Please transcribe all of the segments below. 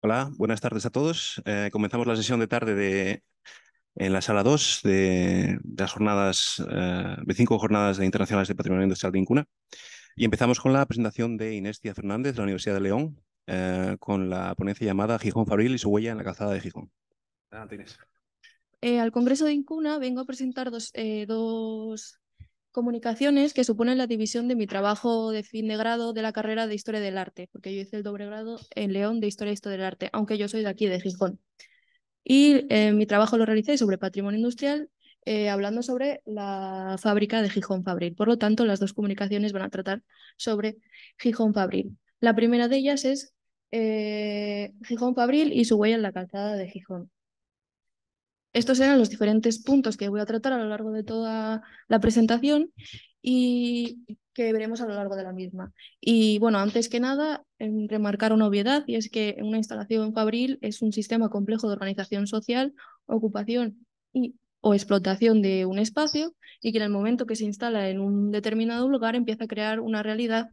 Hola, buenas tardes a todos. Eh, comenzamos la sesión de tarde de, en la sala 2 de, las jornadas, eh, de cinco jornadas de internacionales de patrimonio industrial de Incuna. Y empezamos con la presentación de Inés Fernández de la Universidad de León, eh, con la ponencia llamada Gijón Fabril y su huella en la calzada de Gijón. Ah, al Congreso de Incuna vengo a presentar dos, dos comunicaciones, que suponen la división de mi trabajo de fin de grado de la carrera de Historia del Arte, porque yo hice el doble grado en León de Historia e Historia del Arte, aunque yo soy de aquí, de Gijón. Y eh, mi trabajo lo realicé sobre patrimonio industrial, eh, hablando sobre la fábrica de Gijón Fabril. Por lo tanto, las dos comunicaciones van a tratar sobre Gijón Fabril. La primera de ellas es eh, Gijón Fabril y su huella en la calzada de Gijón. Estos eran los diferentes puntos que voy a tratar a lo largo de toda la presentación y que veremos a lo largo de la misma. Y bueno, antes que nada, em, remarcar una obviedad y es que una instalación fabril es un sistema complejo de organización social, ocupación y o explotación de un espacio y que en el momento que se instala en un determinado lugar empieza a crear una realidad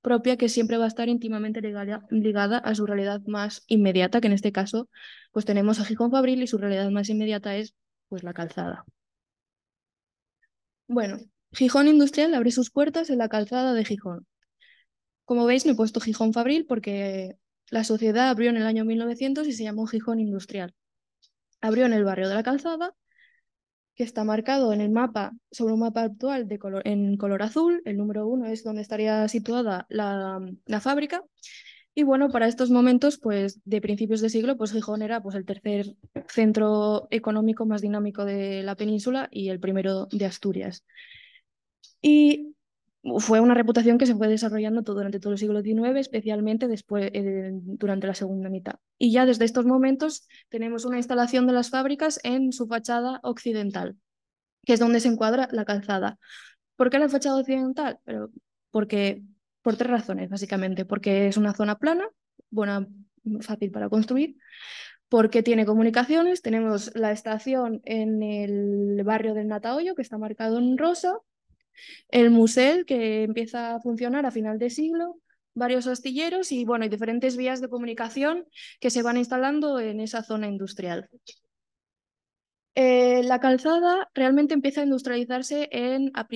propia que siempre va a estar íntimamente ligada, a su realidad más inmediata, que en este caso pues tenemos a Gijón Fabril y su realidad más inmediata es pues la calzada. Bueno, Gijón Industrial abre sus puertas en la calzada de Gijón. Como veis, me he puesto Gijón Fabril porque la sociedad abrió en el año 1900 y se llamó Gijón Industrial. Abrió en el barrio de la calzada que está marcado en el mapa, sobre un mapa actual de color, en color azul. El número uno es donde estaría situada la, la, fábrica. Y bueno, para estos momentos, pues de principios de siglo, pues Gijón era pues, el tercer centro económico más dinámico de la península y el primero de Asturias. Y fue una reputación que se fue desarrollando durante todo el siglo XIX, especialmente después, eh, durante la segunda mitad. Y ya desde estos momentos tenemos una instalación de las fábricas en su fachada occidental, que es donde se encuadra la calzada. ¿Por qué la fachada occidental? Pero porque, por tres razones, básicamente. Porque es una zona plana, buena, fácil para construir, porque tiene comunicaciones. Tenemos la estación en el barrio del Natahoyo, que está marcado en rosa, el musel que empieza a funcionar a final de siglo, varios astilleros y bueno, y diferentes vías de comunicación que se van instalando en esa zona industrial. Eh, la calzada realmente empieza a industrializarse en, a,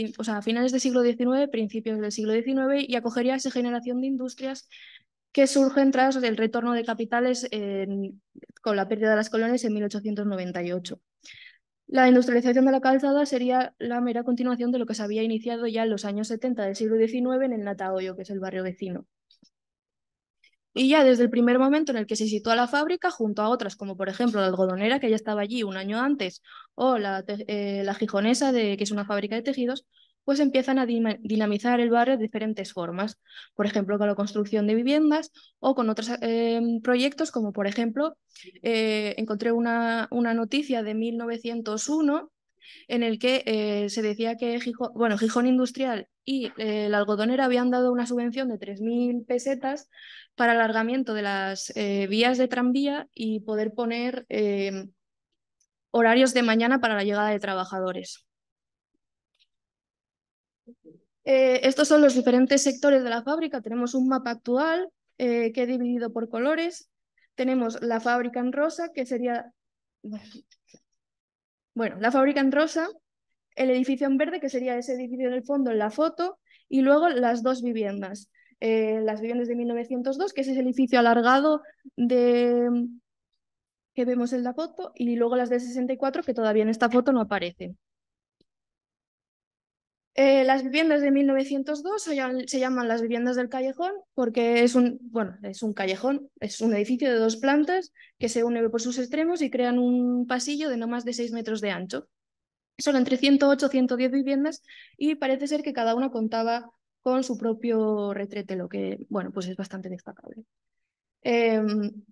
finales del siglo XIX, principios del siglo XIX, y acogería a esa generación de industrias que surgen tras el retorno de capitales con la pérdida de las colonias en 1898. La industrialización de la calzada sería la mera continuación de lo que se había iniciado ya en los años 70 del siglo XIX en el Nataoyo que es el barrio vecino. Y ya desde el primer momento en el que se situó la fábrica, junto a otras como por ejemplo la algodonera, que ya estaba allí un año antes, o la, eh, la gijonesa, que es una fábrica de tejidos, pues empiezan a dinamizar el barrio de diferentes formas, por ejemplo, con la construcción de viviendas o con otros em, proyectos, como por ejemplo, eh, encontré una, noticia de 1901 en el que eh, se decía que Gijón, bueno, Gijón Industrial y eh, la algodonera habían dado una subvención de 3.000 pesetas para alargamiento de las vías de tranvía y poder poner em, horarios de mañana para la llegada de trabajadores. Eh, estos son los diferentes sectores de la fábrica. Tenemos un mapa actual eh, que he dividido por colores. Tenemos la fábrica en rosa, que sería... Bueno, la fábrica en rosa, el edificio en verde, que sería ese edificio en el fondo en la foto, y luego las dos viviendas. Eh, las viviendas de 1902, que es ese edificio alargado de... que vemos en la foto, y luego las de 64, que todavía en esta foto no aparecen. Eh, las viviendas de 1902 se llaman las viviendas del callejón porque es un, bueno, es un callejón, es un edificio de dos plantas que se une por sus extremos y crean un pasillo de no más de 6 metros de ancho. Son entre 108 y 110 viviendas y parece ser que cada una contaba con su propio retrete, lo que, bueno, pues es bastante destacable. Em,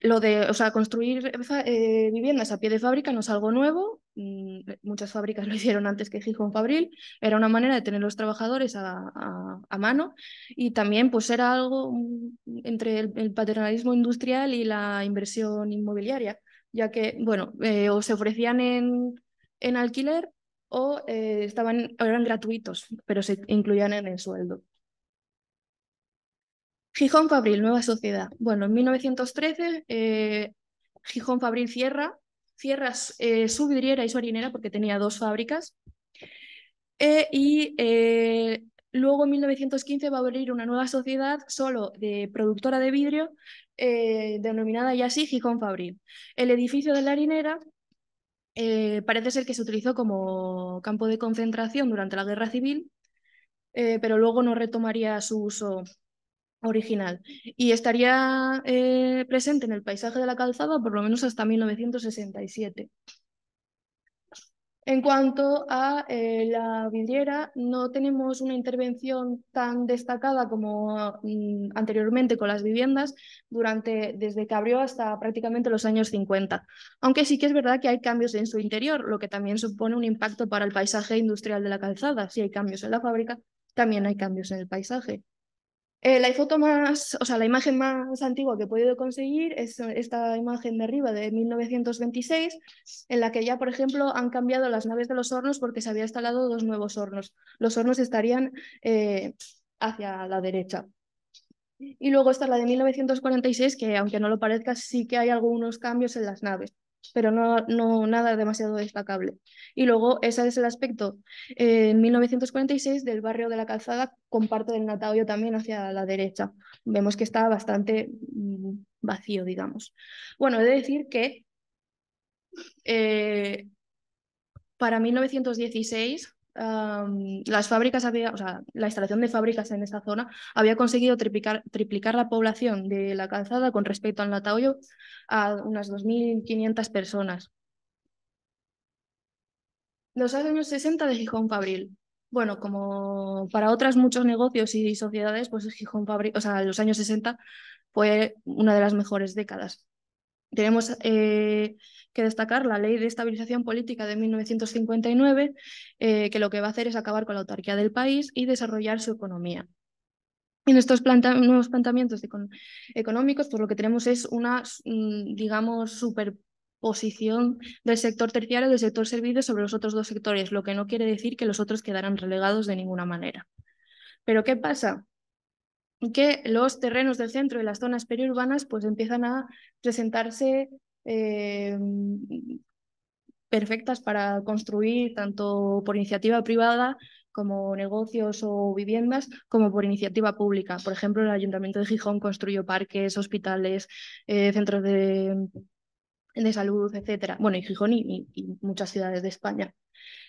lo de, o sea, construir eh, viviendas a pie de fábrica no es algo nuevo, Mm, eh, muchas fábricas lo hicieron antes que Gijón Fabril, era una manera de tener los trabajadores a, mano y también pues era algo entre el, paternalismo industrial y la inversión inmobiliaria, ya que, bueno, eh, o se ofrecían en, alquiler o eh, estaban, eran gratuitos, pero se incluían en el sueldo. Gijón Fabril, nueva sociedad. Bueno, en 1913 Gijón Fabril cierra cierras eh, su vidriera y su harinera porque tenía dos fábricas. Eh, y eh, luego en 1915 va a abrir una nueva sociedad solo de productora de vidrio, denominada ya así Gijón Fabril. El edificio de la harinera parece ser que se utilizó como campo de concentración durante la guerra civil, pero luego no retomaría su uso original y estaría eh, presente en el paisaje de la calzada por lo menos hasta 1967. En cuanto a eh, la vidriera, no tenemos una intervención tan destacada como mm, anteriormente con las viviendas durante, desde que abrió hasta prácticamente los años 50, aunque sí que es verdad que hay cambios en su interior, lo que también supone un impacto para el paisaje industrial de la calzada. Si hay cambios en la fábrica, también hay cambios en el paisaje. Eh, la foto más, o sea, la imagen más antigua que he podido conseguir es esta imagen de arriba de 1926, en la que ya, por ejemplo, han cambiado las naves de los hornos porque se había instalado dos nuevos hornos. Los hornos estarían eh, hacia la derecha. Y luego está la de 1946, que aunque no lo parezca, sí que hay algunos cambios en las naves pero no, no nada demasiado destacable. Y luego ese es el aspecto en 1946 del barrio de la Calzada con el del yo también hacia la derecha. Vemos que está bastante mm, vacío, digamos. Bueno, he de decir que eh, para 1916 las fábricas había, o sea, la instalación de fábricas en esta zona había conseguido triplicar, triplicar la población de la calzada con respecto al Nataoyo a unas 2.500 personas. Los años 60 de Gijón Fabril. Bueno, como para otras muchos negocios y sociedades, pues Gijón Fabril, o sea, los años 60 fue una de las mejores décadas. Tenemos eh, que destacar la Ley de Estabilización Política de 1959, eh, que lo que va a hacer es acabar con la autarquía del país y desarrollar su economía. En estos nuevos planteamientos económicos, pues lo que tenemos es una, mm, digamos, superposición del sector terciario y del sector servicios sobre los otros dos sectores, lo que no quiere decir que los otros quedarán relegados de ninguna manera. Pero ¿qué pasa? que los terrenos del centro y las zonas periurbanas pues empiezan a presentarse eh, perfectas para construir tanto por iniciativa privada como negocios o viviendas, como por iniciativa pública. Por ejemplo, el Ayuntamiento de Gijón construyó parques, hospitales, eh, centros de, salud, etcétera. Bueno, y Gijón y muchas ciudades de España.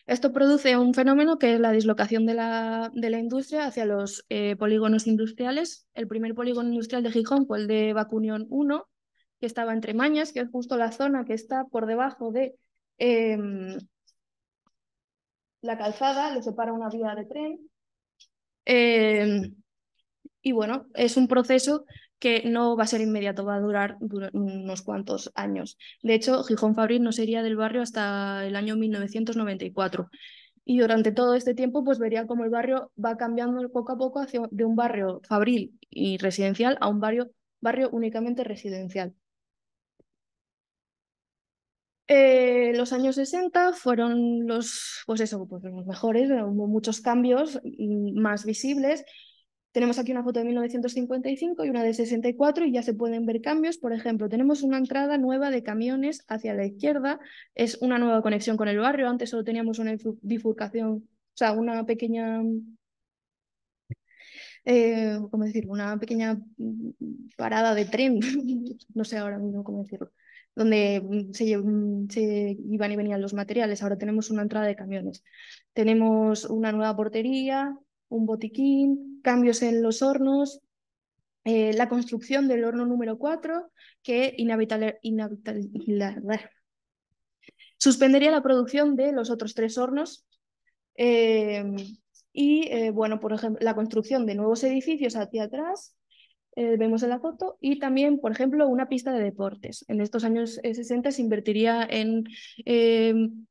Esto produce un fenómeno que es la dislocación de la, de la industria hacia los eh, polígonos industriales. El primer polígono industrial de Gijón fue el de Vacunión 1, que estaba entre Mañas, que es justo la zona que está por debajo de em, la calzada, le separa una vía de tren. Em, y bueno, es un proceso que no va a ser inmediato, va a durar, unos cuantos años. De hecho, Gijón Fabril no sería del barrio hasta el año 1994. Y durante todo este tiempo, pues vería cómo el barrio va cambiando poco a poco hacia, de un barrio fabril y residencial a un barrio, barrio únicamente residencial. Eh, los años 60 fueron los, pues eso, pues los mejores, hubo muchos cambios mm, más visibles tenemos aquí una foto de 1955 y una de 64 y ya se pueden ver cambios. Por ejemplo, tenemos una entrada nueva de camiones hacia la izquierda. Es una nueva conexión con el barrio. Antes solo teníamos una bifurcación, o sea, una pequeña... Eh, ¿Cómo Una pequeña mm, parada de tren. no sé ahora mismo cómo decirlo donde mm, mm, se, iban y venían los materiales. Ahora tenemos una entrada de camiones. Tenemos una nueva portería, un botiquín, cambios en los hornos, eh, la construcción del horno número 4, que inhabitable suspendería la producción de los otros tres hornos. Em, y, eh, bueno, por ejemplo, la construcción de nuevos edificios hacia atrás, eh, vemos en la foto, y también, por ejemplo, una pista de deportes. En estos años 60 se invertiría en em,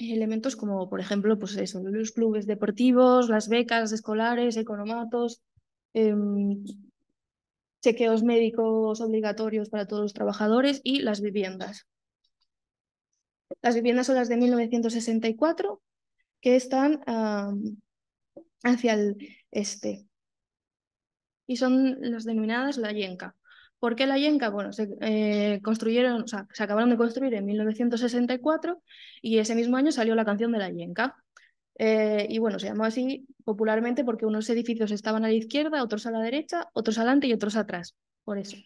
elementos como, por ejemplo, pues los clubes deportivos, las becas escolares, economatos, em, chequeos médicos obligatorios para todos los trabajadores y las viviendas. Las viviendas son las de 1964 que están hacia el este y son las denominadas la yenca. ¿Por qué la yenca? Bueno, se eh, construyeron, o sea, se acabaron de construir en 1964 y ese mismo año salió la canción de la yenca. Eh, y bueno, se llamó así popularmente porque unos edificios estaban a la izquierda, otros a la derecha, otros adelante y otros atrás. Por eso.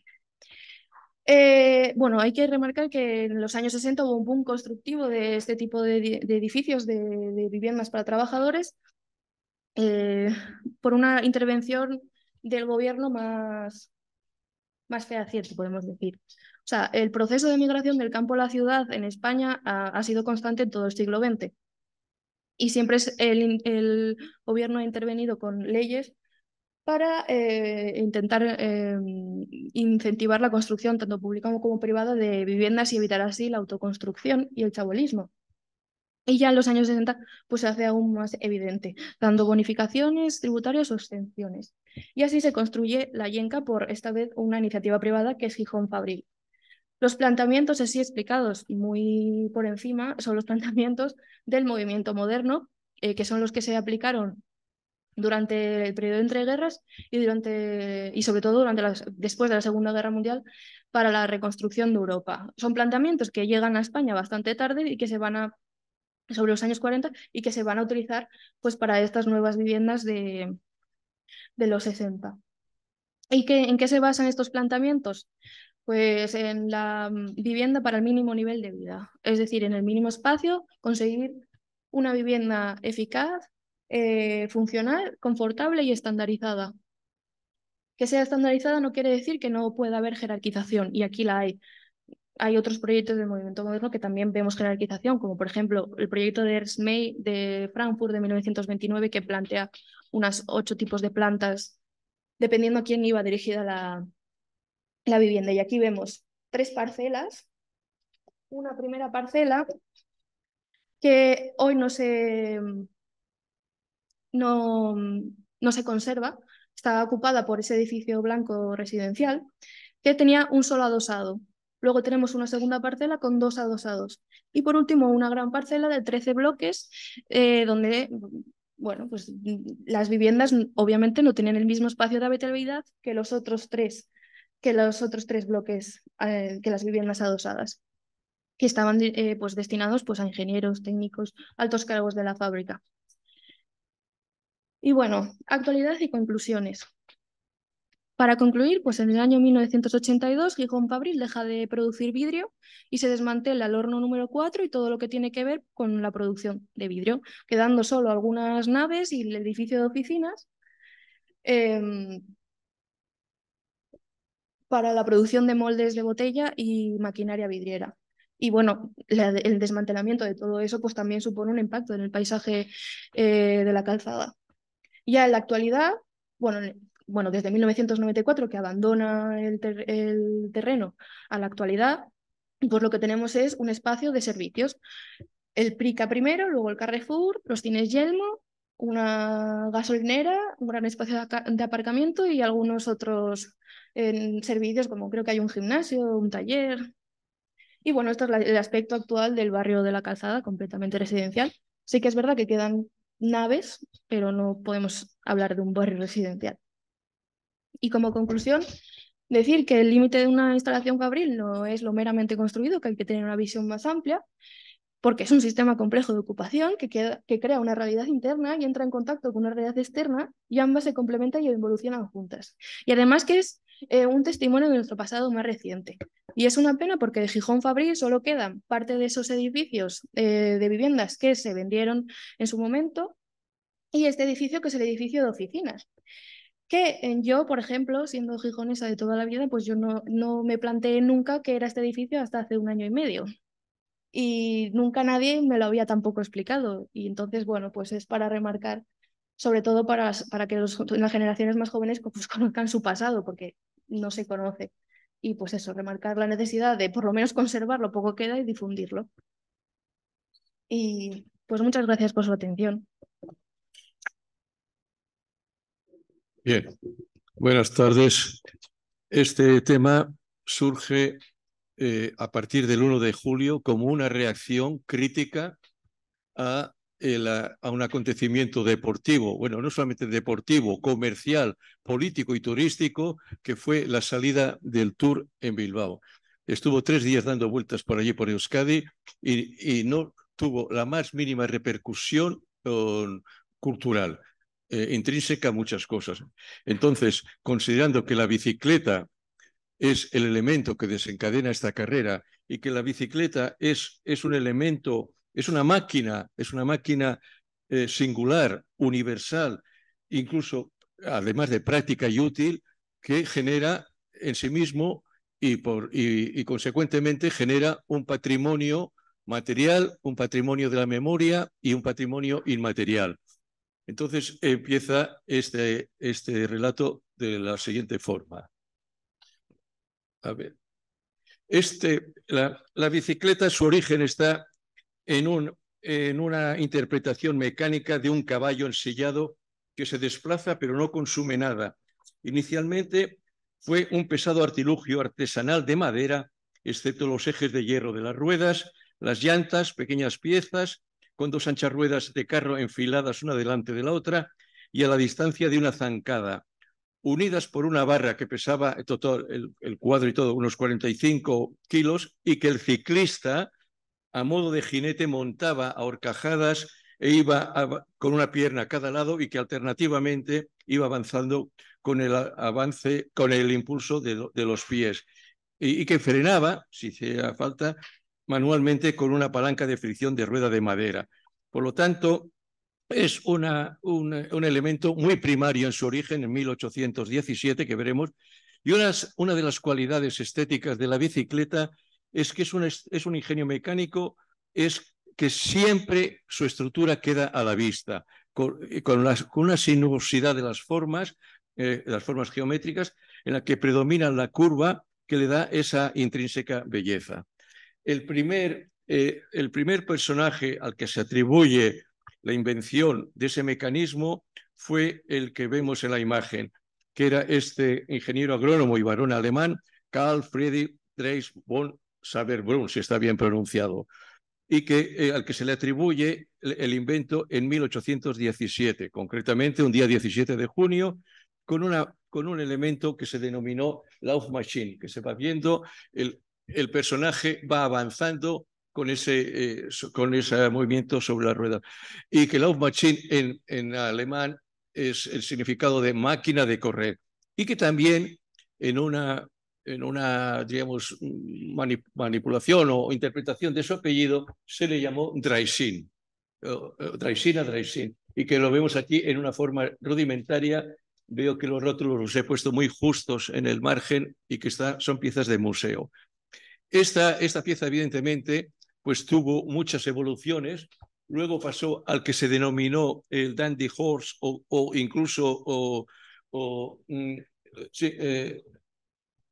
Eh, bueno, hay que remarcar que en los años 60 hubo un boom constructivo de este tipo de, edificios, de, viviendas para trabajadores, por una intervención del gobierno más, más cierto podemos decir. O sea, el proceso de migración del campo a la ciudad en España ha, sido constante en todo el siglo XX y siempre el, gobierno ha intervenido con leyes para eh, intentar em, incentivar la construcción, tanto pública como privada, de viviendas y evitar así la autoconstrucción y el chabolismo. Y ya en los años 60 pues, se hace aún más evidente, dando bonificaciones tributarias o exenciones. Y así se construye la Yenca por esta vez una iniciativa privada que es Gijón Fabril. Los planteamientos así explicados muy por encima son los planteamientos del movimiento moderno, eh, que son los que se aplicaron durante el periodo entre guerras y, durante, y sobre todo durante las, después de la Segunda Guerra Mundial para la reconstrucción de Europa. Son planteamientos que llegan a España bastante tarde y que se van a sobre los años 40 y que se van a utilizar pues, para estas nuevas viviendas de, los 60. ¿Y en qué se basan estos planteamientos? Pues en la mm, vivienda para el mínimo nivel de vida, es decir, en el mínimo espacio conseguir una vivienda eficaz, eh, funcional, confortable y estandarizada. Que sea estandarizada no quiere decir que no pueda haber jerarquización, y aquí la hay hay otros proyectos del movimiento moderno que también vemos jerarquización, como por ejemplo el proyecto de Ernst de Frankfurt de 1929, que plantea unas ocho tipos de plantas, dependiendo a quién iba dirigida la, la vivienda. Y aquí vemos tres parcelas. Una primera parcela que hoy no se, no, no se conserva, estaba ocupada por ese edificio blanco residencial que tenía un solo adosado, Luego tenemos una segunda parcela con dos adosados Y por último, una gran parcela de 13 bloques eh, donde bueno, pues las viviendas obviamente no tienen el mismo espacio de habitabilidad que los otros tres, que los otros tres bloques, eh, que las viviendas adosadas, que estaban eh, pues destinados pues, a ingenieros, técnicos, altos cargos de la fábrica. Y bueno, actualidad y conclusiones. Para concluir, pues en el año 1982 Gijón Fabril deja de producir vidrio y se desmantela el horno número 4 y todo lo que tiene que ver con la producción de vidrio, quedando solo algunas naves y el edificio de oficinas em, para la producción de moldes de botella y maquinaria vidriera. Y bueno, el desmantelamiento de todo eso pues también supone un impacto en el paisaje eh, de la calzada. Ya en la actualidad, bueno, bueno, desde 1994 que abandona el, terreno a la actualidad, pues lo que tenemos es un espacio de servicios. El Prica primero, luego el Carrefour, los cines Yelmo, una gasolinera, un gran espacio de aparcamiento y algunos otros servicios, como creo que hay un gimnasio, un taller. Y bueno, este es el aspecto actual del barrio de la calzada, completamente residencial. Sí que es verdad que quedan naves, pero no podemos hablar de un barrio residencial. Y como conclusión, decir que el límite de una instalación fabril no es lo meramente construido, que hay que tener una visión más amplia, porque es un sistema complejo de ocupación que, crea una realidad interna y entra en contacto con una realidad externa y ambas se complementan y evolucionan juntas. Y además que es eh, un testimonio de nuestro pasado más reciente. Y es una pena porque de Gijón Fabril solo quedan parte de esos edificios eh, de viviendas que se vendieron en su momento y este edificio que es el edificio de oficinas que yo, por ejemplo, siendo gijonesa de toda la vida, pues yo no, no me planteé nunca que era este edificio hasta hace un año y medio. Y nunca nadie me lo había tampoco explicado. Y entonces, bueno, pues es para remarcar, sobre todo para, para que las generaciones más jóvenes pues conozcan su pasado, porque no se conoce. Y pues eso, remarcar la necesidad de por lo menos conservar lo poco queda y difundirlo. Y pues muchas gracias por su atención. Bien, buenas tardes. Este tema surge eh, a partir del 1 de julio como una reacción crítica a, un acontecimiento deportivo, bueno, no solamente deportivo, comercial, político y turístico, que fue la salida del tour en Bilbao. Estuvo tres días dando vueltas por allí, por Euskadi, y, no tuvo la más mínima repercusión eh, cultural. Eh, intrínseca muchas cosas. Entonces, considerando que la bicicleta es el elemento que desencadena esta carrera y que la bicicleta es, es un elemento, es una máquina, es una máquina eh, singular, universal, incluso además de práctica y útil, que genera en sí mismo y, por, y consecuentemente genera un patrimonio material, un patrimonio de la memoria y un patrimonio inmaterial. Entonces empieza este, este, relato de la siguiente forma. A ver. Este, la, bicicleta, su origen está en, en una interpretación mecánica de un caballo ensillado que se desplaza pero no consume nada. Inicialmente fue un pesado artilugio artesanal de madera, excepto los ejes de hierro de las ruedas, las llantas, pequeñas piezas con dos anchas ruedas de carro enfiladas una delante de la otra y a la distancia de una zancada, unidas por una barra que pesaba eh, todo el, cuadro y todo unos 45 kilos y que el ciclista, a modo de jinete, montaba a horcajadas e iba con una pierna a cada lado y que alternativamente iba avanzando con el avance, con el impulso de, los pies y, que frenaba, si hacía falta, manualmente con una palanca de fricción de rueda de madera. Por lo tanto, es un, elemento muy primario en su origen, en 1817, que veremos. Y una, de las cualidades estéticas de la bicicleta es que es un, ingenio mecánico, es que siempre su estructura queda a la vista, con, eh, una sinuosidad de las formas, eh, las formas geométricas, en la que predomina la curva que le da esa intrínseca belleza el primer, eh, el primer personaje al que se atribuye la invención de ese mecanismo fue el que vemos en la imagen, que era este ingeniero agrónomo y varón alemán, Carl Friedrich Dreis von Saberbrunn, si está bien pronunciado, y que, eh, al que se le atribuye el, invento en 1817, concretamente un día 17 de junio, con, una, con un elemento que se denominó Laufmaschine, que se va viendo el, el personaje va avanzando con ese, eh, con ese movimiento sobre la rueda. Y que machine en, en alemán es el significado de máquina de correr. Y que también en una, en una digamos, manipulación o interpretación de su apellido se le llamó Dreisin. Dreisin a Dreisin. Y que lo vemos aquí en una forma rudimentaria Veo que los rótulos los he puesto muy justos en el margen y que está, son piezas de museo. Esta, pieza, evidentemente, pues tuvo muchas evoluciones. Luego pasó al que se denominó el Dandy Horse o, incluso o, mm, eh,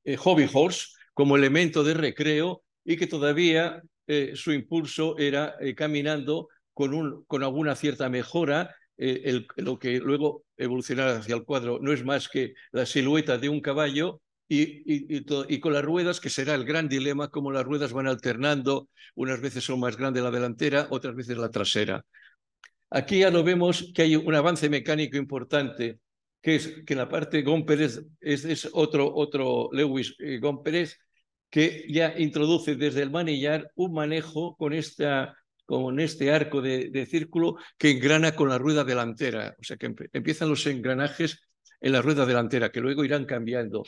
eh, Hobby Horse como elemento de recreo y que todavía eh, su impulso era caminando con, un, con alguna cierta mejora lo que luego evolucionará hacia el cuadro no es más que la silueta de un caballo y, con las ruedas, que será el gran dilema, cómo las ruedas van alternando, unas veces son más grandes la delantera, otras veces la trasera. Aquí ya lo vemos que hay un avance mecánico importante, que es que en la parte Gómez es, es otro, otro Lewis eh, Gómez que ya introduce desde el manillar un manejo con, esta, con este arco de, círculo que engrana con la rueda delantera. O sea que empiezan los engranajes en la rueda delantera, que luego irán cambiando.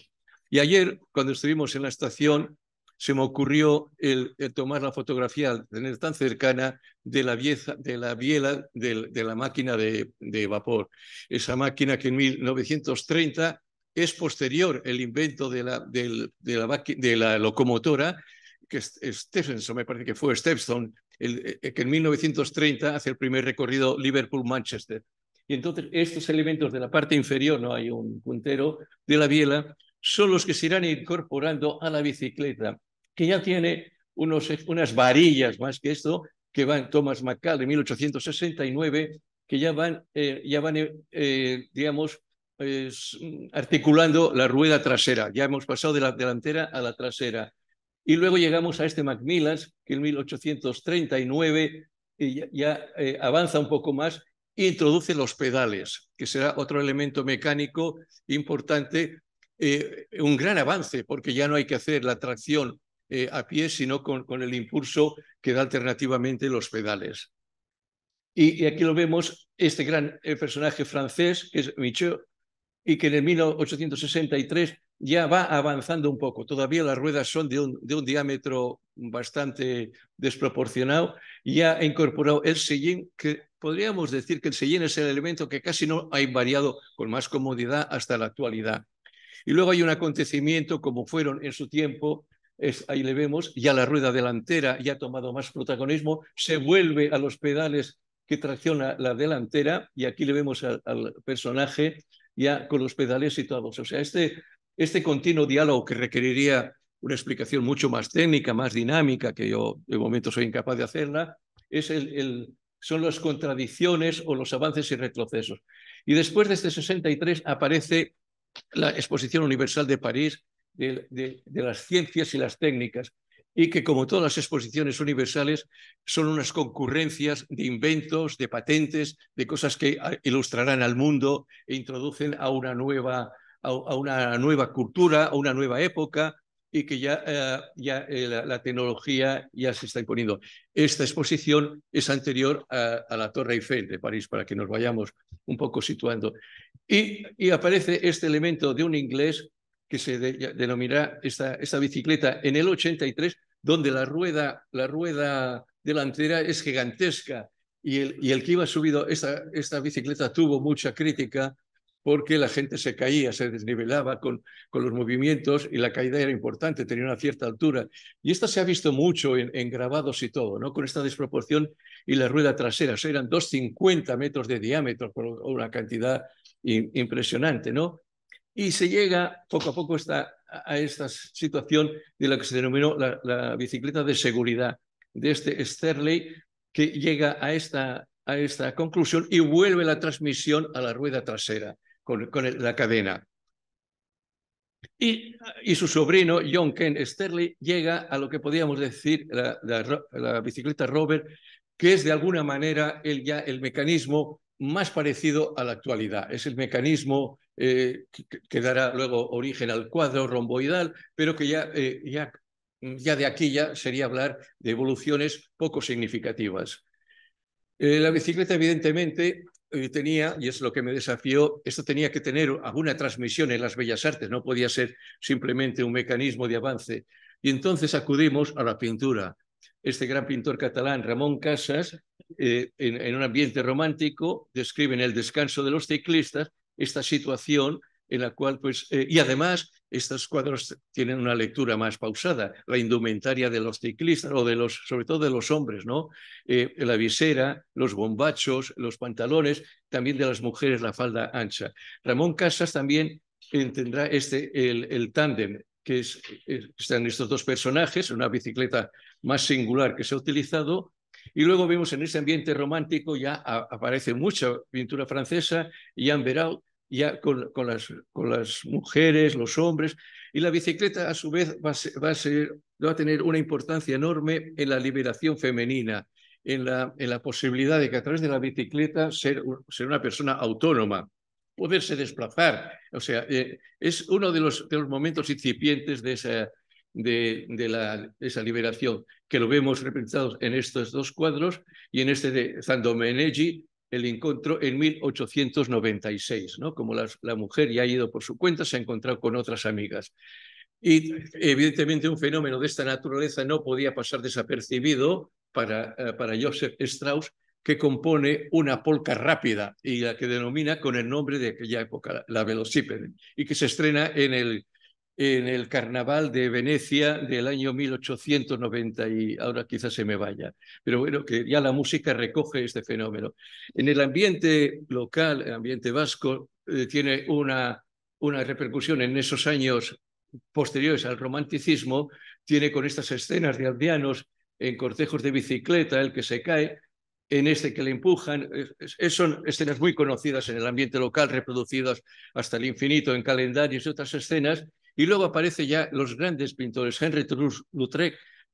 Y ayer, cuando estuvimos en la estación, se me ocurrió tomar la fotografía, tener tan cercana, de la, de la biela de, la máquina de, vapor. Esa máquina que en 1930 es posterior el invento de la, locomotora, que Stephenson, me parece que fue Stephenson, eh, que en 1930 hace el primer recorrido Liverpool-Manchester. Y entonces estos elementos de la parte inferior, no hay un puntero de la biela, son los que se irán incorporando a la bicicleta, que ya tiene unos, unas varillas más que esto, que van Thomas Macal de 1869, que ya van, eh, ya van eh, eh, digamos, articulando la rueda trasera. Ya hemos pasado de la delantera a la trasera. Y luego llegamos a este Macmillan, que en 1839 ya, ya avanza un poco más e introduce los pedales, que será otro elemento mecánico importante eh, un gran avance, porque ya no hay que hacer la tracción eh, a pie, sino con, el impulso que da alternativamente los pedales. Y, aquí lo vemos, este gran eh, personaje francés, que es Michaud, y que en el 1863 ya va avanzando un poco. Todavía las ruedas son de un, de un diámetro bastante desproporcionado. Ya ha incorporado el sillín, que podríamos decir que el sillín es el elemento que casi no ha variado con más comodidad hasta la actualidad. Y luego hay un acontecimiento como fueron en su tiempo, es, ahí le vemos, ya la rueda delantera ya ha tomado más protagonismo, se vuelve a los pedales que tracciona la delantera y aquí le vemos al, personaje ya con los pedales situados. O sea, este, este continuo diálogo que requeriría una explicación mucho más técnica, más dinámica, que yo de momento soy incapaz de hacerla, es el, son las contradicciones o los avances y retrocesos. Y después de este 63 aparece la Exposición Universal de París de, las Ciencias y las Técnicas, y que como todas las exposiciones universales son unas concurrencias de inventos, de patentes, de cosas que ah, ilustrarán al mundo e introducen a una nueva cultura, a una nueva época, y que ya, eh, ya eh, la, tecnología ya se está imponiendo. Esta exposición es anterior a, la Torre Eiffel de París, para que nos vayamos un poco situando. Y, y aparece este elemento de un inglés que se denominará esta, esta bicicleta en el 83, donde la rueda, la rueda delantera es gigantesca y el, y el que iba subido esta, esta bicicleta tuvo mucha crítica porque la gente se caía, se desnivelaba con, con los movimientos y la caída era importante, tenía una cierta altura. Y esto se ha visto mucho en, grabados y todo, ¿no? con esta desproporción y la rueda trasera. O eran 2,50 metros de diámetro, por una cantidad impresionante. ¿no? Y se llega poco a poco a esta situación de lo que se denominó la, bicicleta de seguridad de este Sterley, que llega a esta, a esta conclusión y vuelve la transmisión a la rueda trasera con, la cadena. Y, su sobrino, John Ken Sterling, llega a lo que podríamos decir la, bicicleta Robert, que es de alguna manera el, ya el mecanismo más parecido a la actualidad. Es el mecanismo eh, que, dará luego origen al cuadro romboidal, pero que ya, eh, ya, ya de aquí ya sería hablar de evoluciones poco significativas. Eh, la bicicleta, evidentemente, eh, tenía, y es lo que me desafió, esto tenía que tener alguna transmisión en las bellas artes, no podía ser simplemente un mecanismo de avance. Y entonces acudimos a la pintura. Este gran pintor catalán, Ramón Casas, eh, en, un ambiente romántico, describe en el descanso de los ciclistas esta situación en la cual, pues, eh, y además estos cuadros tienen una lectura más pausada, la indumentaria de los ciclistas o de los, sobre todo de los hombres, ¿no? Eh, la visera, los bombachos, los pantalones, también de las mujeres la falda ancha. Ramón Casas también tendrá este, el, el tándem, que eh, están estos dos personajes, una bicicleta más singular que se ha utilizado, y luego vemos en ese ambiente romántico ya aparece mucha pintura francesa, Jean Verau ya con, las, con las mujeres, los hombres, y la bicicleta a su vez va a, va, a tener una importancia enorme en la liberación femenina, en la, en la posibilidad de que a través de la bicicleta ser, ser una persona autónoma, poderse desplazar. O sea, eh, es uno de los, los momentos incipientes de esa, de, la, esa liberación, que lo vemos representados en estos dos cuadros y en este de Zandomeneji el encuentro en 1896, ¿no? Como la, mujer ya ha ido por su cuenta, se ha encontrado con otras amigas. Y evidentemente un fenómeno de esta naturaleza no podía pasar desapercibido para, eh, para Joseph Strauss, que compone una polca rápida y la que denomina con el nombre de aquella época, la velocípede, y que se estrena en el en el carnaval de Venecia del año 1890 y ahora quizás se me vaya, pero bueno, que ya la música recoge este fenómeno. En el ambiente local, el ambiente vasco, eh, tiene una, una repercusión en esos años posteriores al romanticismo, tiene con estas escenas de aldeanos en cortejos de bicicleta, el que se cae, en este que le empujan. son escenas muy conocidas en el ambiente local, reproducidas hasta el infinito en calendarios y otras escenas, y luego aparece ya los grandes pintores, Henry toulouse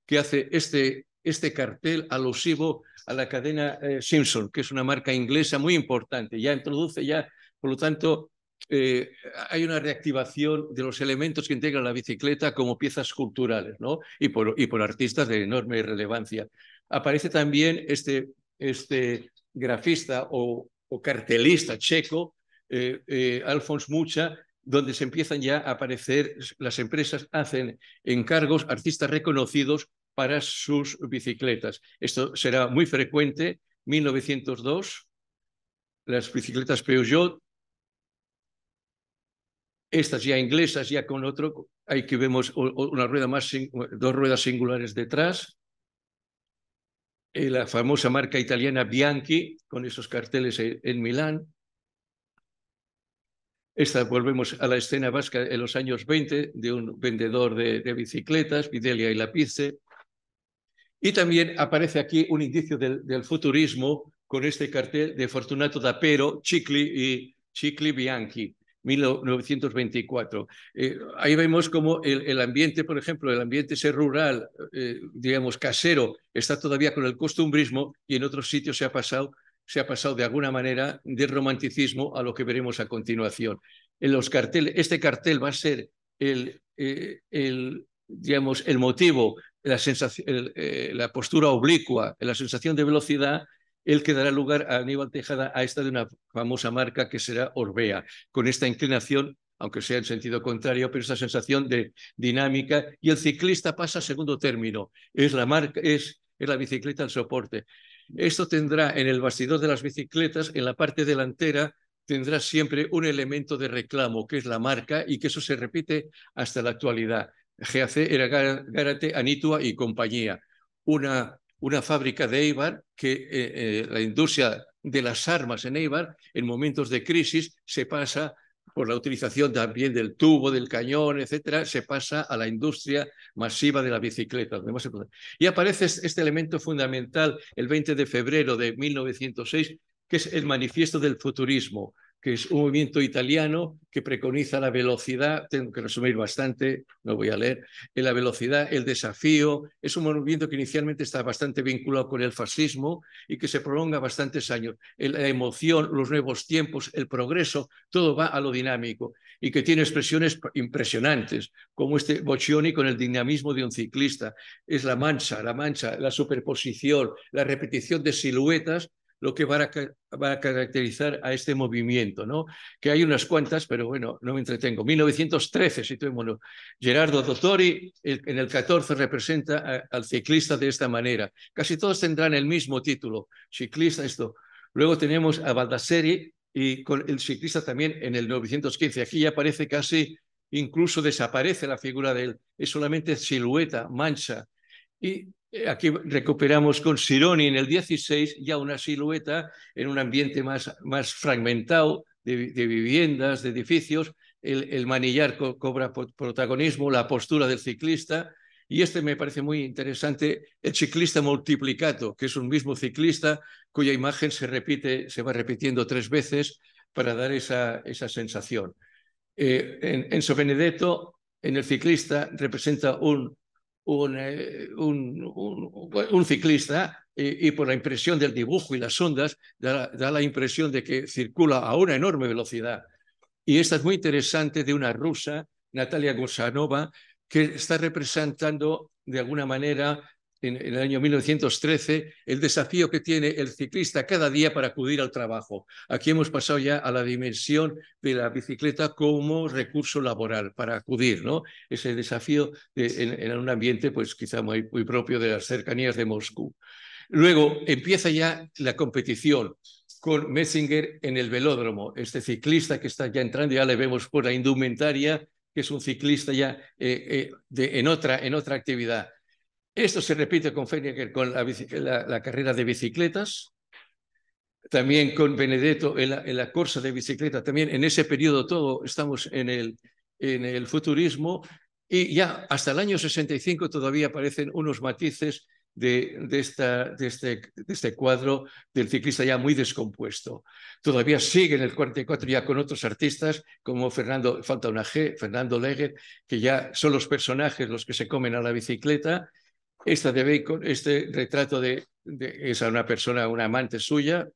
que hace este, este cartel alusivo a la cadena eh, Simpson, que es una marca inglesa muy importante. Ya introduce ya, por lo tanto, eh, hay una reactivación de los elementos que integran la bicicleta como piezas culturales, ¿no? Y por, y por artistas de enorme relevancia. Aparece también este, este grafista o, cartelista checo, eh, Alfons Mucha, donde se empiezan ya a aparecer, las empresas hacen encargos artistas reconocidos para sus bicicletas. Esto será muy frecuente. 1902, las bicicletas Peugeot, estas ya inglesas, ya con otro, hay que vemos una rueda más, dos ruedas singulares detrás. Eh, la famosa marca italiana Bianchi, con esos carteles eh, en Milán. Esta volvemos a la escena vasca en los años 20 de un vendedor de, bicicletas, Videlia y Lapice. Y también aparece aquí un indicio del, futurismo con este cartel de Fortunato Dapero, Chicli y Chicli Bianchi. 1924. Eh, ahí vemos cómo el, ambiente, por ejemplo, el ambiente ese rural, eh, digamos, casero, está todavía con el costumbrismo y en otros sitios se ha pasado se ha pasado de alguna manera del romanticismo a lo que veremos a continuación. En los carteles, este cartel va a ser el, eh, el, digamos, el motivo, la, eh, la postura oblicua, la sensación de velocidad, el que dará lugar a Aníbal Tejada a esta de una famosa marca que será Orbea, con esta inclinación aunque sea en sentido contrario, pero esa sensación de dinámica y el ciclista pasa a segundo término. Es la marca, es, es la bicicleta el soporte. Esto tendrá en el bastidor de las bicicletas, en la parte delantera, tendrá siempre un elemento de reclamo, que es la marca, y que eso se repite hasta la actualidad. GAC era Garate, Anitua y compañía. Una, una fábrica de Eibar que eh, eh, la industria de las armas en Eibar, en momentos de crisis, se pasa por la utilización también del tubo, del cañón, etcétera, se pasa a la industria masiva de la bicicleta. Y aparece este elemento fundamental el 20 de febrero de 1906, que es el manifiesto del futurismo, que es un movimiento italiano que preconiza la velocidad, tengo que resumir bastante, no voy a leer, la velocidad, el desafío, es un movimiento que inicialmente está bastante vinculado con el fascismo y que se prolonga bastantes años. La emoción, los nuevos tiempos, el progreso, todo va a lo dinámico y que tiene expresiones impresionantes, como este Boccioni con el dinamismo de un ciclista. Es la mancha, la mancha, la superposición, la repetición de siluetas lo que va a, caracterizar a este movimiento, ¿no? Que hay unas cuantas, pero bueno, no me entretengo. 1913, situémonos. Gerardo Dottori en el 14 representa al ciclista de esta manera. Casi todos tendrán el mismo título, ciclista esto. Luego tenemos a Baldasseri y con el ciclista también en el 915. Aquí ya aparece casi, incluso desaparece la figura de él. Es solamente silueta, mancha, y eh, aquí recuperamos con Sironi en el 16 ya una silueta en un ambiente más, más fragmentado de, viviendas, de edificios. El, manillar cobra protagonismo, la postura del ciclista. Y este me parece muy interesante, el ciclista multiplicato, que es un mismo ciclista cuya imagen se repite, se va repitiendo tres veces para dar esa, sensación. Eh, en, Enzo Benedetto, en el ciclista, representa un eh, un, un, pues, ciclista y, por la impresión del dibujo y las ondas da, da la impresión de que circula a una enorme velocidad. Y esta es muy interesante de una rusa, Natalia Gosanova, que está representando de alguna manera en, el año 1913, el desafío que tiene el ciclista cada día para acudir al trabajo. Aquí hemos pasado ya a la dimensión de la bicicleta como recurso laboral para acudir, ¿no? Ese desafío en, un ambiente, pues quizá muy, propio de las cercanías de Moscú. Luego empieza ya la competición con Messinger en el velódromo, este ciclista que está ya entrando, ya le vemos por la indumentaria, que es un ciclista ya eh, eh, en, otra, en otra actividad. Esto se repite con con la, carrera de bicicletas, también con Benedetto en la, corsa de bicicleta, también en ese periodo todo estamos en el, futurismo y ya hasta el año 65 todavía aparecen unos matices este, de, este, cuadro del ciclista ya muy descompuesto. Todavía sigue en el 44 ya con otros artistas como Fernando, falta una G, Fernando Leger, que ya son los personajes los que se comen a la bicicleta, esta de Bacon, este retrato de, de una persona, una amante suya,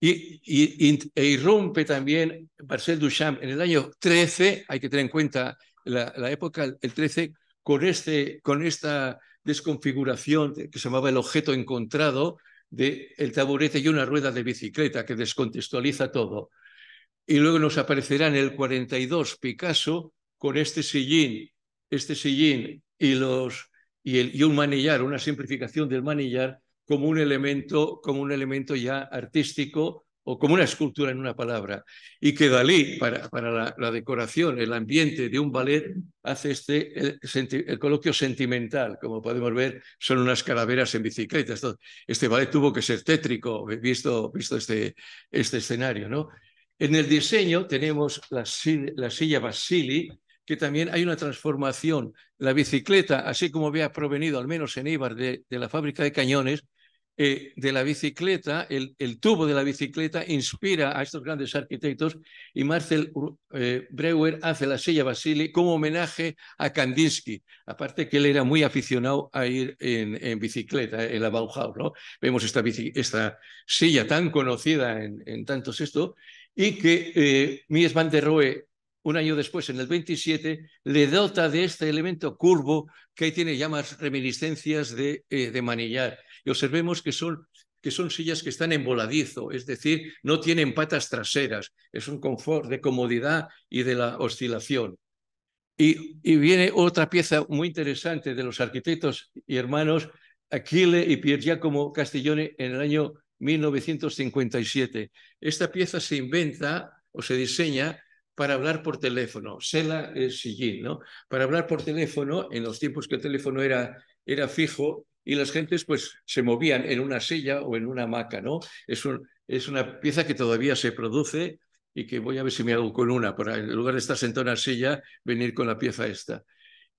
y, e irrumpe también Marcel Duchamp en el año 13, hay que tener en cuenta la, época, el 13, con, este, con esta desconfiguración que se llamaba el objeto encontrado del el taburete y una rueda de bicicleta que descontextualiza todo. Y luego nos aparecerá en el 42 Picasso con este sillín, este sillín y los, y, un manillar, una simplificación del manillar como un elemento, como un elemento ya artístico o como una escultura en una palabra. Y que Dalí, para, para la, decoración, el ambiente de un ballet, hace este, el, coloquio sentimental. Como podemos ver, son unas calaveras en bicicleta. Este ballet tuvo que ser tétrico, visto, visto este, este escenario. ¿no? En el diseño tenemos la, la silla Basili, que también hay una transformación. La bicicleta, así como había provenido, al menos en Ibar, de, la fábrica de cañones, eh, de la bicicleta, el, el, tubo de la bicicleta inspira a estos grandes arquitectos y Marcel eh, Breuer hace la silla basili como homenaje a Kandinsky. Aparte que él era muy aficionado a ir en, bicicleta, en eh, la Bauhaus. ¿no? Vemos esta, esta silla tan conocida en, en tantos esto y que eh, Mies van der Rohe un año después, en el 27, le dota de este elemento curvo que ahí tiene llamas reminiscencias eh, de, manillar. Y observemos que son, que son sillas que están en voladizo, es decir, no tienen patas traseras, es un confort de comodidad y de la oscilación. Y, y viene otra pieza muy interesante de los arquitectos y hermanos Aquile y Pier Giacomo Castiglione en el año 1957. Esta pieza se inventa o se diseña para hablar por teléfono. Sela es sillín, ¿no? Para hablar por teléfono, en los tiempos que el teléfono era, era fijo y las gentes pues se movían en una silla o en una hamaca, ¿no? Es, una pieza que todavía se produce y que voy a ver si me hago con una, para en lugar de estar sentado en una silla, venir con la pieza esta.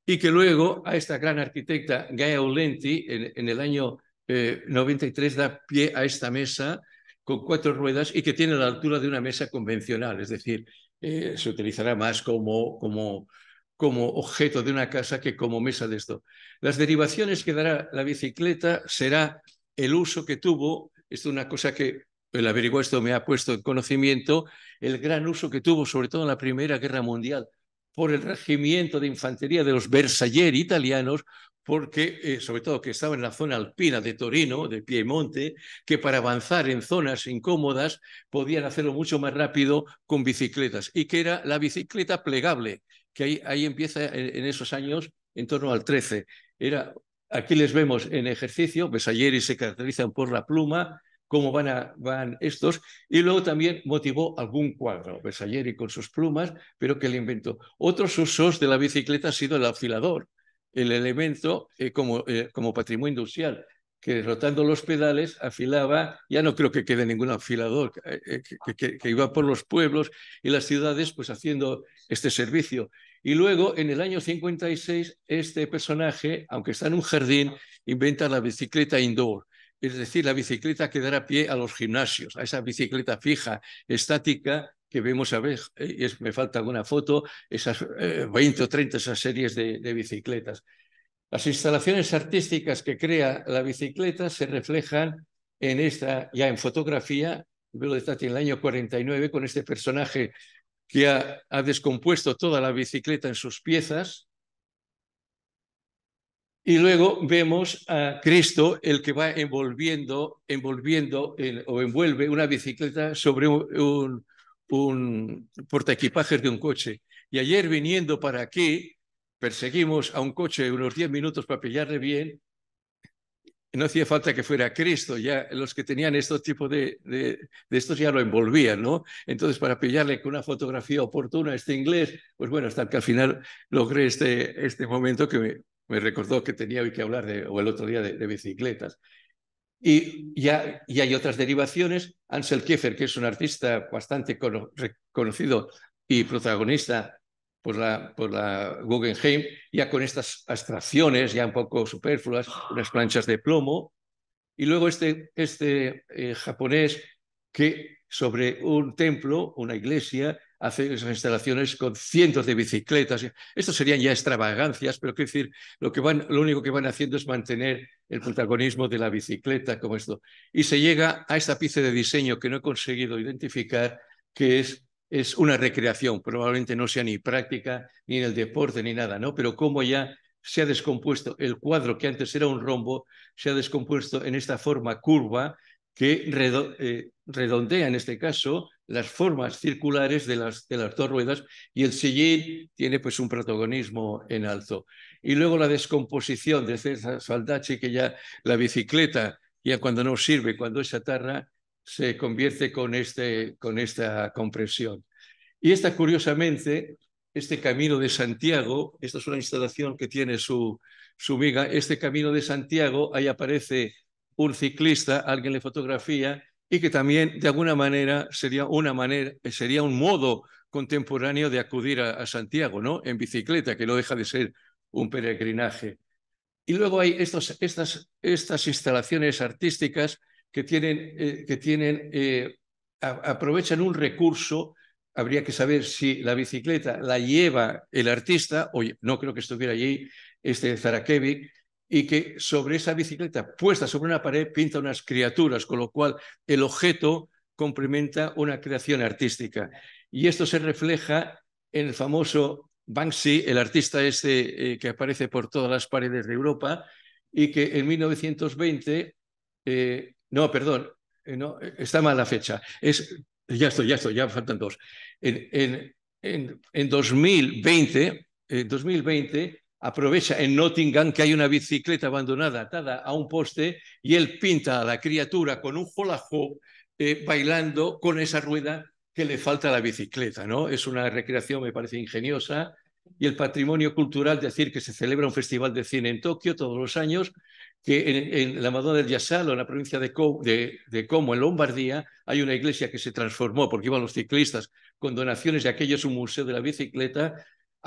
Y que luego a esta gran arquitecta, Gaia Olenti, en, el año 93 eh, da pie a esta mesa con cuatro ruedas y que tiene la altura de una mesa convencional, es decir, eh, se utilizará más como, como, objeto de una casa que como mesa de esto. Las derivaciones que dará la bicicleta será el uso que tuvo, esto es una cosa que el averiguo esto me ha puesto en conocimiento, el gran uso que tuvo sobre todo en la Primera Guerra Mundial por el regimiento de infantería de los Versalleri italianos porque eh, sobre todo que estaba en la zona alpina de Torino, de Piemonte, que para avanzar en zonas incómodas podían hacerlo mucho más rápido con bicicletas, y que era la bicicleta plegable, que ahí, empieza en, esos años en torno al 13. Era, aquí les vemos en ejercicio, Besayeri pues se caracterizan por la pluma, cómo van, a, van estos, y luego también motivó algún cuadro, Besayeri pues con sus plumas, pero que le inventó. Otros usos de la bicicleta ha sido el afilador, el elemento eh, como, eh, como patrimonio industrial, que rotando los pedales afilaba, ya no creo que quede ningún afilador, eh, que, iba por los pueblos y las ciudades pues haciendo este servicio. Y luego, en el año 56, este personaje, aunque está en un jardín, inventa la bicicleta indoor. Es decir, la bicicleta que dará pie a los gimnasios, a esa bicicleta fija, estática, que vemos a ver, ¿eh? me falta alguna foto, esas 20 eh, o 30 esas series de, bicicletas. Las instalaciones artísticas que crea la bicicleta se reflejan en esta, ya en fotografía, en el año 49, con este personaje que ha, descompuesto toda la bicicleta en sus piezas. Y luego vemos a Cristo, el que va envolviendo, envolviendo o envuelve una bicicleta sobre un, un portaequipajes de un coche. Y ayer viniendo para aquí, perseguimos a un coche unos 10 minutos para pillarle bien. No hacía falta que fuera Cristo, ya los que tenían estos tipo de, de, estos ya lo envolvían, ¿no? Entonces, para pillarle con una fotografía oportuna este inglés, pues bueno, hasta que al final logré este, este momento que me, recordó que tenía hoy que hablar de, o el otro día de bicicletas. Y, ya, hay otras derivaciones. Ansel Kiefer, que es un artista bastante conocido reconocido y protagonista por la, por la Guggenheim, ya con estas abstracciones ya un poco superfluas, unas planchas de plomo. Y luego este, este eh, japonés que sobre un templo, una iglesia, hacer esas instalaciones con cientos de bicicletas. Estos serían ya extravagancias, pero quiero decir, lo, que van, lo único que van haciendo es mantener el protagonismo de la bicicleta como esto. Y se llega a esta pieza de diseño que no he conseguido identificar, que es, es una recreación, probablemente no sea ni práctica, ni en el deporte, ni nada, ¿no? Pero como ya se ha descompuesto el cuadro que antes era un rombo, se ha descompuesto en esta forma curva que eh, redondea en este caso las formas circulares de las, de las dos ruedas y el sillín tiene pues un protagonismo en alto. Y luego la descomposición de César Saldachi, que ya la bicicleta, ya cuando no sirve, cuando es chatarra, se convierte con, este, con esta compresión. Y esta, curiosamente, este Camino de Santiago, esta es una instalación que tiene su, su miga, este Camino de Santiago, ahí aparece un ciclista, alguien le fotografía y que también de alguna manera sería una manera, eh, sería un modo contemporáneo de acudir a, Santiago, ¿no? En bicicleta, que no deja de ser un peregrinaje. Y luego hay estas, estas instalaciones artísticas que tienen, eh, que tienen eh, aprovechan un recurso. Habría que saber si la bicicleta la lleva el artista, o no creo que estuviera allí este y que sobre esa bicicleta puesta sobre una pared pinta unas criaturas, con lo cual el objeto complementa una creación artística. Y esto se refleja en el famoso Banksy, el artista este eh, que aparece por todas las paredes de Europa y que en 1920, eh, no, perdón, eh, no, está mal la fecha, es, ya estoy, ya estoy, ya faltan dos. En, en, en, en 2020 aprovecha en Nottingham que hay una bicicleta abandonada atada a un poste y él pinta a la criatura con un jolajo eh, bailando con esa rueda que le falta a la bicicleta, ¿no? Es una recreación, me parece ingeniosa. Y el patrimonio cultural, decir que se celebra un festival de cine en Tokio todos los años, que en, la Madonna del Yasalo, en la provincia de, Como, en Lombardía, hay una iglesia que se transformó porque iban los ciclistas con donaciones de aquello es un museo de la bicicleta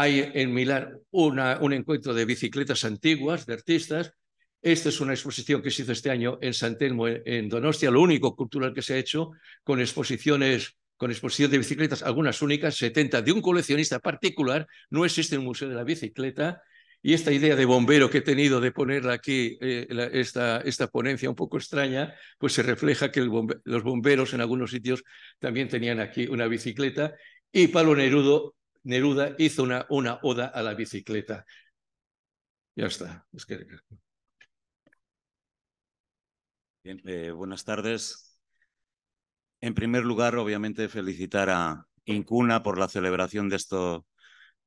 hay en Milán un encuentro de bicicletas antiguas, de artistas. Esta es una exposición que se hizo este año en Sant'Elmo, en, Donostia, lo único cultural que se ha hecho, con exposiciones con de bicicletas, algunas únicas, 70, de un coleccionista particular. No existe un museo de la bicicleta. Y esta idea de bombero que he tenido de poner aquí, eh, esta, esta, ponencia un poco extraña, pues se refleja que los bomberos en algunos sitios también tenían aquí una bicicleta. Y Pablo Nerudo Neruda hizo una, una oda a la bicicleta. Ya está. Eh, buenas tardes. En primer lugar, obviamente, felicitar a Incuna por la celebración de, esto,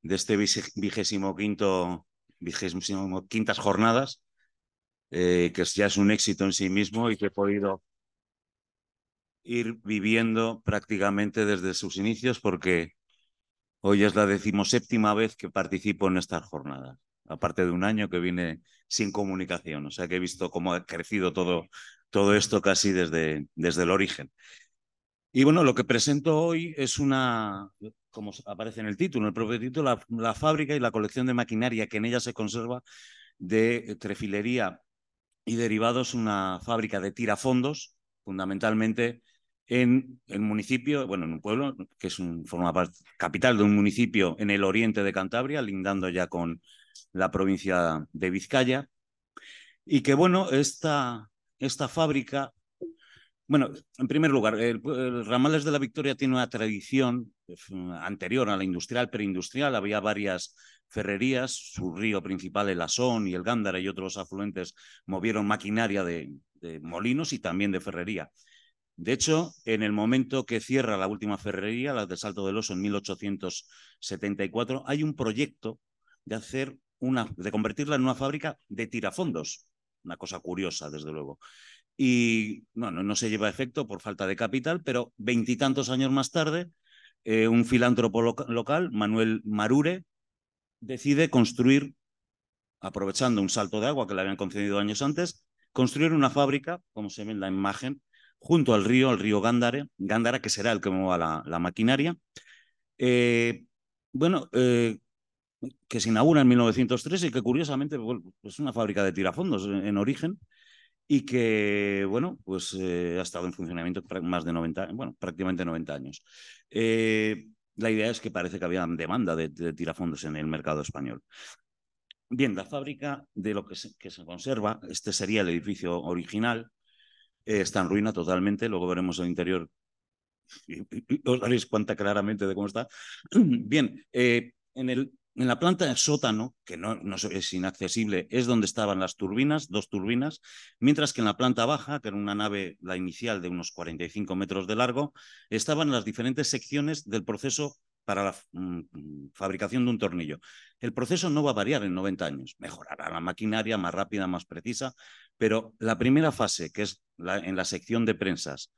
de este vigésimo quinto, quintas jornadas, eh, que ya es un éxito en sí mismo y que he podido ir viviendo prácticamente desde sus inicios, porque Hoy es la decimoséptima vez que participo en estas jornadas, aparte de un año que vine sin comunicación, o sea que he visto cómo ha crecido todo, todo esto casi desde, desde el origen. Y bueno, lo que presento hoy es una, como aparece en el título, el propio título, la, la fábrica y la colección de maquinaria que en ella se conserva de trefilería y derivados, una fábrica de tirafondos, fundamentalmente en el municipio, bueno, en un pueblo que es un, forma parte, capital de un municipio en el oriente de Cantabria, lindando ya con la provincia de Vizcaya. Y que, bueno, esta, esta fábrica, bueno, en primer lugar, el, Ramales de la Victoria tiene una tradición anterior a la industrial, preindustrial, había varias ferrerías, su río principal, el Asón y el Gándara y otros afluentes movieron maquinaria de molinos y también de ferrería. De hecho, en el momento que cierra la última ferrería, la del Salto del Oso en 1874, hay un proyecto de hacer una, de convertirla en una fábrica de tirafondos. Una cosa curiosa, desde luego. Y bueno, no se lleva a efecto por falta de capital, pero veintitantos años más tarde, eh, un filántropo local, Manuel Marure, decide construir, aprovechando un salto de agua que le habían concedido años antes, construir una fábrica, como se ve en la imagen, junto al río, al río Gándara, que será el que mueva la, maquinaria. Eh, bueno, eh, que se inaugura en 1903 y que curiosamente es una fábrica de tirafondos en, origen y que, bueno, pues eh, ha estado en funcionamiento más de 90, bueno, prácticamente 90 años. la idea es que parece que había demanda de, de tirafondos en el mercado español. Bien, la fábrica de lo que que se, conserva, este sería el edificio original, eh, está en ruina totalmente, luego veremos el interior y, os daréis cuenta claramente de cómo está. Bien, eh, en, el, en la planta de sótano, que no, no, es inaccesible, es donde estaban las turbinas, dos turbinas, mientras que en la planta baja, que era una nave, la inicial de unos 45 metros de largo, estaban las diferentes secciones del proceso para la mm, mm, fabricación de un tornillo. El proceso no va a variar en 90 años. Mejorará la maquinaria más rápida, más precisa, pero la primera fase, que es en la sección de prensas,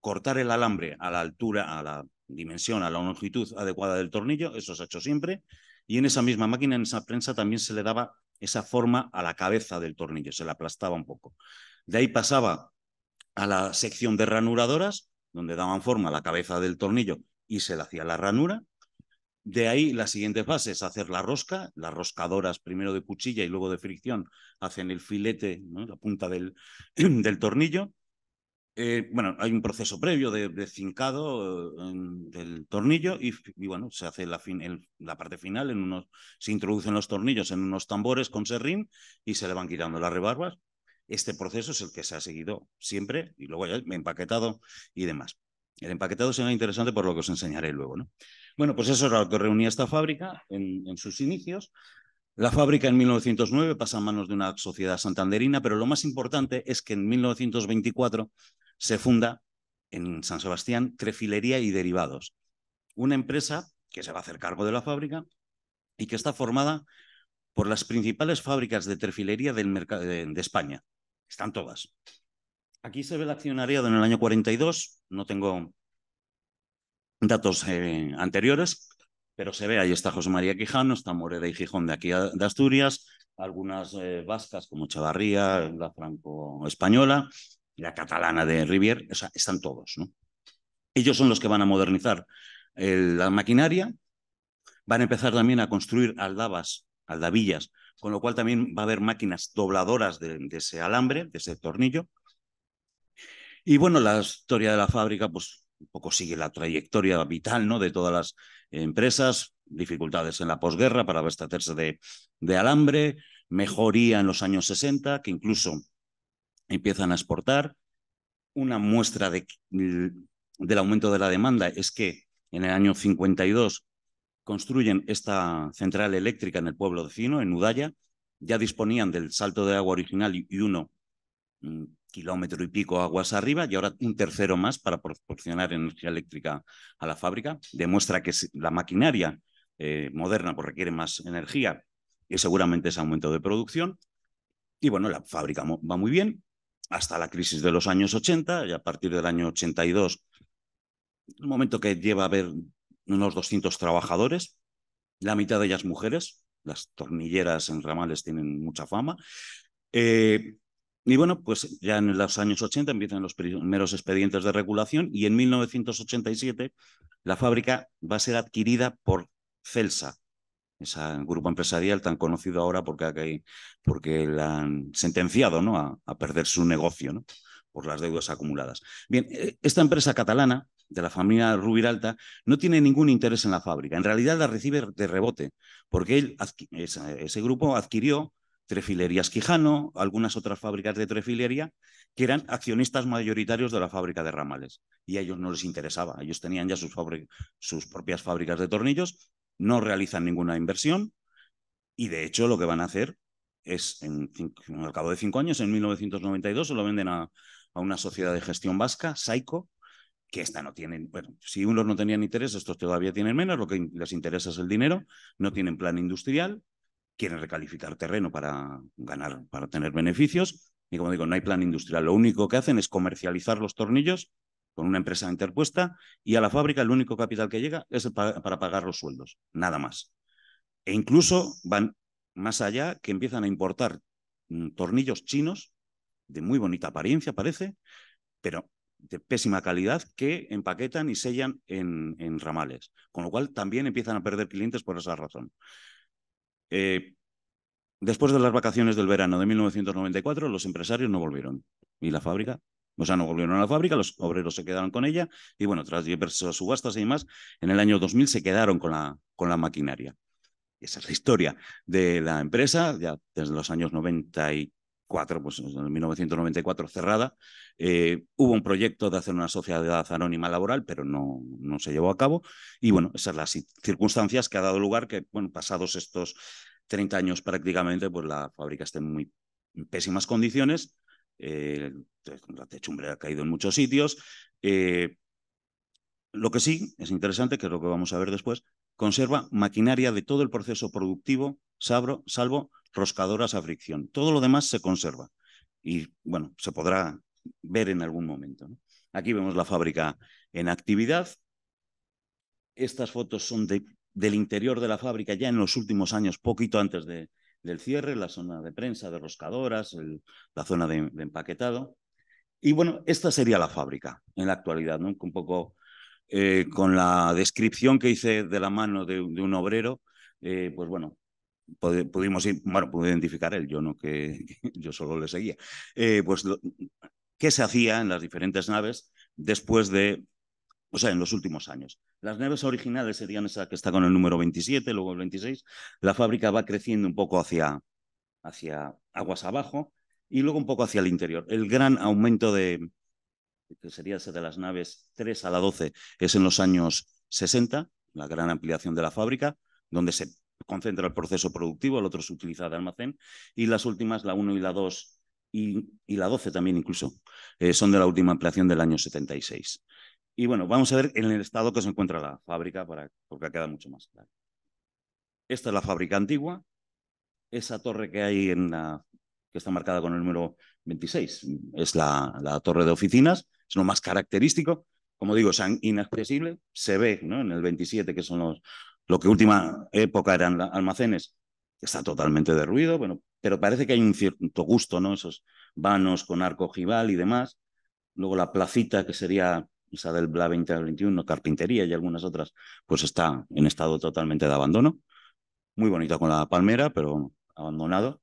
cortar el alambre a la altura, a la dimensión, a la longitud adecuada del tornillo, eso se ha hecho siempre, y en esa misma máquina, en esa prensa, también se le daba esa forma a la cabeza del tornillo, se la aplastaba un poco. De ahí pasaba a la sección de ranuradoras, donde daban forma a la cabeza del tornillo y se le hacía la ranura. De ahí la siguiente fase es hacer la rosca. Las roscadoras, primero de cuchilla y luego de fricción, hacen el filete, la punta del, tornillo. Eh, bueno, hay un proceso previo de, de cincado eh, del tornillo y, bueno, se hace la, la parte final, en unos, se introducen los tornillos en unos tambores con serrín y se le van quitando las rebarbas. Este proceso es el que se ha seguido siempre y luego ya empaquetado y demás. El empaquetado será interesante por lo que os enseñaré luego. ¿no? Bueno, pues eso era lo que reunía esta fábrica en, sus inicios. La fábrica en 1909 pasa a manos de una sociedad santanderina, pero lo más importante es que en 1924 se funda en San Sebastián Trefilería y Derivados, una empresa que se va a hacer cargo de la fábrica y que está formada por las principales fábricas de trefilería del de España. Están todas. Aquí se ve el accionariado en el año 42, no tengo datos eh, anteriores, pero se ve, ahí está José María Quijano, está Moreda y Gijón de aquí de Asturias, algunas eh, vascas como Chavarría, la franco-española, la catalana de Rivier, están todos. Ellos son los que van a modernizar la maquinaria, van a empezar también a construir aldabas, aldabillas, con lo cual también va a haber máquinas dobladoras de ese alambre, de ese tornillo, y bueno, la historia de la fábrica, pues un poco sigue la trayectoria vital ¿no? de todas las empresas, dificultades en la posguerra para abastecerse de, alambre, mejoría en los años 60, que incluso empiezan a exportar. Una muestra de, mm, del aumento de la demanda es que en el año 52 construyen esta central eléctrica en el pueblo vecino, en Udaya. Ya disponían del salto de agua original y uno kilómetro y pico aguas arriba y ahora un tercero más para proporcionar energía eléctrica a la fábrica. Demuestra que la maquinaria eh, moderna pues requiere más energía y seguramente ese aumento de producción. Y bueno, la fábrica va muy bien hasta la crisis de los años 80 y a partir del año 82, un momento que lleva a haber unos 200 trabajadores, la mitad de ellas mujeres, las tornilleras en ramales tienen mucha fama. Eh, y bueno, pues ya en los años 80 empiezan los primeros expedientes de regulación y en 1987 la fábrica va a ser adquirida por Celsa, ese grupo empresarial tan conocido ahora porque, porque la han sentenciado ¿no? a, perder su negocio por las deudas acumuladas. Bien, eh, esta empresa catalana de la familia Rubiralta no tiene ningún interés en la fábrica. En realidad la recibe de rebote, porque él, ese grupo adquirió Trefilerías Quijano, algunas otras fábricas de trefilería, que eran accionistas mayoritarios de la fábrica de ramales. Y a ellos no les interesaba, ellos tenían ya sus, propias fábricas de tornillos, no realizan ninguna inversión y de hecho lo que van a hacer es, al cabo de cinco años, en 1992, se lo venden a, a una sociedad de gestión vasca, Saico, que esta no tienen, bueno, si unos no tenían interés, estos todavía tienen menos, lo que les interesa es el dinero, no tienen plan industrial, quieren recalificar terreno para ganar, para tener beneficios. Y como digo, no hay plan industrial. Lo único que hacen es comercializar los tornillos con una empresa interpuesta y a la fábrica el único capital que llega es para, pagar los sueldos, nada más. E incluso van más allá que empiezan a importar mm, tornillos chinos de muy bonita apariencia, parece, pero de pésima calidad que empaquetan y sellan en, en ramales, con lo cual también empiezan a perder clientes por esa razón. Eh, después de las vacaciones del verano de 1994, los empresarios no volvieron. ¿Y la fábrica? O sea, no volvieron a la fábrica, los obreros se quedaron con ella y bueno, tras diversas subastas y demás, en el año 2000 se quedaron con la, con la maquinaria. Esa es la historia de la empresa, ya desde los años 90 y pues en 1994 cerrada. Eh, hubo un proyecto de hacer una sociedad anónima laboral, pero no, no se llevó a cabo. Y bueno, esas son las circunstancias que ha dado lugar que, bueno, pasados estos 30 años prácticamente, pues la fábrica está en muy pésimas condiciones. Eh, la techumbre ha caído en muchos sitios. Eh, lo que sí es interesante, que es lo que vamos a ver después, conserva maquinaria de todo el proceso productivo, sabro, salvo roscadoras a fricción. Todo lo demás se conserva y, bueno, se podrá ver en algún momento. Aquí vemos la fábrica en actividad. Estas fotos son del interior de la fábrica ya en los últimos años, poquito antes del cierre, la zona de prensa, de roscadoras, la zona de, empaquetado. Y bueno, esta sería la fábrica en la actualidad, un poco eh, con la descripción que hice de la mano de, un obrero, eh, pues bueno, pudimos bueno, pude identificar él, yo no que yo solo le seguía, eh, pues qué se hacía en las diferentes naves después de, o sea, en los últimos años. Las naves originales serían esa que está con el número 27, luego el 26. La fábrica va creciendo un poco hacia, hacia aguas abajo y luego un poco hacia el interior. El gran aumento de, que sería ese de las naves 3 a la 12, es en los años 60, la gran ampliación de la fábrica, donde se concentra el proceso productivo, el otro se utiliza de almacén, y las últimas, la 1 y la 2 y, la 12 también incluso, eh, son de la última ampliación del año 76. Y bueno, vamos a ver en el estado que se encuentra la fábrica, para, porque queda mucho más claro. Esta es la fábrica antigua, esa torre que hay en la, que está marcada con el número 26, es la, torre de oficinas, es lo más característico, como digo, es inaccesible, se ve ¿no? en el 27 que son los, lo que última época eran almacenes, está totalmente derruido, bueno, pero parece que hay un cierto gusto, ¿no? Esos vanos con arco ojival y demás. Luego la placita, que sería esa del Bla 20 al 21, carpintería y algunas otras, pues está en estado totalmente de abandono. Muy bonita con la palmera, pero abandonado.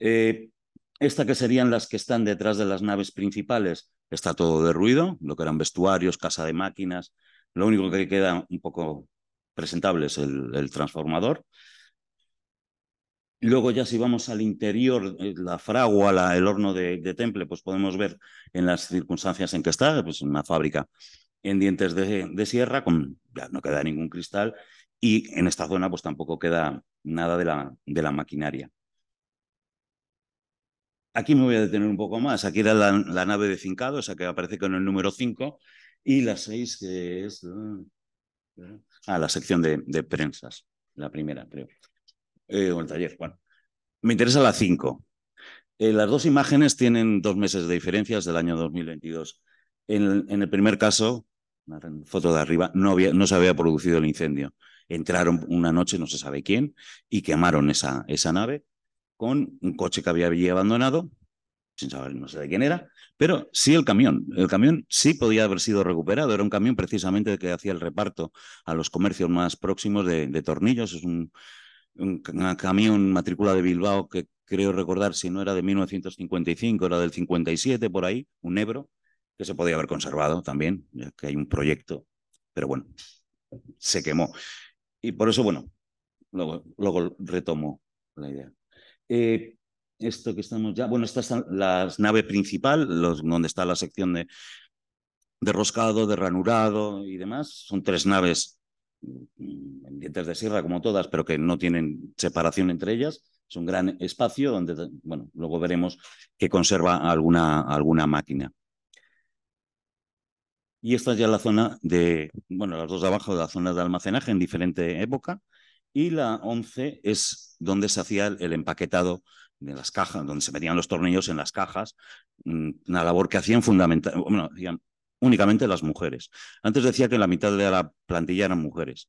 Eh, esta que serían las que están detrás de las naves principales, está todo derruido, lo que eran vestuarios, casa de máquinas. Lo único que queda un poco presentables el, el transformador. Luego ya si vamos al interior, eh, la fragua, el horno de, temple, pues podemos ver en las circunstancias en que está, pues una fábrica en dientes de, sierra, con, no queda ningún cristal y en esta zona pues tampoco queda nada de la, maquinaria. Aquí me voy a detener un poco más. Aquí era la, nave de fincado, esa que aparece con el número 5, y la 6 que es... Ah, a la sección de, prensas, la primera, creo, eh, o el taller. Bueno, me interesa la 5. Eh, las dos imágenes tienen dos meses de diferencias del año 2022. En, el primer caso, la foto de arriba, no, no se había producido el incendio. Entraron una noche, no se sabe quién, y quemaron esa, esa nave con un coche que había abandonado, sin saber no sé de quién era, pero sí el camión. El camión sí podía haber sido recuperado. Era un camión precisamente que hacía el reparto a los comercios más próximos de, tornillos. Es un, camión matrícula de Bilbao que creo recordar, si no era de 1955, era del 57 por ahí, un Ebro, que se podía haber conservado también, ya que hay un proyecto, pero bueno, se quemó. Y por eso, bueno, luego, luego retomo la idea. Eh, esto que estamos ya, bueno, esta es la nave principal, donde está la sección de, de roscado, de ranurado y demás. Son tres naves en mm, dientes de sierra como todas, pero que no tienen separación entre ellas. Es un gran espacio donde, bueno, luego veremos que conserva alguna, alguna máquina. Y esta es ya la zona de, bueno, las dos de abajo la zona de almacenaje en diferente época. Y la 11 es donde se hacía el empaquetado de las cajas, donde se metían los tornillos en las cajas, una mm, labor que hacían fundamental, únicamente las mujeres. Antes decía que la mitad de la plantilla eran mujeres.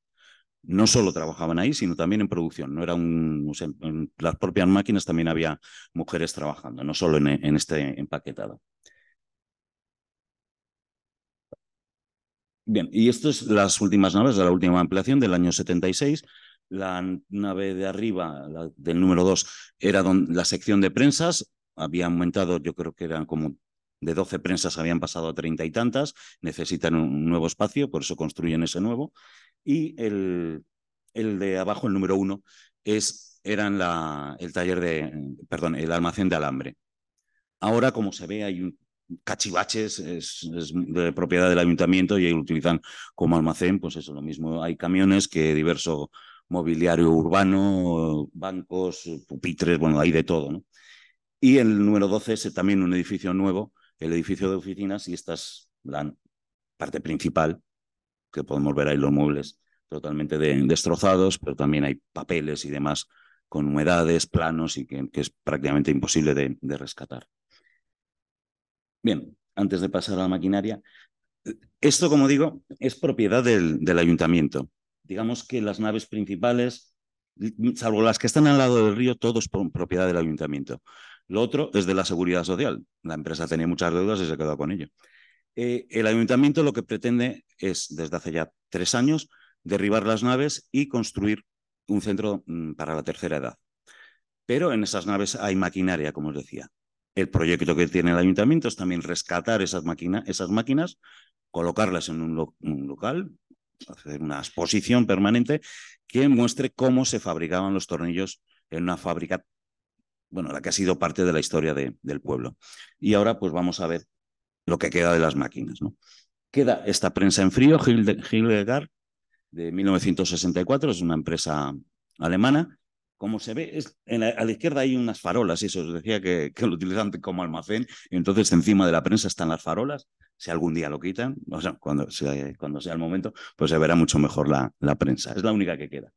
No solo trabajaban ahí, sino también en producción. No era un, en las propias máquinas también había mujeres trabajando, no solo en, en este empaquetado. Bien, y estas son las últimas naves de la última ampliación del año 76 la nave de arriba, la del número 2, era donde, la sección de prensas, había aumentado, yo creo que eran como de 12 prensas habían pasado a treinta y tantas, necesitan un nuevo espacio, por eso construyen ese nuevo. Y el, el de abajo, el número uno, es, eran la, el taller de, perdón, el almacén de alambre. Ahora, como se ve, hay cachivaches, es, de propiedad del ayuntamiento y lo utilizan como almacén, pues eso, lo mismo, hay camiones que diverso mobiliario urbano, bancos, pupitres, bueno, hay de todo. ¿no? Y el número 12 es también un edificio nuevo, el edificio de oficinas, y esta es la parte principal, que podemos ver ahí los muebles totalmente destrozados, pero también hay papeles y demás con humedades, planos, y que, es prácticamente imposible de, rescatar. Bien, antes de pasar a la maquinaria, esto, como digo, es propiedad del, del ayuntamiento digamos que las naves principales, salvo las que están al lado del río, todos son propiedad del ayuntamiento. Lo otro es de la seguridad social. La empresa tenía muchas deudas y se quedó con ello. Eh, el ayuntamiento lo que pretende es, desde hace ya tres años, derribar las naves y construir un centro mm, para la tercera edad. Pero en esas naves hay maquinaria, como os decía. El proyecto que tiene el ayuntamiento es también rescatar esas, esas máquinas, colocarlas en un local hacer una exposición permanente que muestre cómo se fabricaban los tornillos en una fábrica, bueno, la que ha sido parte de la historia del pueblo. Y ahora pues vamos a ver lo que queda de las máquinas. ¿no? Queda esta prensa en frío, Hildegard, de 1964, es una empresa alemana. Como se ve, a la izquierda hay unas farolas, y eso os decía que, que, lo utilizan como almacén, y entonces encima de la prensa están las farolas, si algún día lo quitan, cuando, sea el momento, pues se verá mucho mejor la, prensa. Es la única que queda.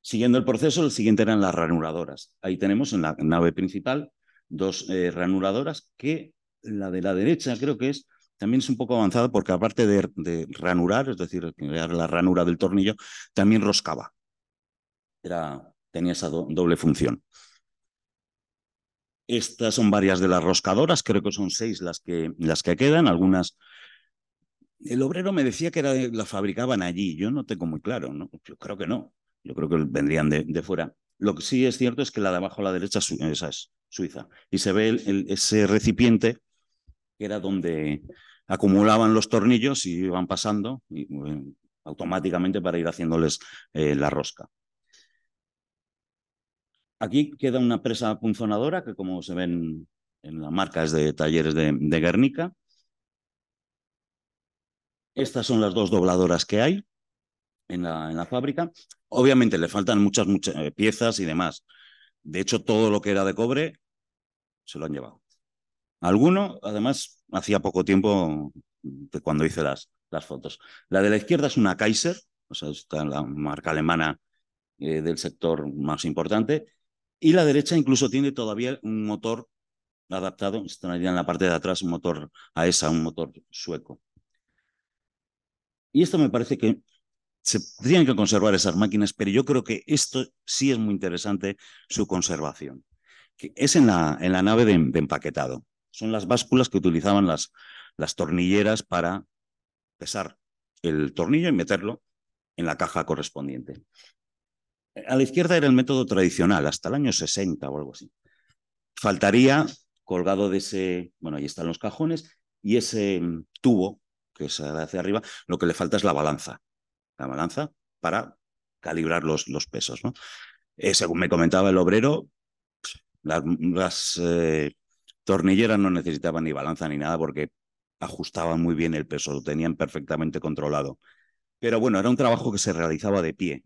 Siguiendo el proceso, el siguiente eran las ranuradoras. Ahí tenemos en la nave principal dos eh, ranuradoras que la de la derecha creo que es también es un poco avanzada porque aparte de, ranurar, es decir, crear la ranura del tornillo, también roscaba. Era, tenía esa doble función. Estas son varias de las roscadoras, creo que son seis las que, las que quedan, algunas... El obrero me decía que las la fabricaban allí, yo no tengo muy claro, ¿no? yo creo que no, yo creo que vendrían de, fuera. Lo que sí es cierto es que la de abajo a la derecha es Suiza y se ve ese recipiente que era donde acumulaban los tornillos y iban pasando automáticamente para ir haciéndoles eh, la rosca. Aquí queda una presa punzonadora que, como se ven en la marca, es de Talleres de, Guernica. Estas son las dos dobladoras que hay en la, fábrica. Obviamente le faltan muchas, muchas eh, piezas y demás. De hecho, todo lo que era de cobre se lo han llevado. Alguno, además, hacía poco tiempo de cuando hice las, fotos. La de la izquierda es una Kaiser, o sea, está la marca alemana eh, del sector más importante, y la derecha incluso tiene todavía un motor adaptado, estaría en la parte de atrás un motor a esa, un motor sueco. Y esto me parece que se tienen que conservar esas máquinas, pero yo creo que esto sí es muy interesante, su conservación. Que es en la, en la nave de, de, empaquetado. Son las básculas que utilizaban las, las tornilleras para pesar el tornillo y meterlo en la caja correspondiente a la izquierda era el método tradicional, hasta el año 60 o algo así. Faltaría, colgado de ese, bueno, ahí están los cajones, y ese mm, tubo que se hacia arriba, lo que le falta es la balanza. La balanza para calibrar los, pesos. ¿no? Eh, según me comentaba el obrero, las, eh, tornilleras no necesitaban ni balanza ni nada porque ajustaban muy bien el peso, lo tenían perfectamente controlado. Pero bueno, era un trabajo que se realizaba de pie,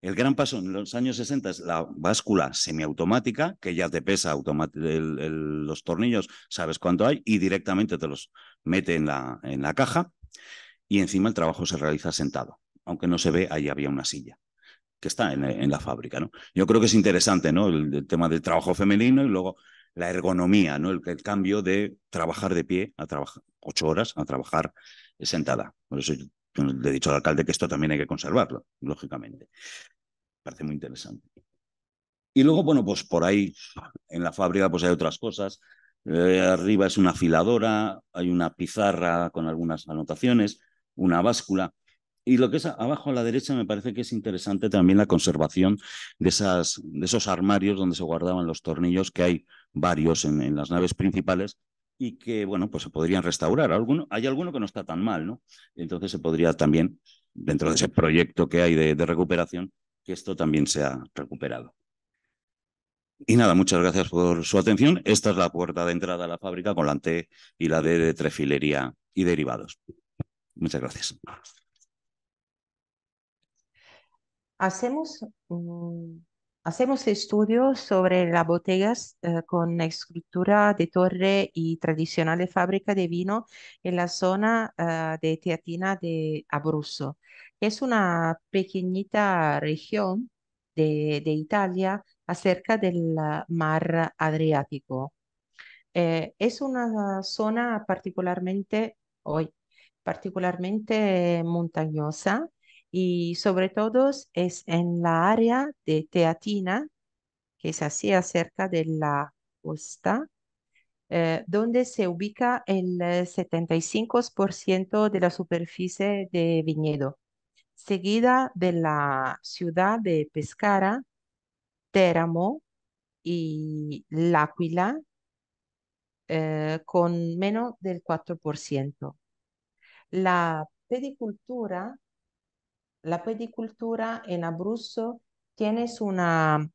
el gran paso en los años 60 es la báscula semiautomática, que ya te pesa los tornillos, sabes cuánto hay, y directamente te los mete en la, en la caja. Y encima el trabajo se realiza sentado. Aunque no se ve, ahí había una silla que está en, la fábrica. ¿no? Yo creo que es interesante ¿no? el, tema del trabajo femenino y luego la ergonomía, ¿no? el, cambio de trabajar de pie a trabajar ocho horas a trabajar sentada. Por eso le he dicho al alcalde que esto también hay que conservarlo, lógicamente. Parece muy interesante. Y luego, bueno, pues por ahí en la fábrica pues hay otras cosas. Eh, arriba es una afiladora, hay una pizarra con algunas anotaciones, una báscula. Y lo que es abajo a la derecha me parece que es interesante también la conservación de, esas, de esos armarios donde se guardaban los tornillos, que hay varios en las naves principales y que, bueno, pues se podrían restaurar. Alguno, hay alguno que no está tan mal, ¿no? Entonces se podría también, dentro de ese proyecto que hay de, recuperación, que esto también sea recuperado. Y nada, muchas gracias por su atención. Esta es la puerta de entrada a la fábrica con la T y la D de trefilería y derivados. Muchas gracias. Hacemos mm, Hacemos estudios sobre las botellas eh, con estructura de torre y tradicional de fábrica de vino en la zona eh, de Teatina de Abruzzo, es una pequeñita región de, Italia acerca del eh, mar Adriático. es una zona particularmente, hoy, particularmente montañosa y sobre todo es en la área de Teatina, que es así cerca de la costa, eh, donde se ubica el 75% eh, de la superficie de viñedo, seguida de la ciudad de Pescara, Teramo y Láquila, eh, con menos del 4%. La pedicultura la pedicultura en Abruzzo tiene una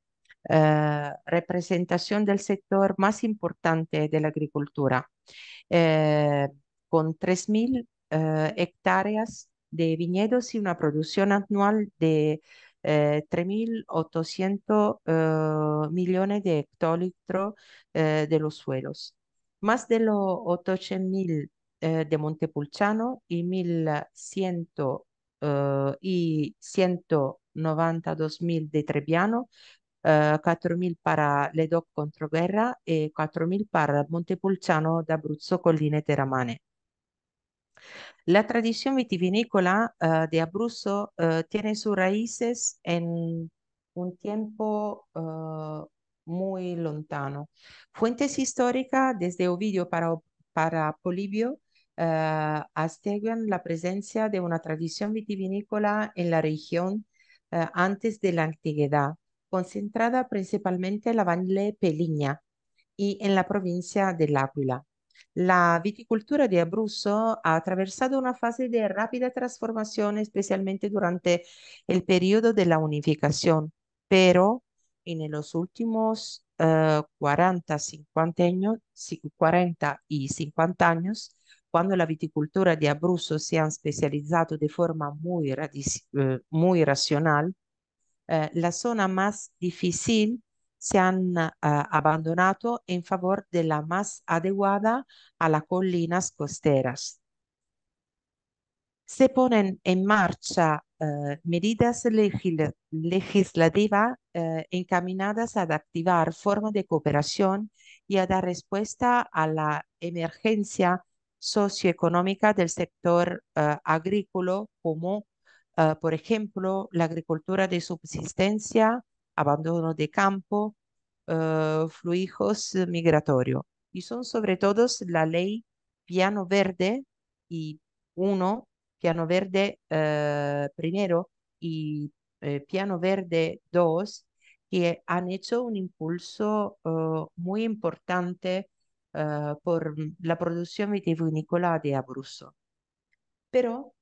eh, representación del sector más importante de la agricultura, eh, con 3.000 eh, hectáreas de viñedos y una producción anual de 3.800 millones de hectolitros de los suelos. Más de los 800.000 de Montepulciano y 1.100 eh, y 192.000 de Trebbiano, 4.000 eh, para Ledoc Controguerra eh, y 4.000 para Montepulciano d'Abruzzo Colline Teramane. La tradición vitivinícola de Abruzzo tiene sus raíces en un tiempo muy lontano. Fuentes históricas desde Ovidio para, para Polibio uh, la presencia de una tradición vitivinícola en la región ah, antes de la antigüedad, concentrada principalmente en la Valle Peliña y en la provincia del Áquila. La viticultura de Abruzzo ha atravesado una fase de rápida transformación, especialmente durante el periodo de la unificación, pero en los últimos ah, años, 40 y 50 años, cuando la viticultura de Abruzzo se è especializado de forma muy, racional, eh, eh, la zona más difícil se han eh, abandonado en favor de la más adecuada a las colinas costeras. Se ponen en marcha medidas legislativas encaminadas a activar formas de cooperación y a dar respuesta a la emergencia socioeconómica del sector eh, agrícola, como eh, por ejemplo la agricultura de subsistencia, abandono de campo, eh, flujos migratorios. Y son sobre todo la ley Piano Verde y uno, Piano Verde primero y Piano Verde dos que han hecho un impulso muy importante eh, por la producción vitivinícola de Abruzzo. Pero,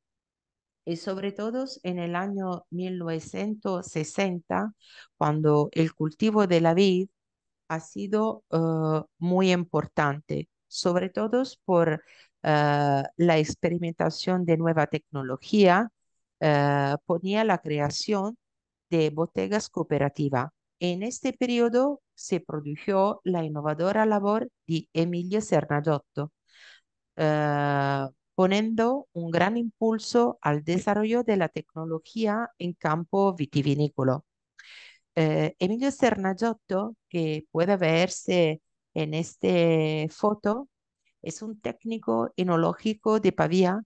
eh, sobre todo en el año 1960, cuando el cultivo de la vid ha sido eh, muy importante, sobre todo por la experimentación de nueva tecnología ponía la creación de botegas cooperativas en este periodo se produjo la innovadora labor de Emilio Sernagiotto, eh, poniendo un gran impulso al desarrollo de la tecnología en campo vitivinícola. Eh, Emilio Sernagiotto, que puede verse en esta foto, es un técnico enológico de Pavía.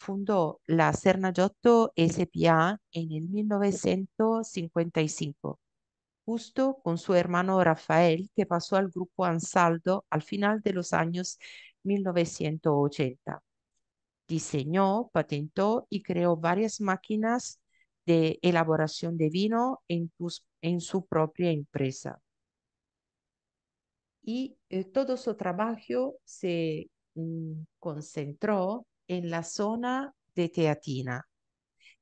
Fundó la Sernagiotto SPA en el 1955 con su hermano Rafael, que pasó al grupo Ansaldo al final de los años 1980. Diseñó, patentó y creó varias máquinas de elaboración de vino en, en su propia empresa. Y eh, todo su trabajo se mm, concentró en la zona de Teatina.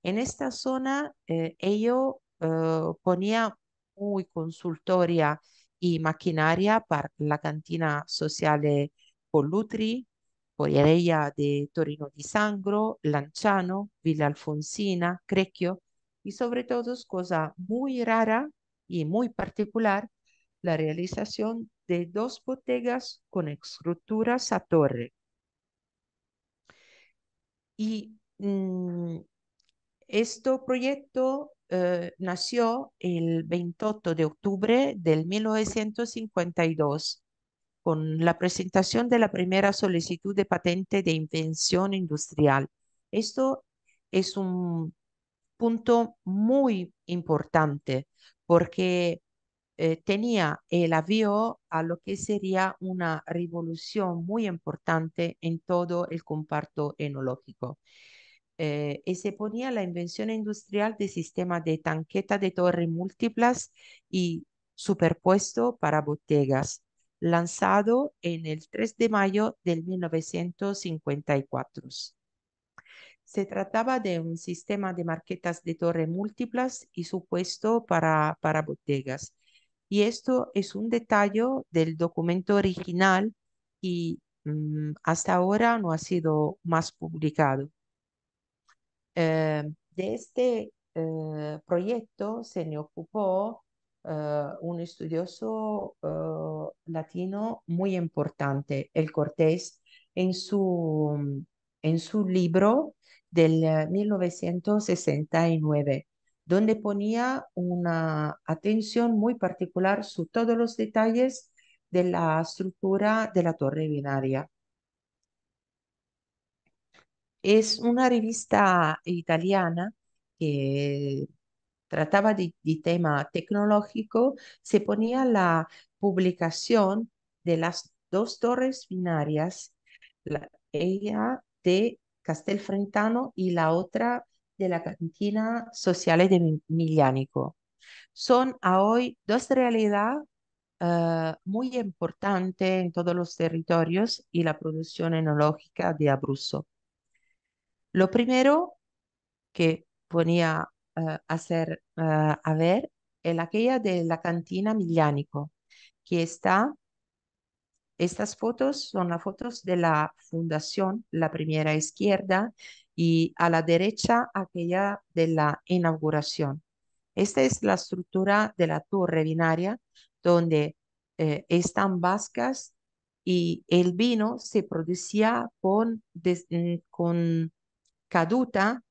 En esta zona, eh, ello eh, ponía muy consultoria y maquinaria para la cantina social Pollutri, Poiereia de Torino di Sangro, Lanciano, Villa Alfonsina, Crecchio y sobre todo, cosa muy rara y muy particular, la realización de dos botegas con estructuras a torre. Y mm, este proyecto eh, nació el 28 de octubre del 1952 con la presentación de la primera solicitud de patente de invención industrial. Esto es un punto muy importante porque eh, tenía el avión a lo que sería una revolución muy importante en todo el comparto enológico. Eh, y se ponía la invención industrial del sistema de tanqueta de torres múltiplas y superpuesto para botegas, lanzado en el 3 de mayo de 1954. Se trataba de un sistema de marquetas de torre múltiplas y supuesto para, para bodegas. Y esto es un detalle del documento original y mm, hasta ahora no ha sido más publicado. Eh, de este eh, proyecto se me ocupó eh, un estudioso latino muy importante, el Cortés, en su, en su libro del 1969 donde ponía una atención muy particular sobre todos los detalles de la estructura de la torre binaria es una revista italiana que trataba de, tema tecnológico, se ponía la publicación de las dos torres binarias, la, ella de Castelfrentano y la otra de la cantina social de Miglianico. Son a hoy dos realidades eh, muy importantes en todos los territorios y la producción enológica de Abruzzo. Lo primero que ponía a eh, hacer eh, a ver es aquella de la cantina Millánico, que está, estas fotos son las fotos de la fundación, la primera izquierda, y a la derecha aquella de la inauguración. Esta es la estructura de la torre binaria, donde eh, están vascas y el vino se producía con mm, caduta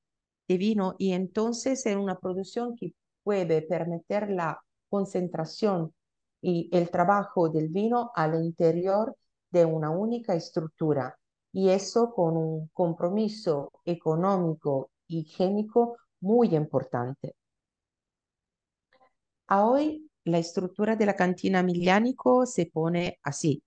de vino y entonces en una producción que puede permitir la concentración y el trabajo del vino al interior de una única estructura y eso con un compromiso económico y higiénico muy importante. A hoy la estructura de la cantina Miglianico se pone así.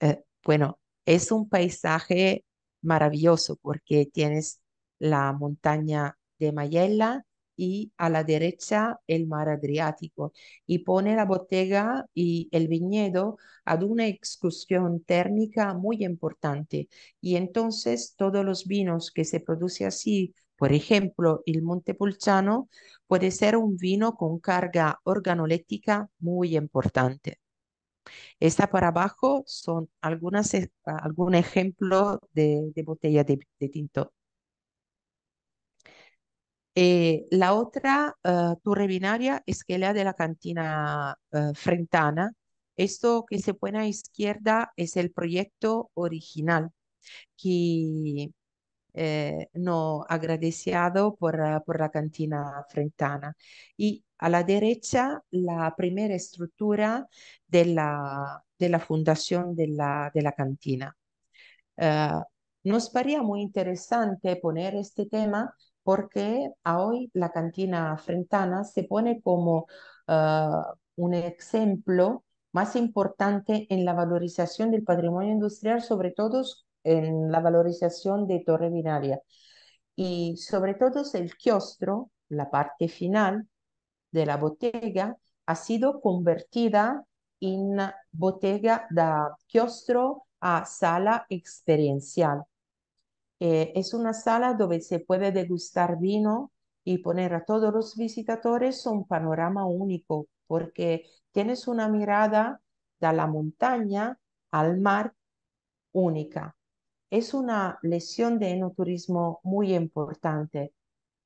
Eh, bueno, es un paisaje maravilloso porque tienes la montaña de Mayella y a la derecha el mar Adriático y pone la botega y el viñedo a una excursión térmica muy importante y entonces todos los vinos que se produce así por ejemplo, el Montepulciano puede ser un vino con carga organolética muy importante. Esta para abajo son algunas, eh, algún ejemplo de, de botella de, tinto. Eh, la otra eh, torre binaria es que la de la cantina frentana. Esto que se pone a izquierda es el proyecto original que no agradecido por, por la cantina frentana. Y a la derecha, la primera estructura de la, fundación de la, cantina. Eh, nos paría muy interesante poner este tema porque hoy la cantina frentana se pone como eh, un ejemplo más importante en la valorización del patrimonio industrial, sobre todo en la valorización de Torre Binaria. Y sobre todo el chiostro, la parte final, de la bottega ha sido convertida en bottega de chiostro a sala experiencial. Eh, es una sala donde se puede degustar vino y poner a todos los visitadores un panorama único, porque tienes una mirada de la montaña al mar única. Es una lesión de enoturismo muy importante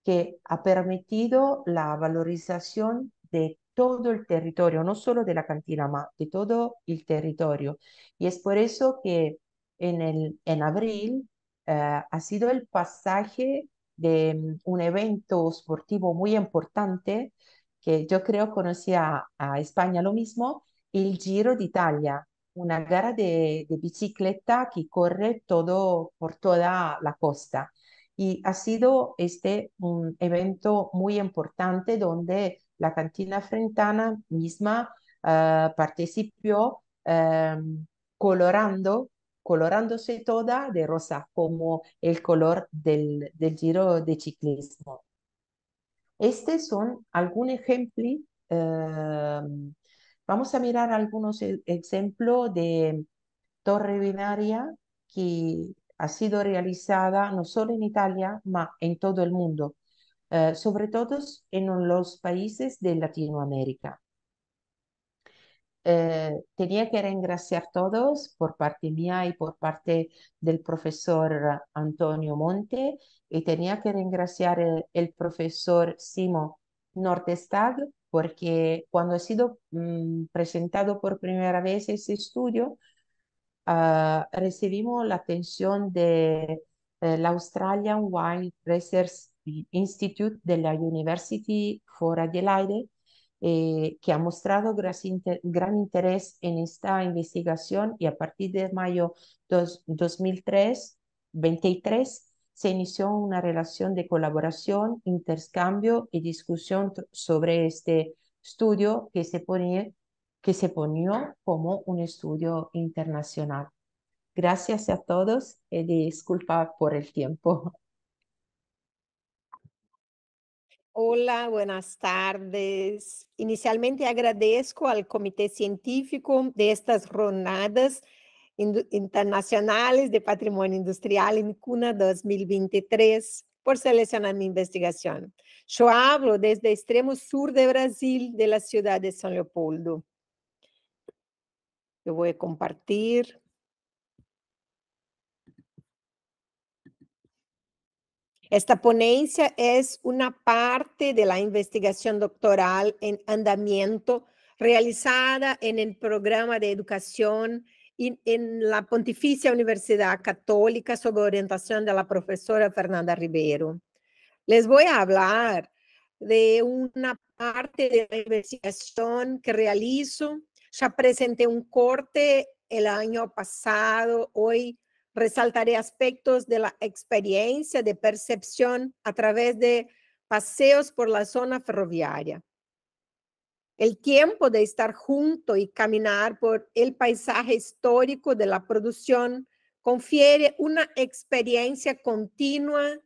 que ha permitido la valorización de todo el territorio, no solo de la cantina, más de todo el territorio. Y es por eso que en, el, en abril eh, ha sido el pasaje de mm, un evento sportivo muy importante que yo creo conocía a España lo mismo, el Giro de Italia, una gara de, bicicleta que corre todo por toda la costa. Y ha sido este un evento muy importante donde la cantina frentana misma ah, participó em, colorando, colorándose toda de rosa como el color del, giro de ciclismo. Estos son algunos ejemplos. Em, vamos a mirar algunos e-, ejemplos de Torre Binaria que ha sido realizada no solo en Italia, sino en todo el mundo, eh, sobre todo en los países de Latinoamérica. Eh, tenía que a todos por parte mía y por parte del profesor Antonio Monte y tenía que agradecer el, profesor Simo Nordestag porque cuando ha sido mm, presentado por primera vez ese estudio, Ah, recibimos la atención de eh, Australian Wine Research Institute de la University for Adelaide, eh, que ha mostrado gran interés en esta investigación y a partir de mayo de 2003, se inició una relación de colaboración, intercambio y discusión sobre este estudio que se pone que se ponió como un estudio internacional. Gracias a todos y disculpa por el tiempo. Hola, buenas tardes. Inicialmente agradezco al Comité Científico de estas ronadas internacionales de Patrimonio Industrial en CUNA 2023 por seleccionar mi investigación. Yo hablo desde el extremo sur de Brasil, de la ciudad de San Leopoldo. Yo voy a compartir. Esta ponencia es una parte de la investigación doctoral en andamiento realizada en el programa de educación en la Pontificia Universidad Católica sobre orientación de la profesora Fernanda Rivero. Les voy a hablar de una parte de la investigación que realizo ya presenté un corte el año pasado, hoy resaltaré aspectos de la experiencia de percepción a través de paseos por la zona ferroviaria. El tiempo de estar junto y caminar por el paisaje histórico de la producción confiere una experiencia continua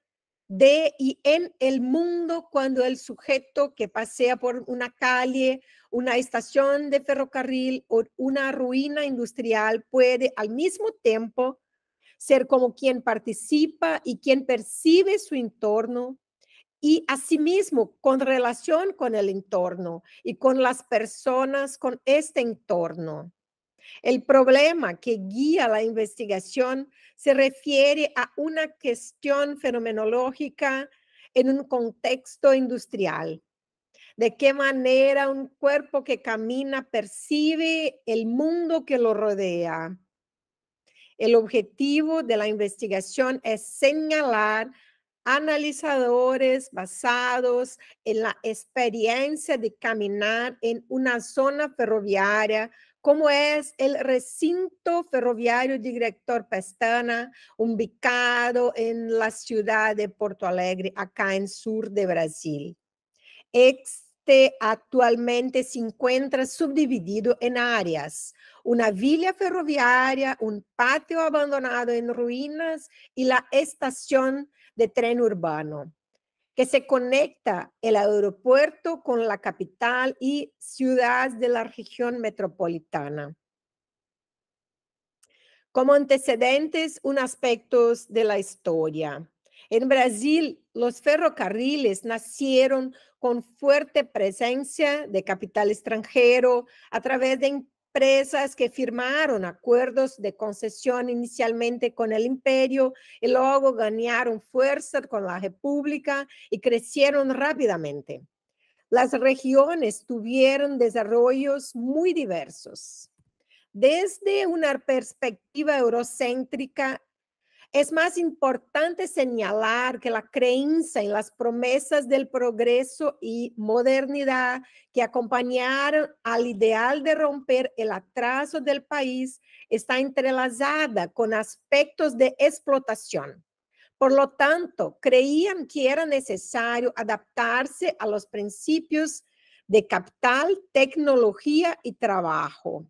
de y en el mundo cuando el sujeto que pasea por una calle una estación de ferrocarril o una ruina industrial puede al mismo tiempo ser como quien participa y quien percibe su entorno y asimismo con relación con el entorno y con las personas con este entorno. El problema que guía la investigación se refiere a una cuestión fenomenológica en un contexto industrial de qué manera un cuerpo que camina percibe el mundo que lo rodea. El objetivo de la investigación es señalar analizadores basados en la experiencia de caminar en una zona ferroviaria como es el recinto ferroviario Director Pestana, ubicado en la ciudad de Porto Alegre, acá en sur de Brasil actualmente se encuentra subdividido en áreas, una villa ferroviaria, un patio abandonado en ruinas y la estación de tren urbano, que se conecta el aeropuerto con la capital y ciudades de la región metropolitana. Como antecedentes, un aspecto de la historia. En Brasil, los ferrocarriles nacieron con fuerte presencia de capital extranjero a través de empresas que firmaron acuerdos de concesión inicialmente con el imperio y luego ganaron fuerza con la república y crecieron rápidamente. Las regiones tuvieron desarrollos muy diversos. Desde una perspectiva eurocéntrica, es más importante señalar que la creencia en las promesas del progreso y modernidad que acompañaron al ideal de romper el atraso del país está entrelazada con aspectos de explotación. Por lo tanto, creían que era necesario adaptarse a los principios de capital, tecnología y trabajo.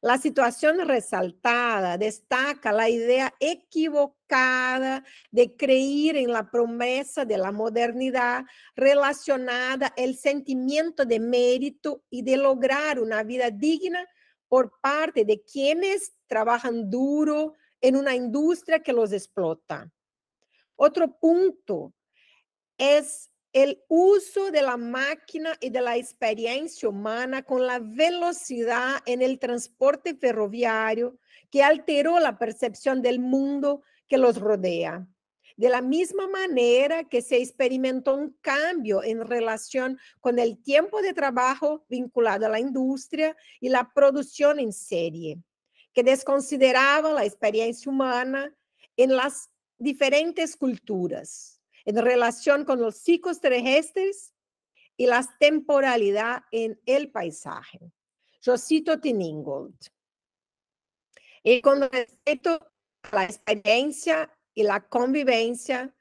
La situación resaltada destaca la idea equivocada de creer en la promesa de la modernidad relacionada el sentimiento de mérito y de lograr una vida digna por parte de quienes trabajan duro en una industria que los explota. Otro punto es el uso de la máquina y de la experiencia humana con la velocidad en el transporte ferroviario que alteró la percepción del mundo que los rodea. De la misma manera que se experimentó un cambio en relación con el tiempo de trabajo vinculado a la industria y la producción en serie, que desconsideraba la experiencia humana en las diferentes culturas en relación con los ciclos terrestres y la temporalidad en el paisaje. Yo cito Tinningold. Y con respecto a la experiencia y la convivencia,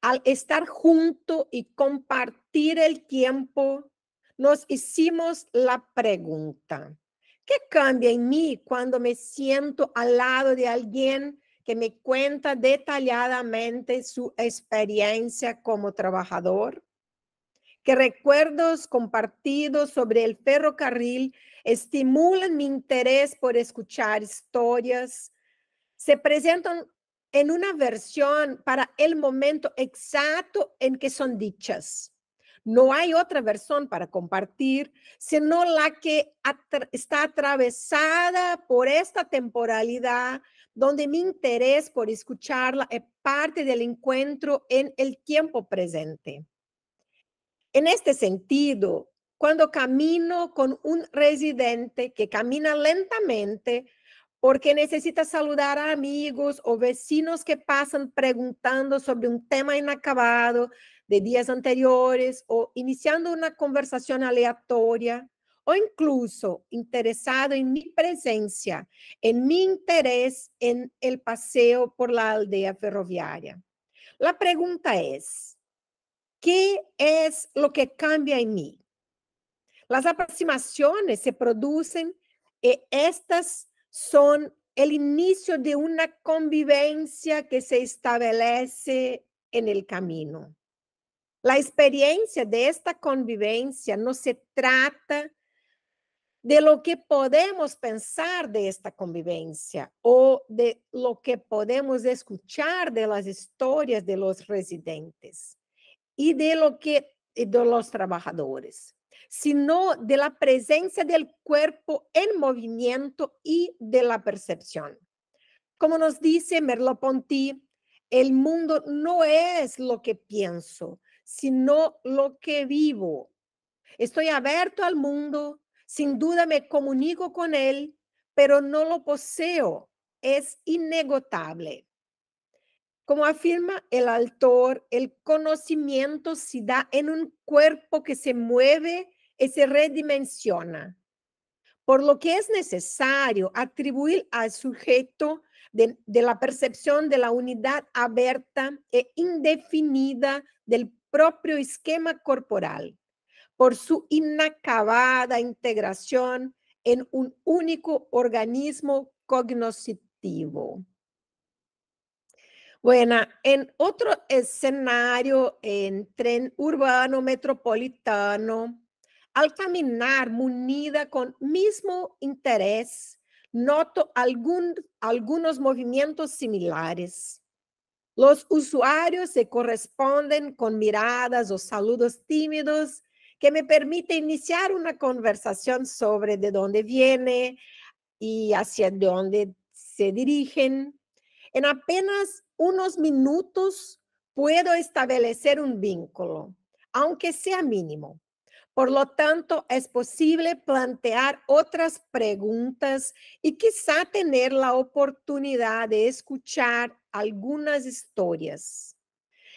al estar junto y compartir el tiempo, nos hicimos la pregunta, ¿qué cambia en mí cuando me siento al lado de alguien que me cuenta detalladamente su experiencia como trabajador, que recuerdos compartidos sobre el ferrocarril estimulan mi interés por escuchar historias, se presentan en una versión para el momento exacto en que son dichas. No hay otra versión para compartir, sino la que está atravesada por esta temporalidad donde mi interés por escucharla es parte del encuentro en el tiempo presente. En este sentido, cuando camino con un residente que camina lentamente porque necesita saludar a amigos o vecinos que pasan preguntando sobre un tema inacabado de días anteriores o iniciando una conversación aleatoria, o incluso interesado en mi presencia, en mi interés en el paseo por la aldea ferroviaria. La pregunta es, ¿qué es lo que cambia en mí? Las aproximaciones se producen y eh, estas son el inicio de una convivencia que se establece en el camino. La experiencia de esta convivencia no se trata de lo que podemos pensar de esta convivencia o de lo que podemos escuchar de las historias de los residentes y de lo que eh, de los trabajadores, sino de la presencia del cuerpo en movimiento y de la percepción. Como nos dice Merleau-Ponty, el mundo no es lo que pienso, sino lo que vivo. Estoy abierto al mundo, sin duda me comunico con Él, pero no lo poseo. Es innegotable. Como afirma el autor, el conocimiento se da en un cuerpo que se mueve y se redimensiona, por lo que es necesario atribuir al sujeto de, la percepción de la unidad abierta e indefinida del propio esquema corporal por su inacabada integración en un único organismo cognoscitivo. Bueno, en otro escenario, en tren urbano metropolitano, al caminar munida con mismo interés, noto algunos movimientos similares. Los usuarios se corresponden con miradas o saludos tímidos que me permite iniciar una conversación sobre de dónde viene y hacia dónde se dirigen. En apenas unos minutos puedo establecer un vínculo, aunque sea mínimo. Por lo tanto, es posible plantear otras preguntas y quizá tener la oportunidad de escuchar algunas historias.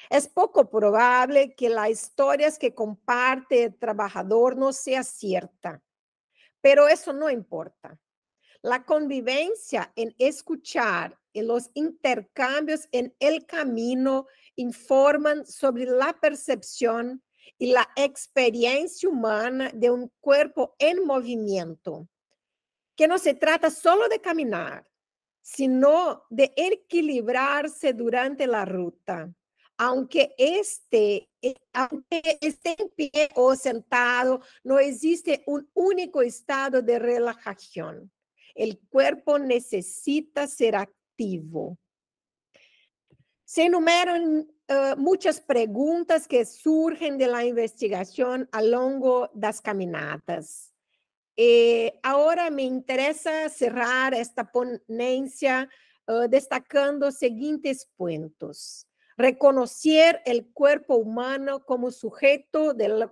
Es poco probable que las historias que comparte el trabajador no sea cierta, pero eso no importa. La convivencia en escuchar y los intercambios en el camino informan sobre la percepción y la experiencia humana de un cuerpo en movimiento, que no se trata solo de caminar, sino de equilibrarse durante la ruta aunque esté, eh, aunque esté en pie o sentado, no existe un único estado de relajación. El cuerpo necesita ser activo. Se enumeran eh, muchas preguntas que surgen de la investigación a lo largo de las caminatas. Eh, ahora me interesa cerrar esta ponencia destacando los siguientes puntos reconocer el cuerpo humano como sujeto del,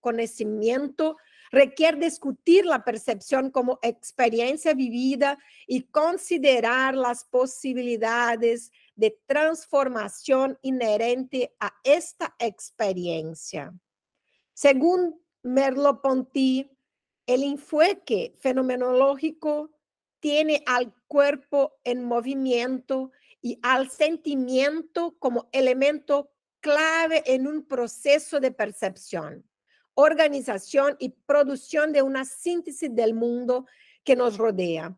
conocimiento requiere discutir la percepción como experiencia vivida y considerar las posibilidades de transformación inherente a esta experiencia. Según Merleau-Ponty, el enfoque fenomenológico tiene al cuerpo en movimiento y al sentimiento como elemento clave en un proceso de percepción, organización y producción de una síntesis del mundo que nos rodea.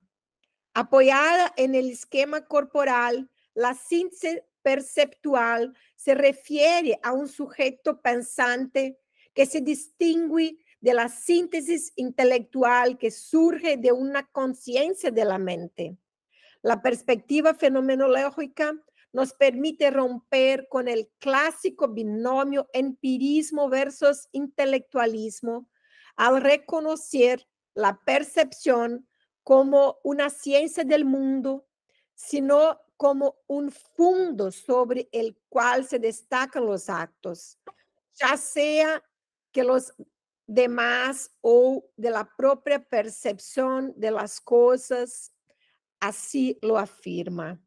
Apoyada en el esquema corporal, la síntesis perceptual se refiere a un sujeto pensante que se distingue de la síntesis intelectual que surge de una conciencia de la mente. La perspectiva fenomenológica nos permite romper con el clásico binomio empirismo versus intelectualismo al reconocer la percepción como una ciencia del mundo, sino como un fondo sobre el cual se destacan los actos, ya sea que los demás o de la propia percepción de las cosas así lo afirma.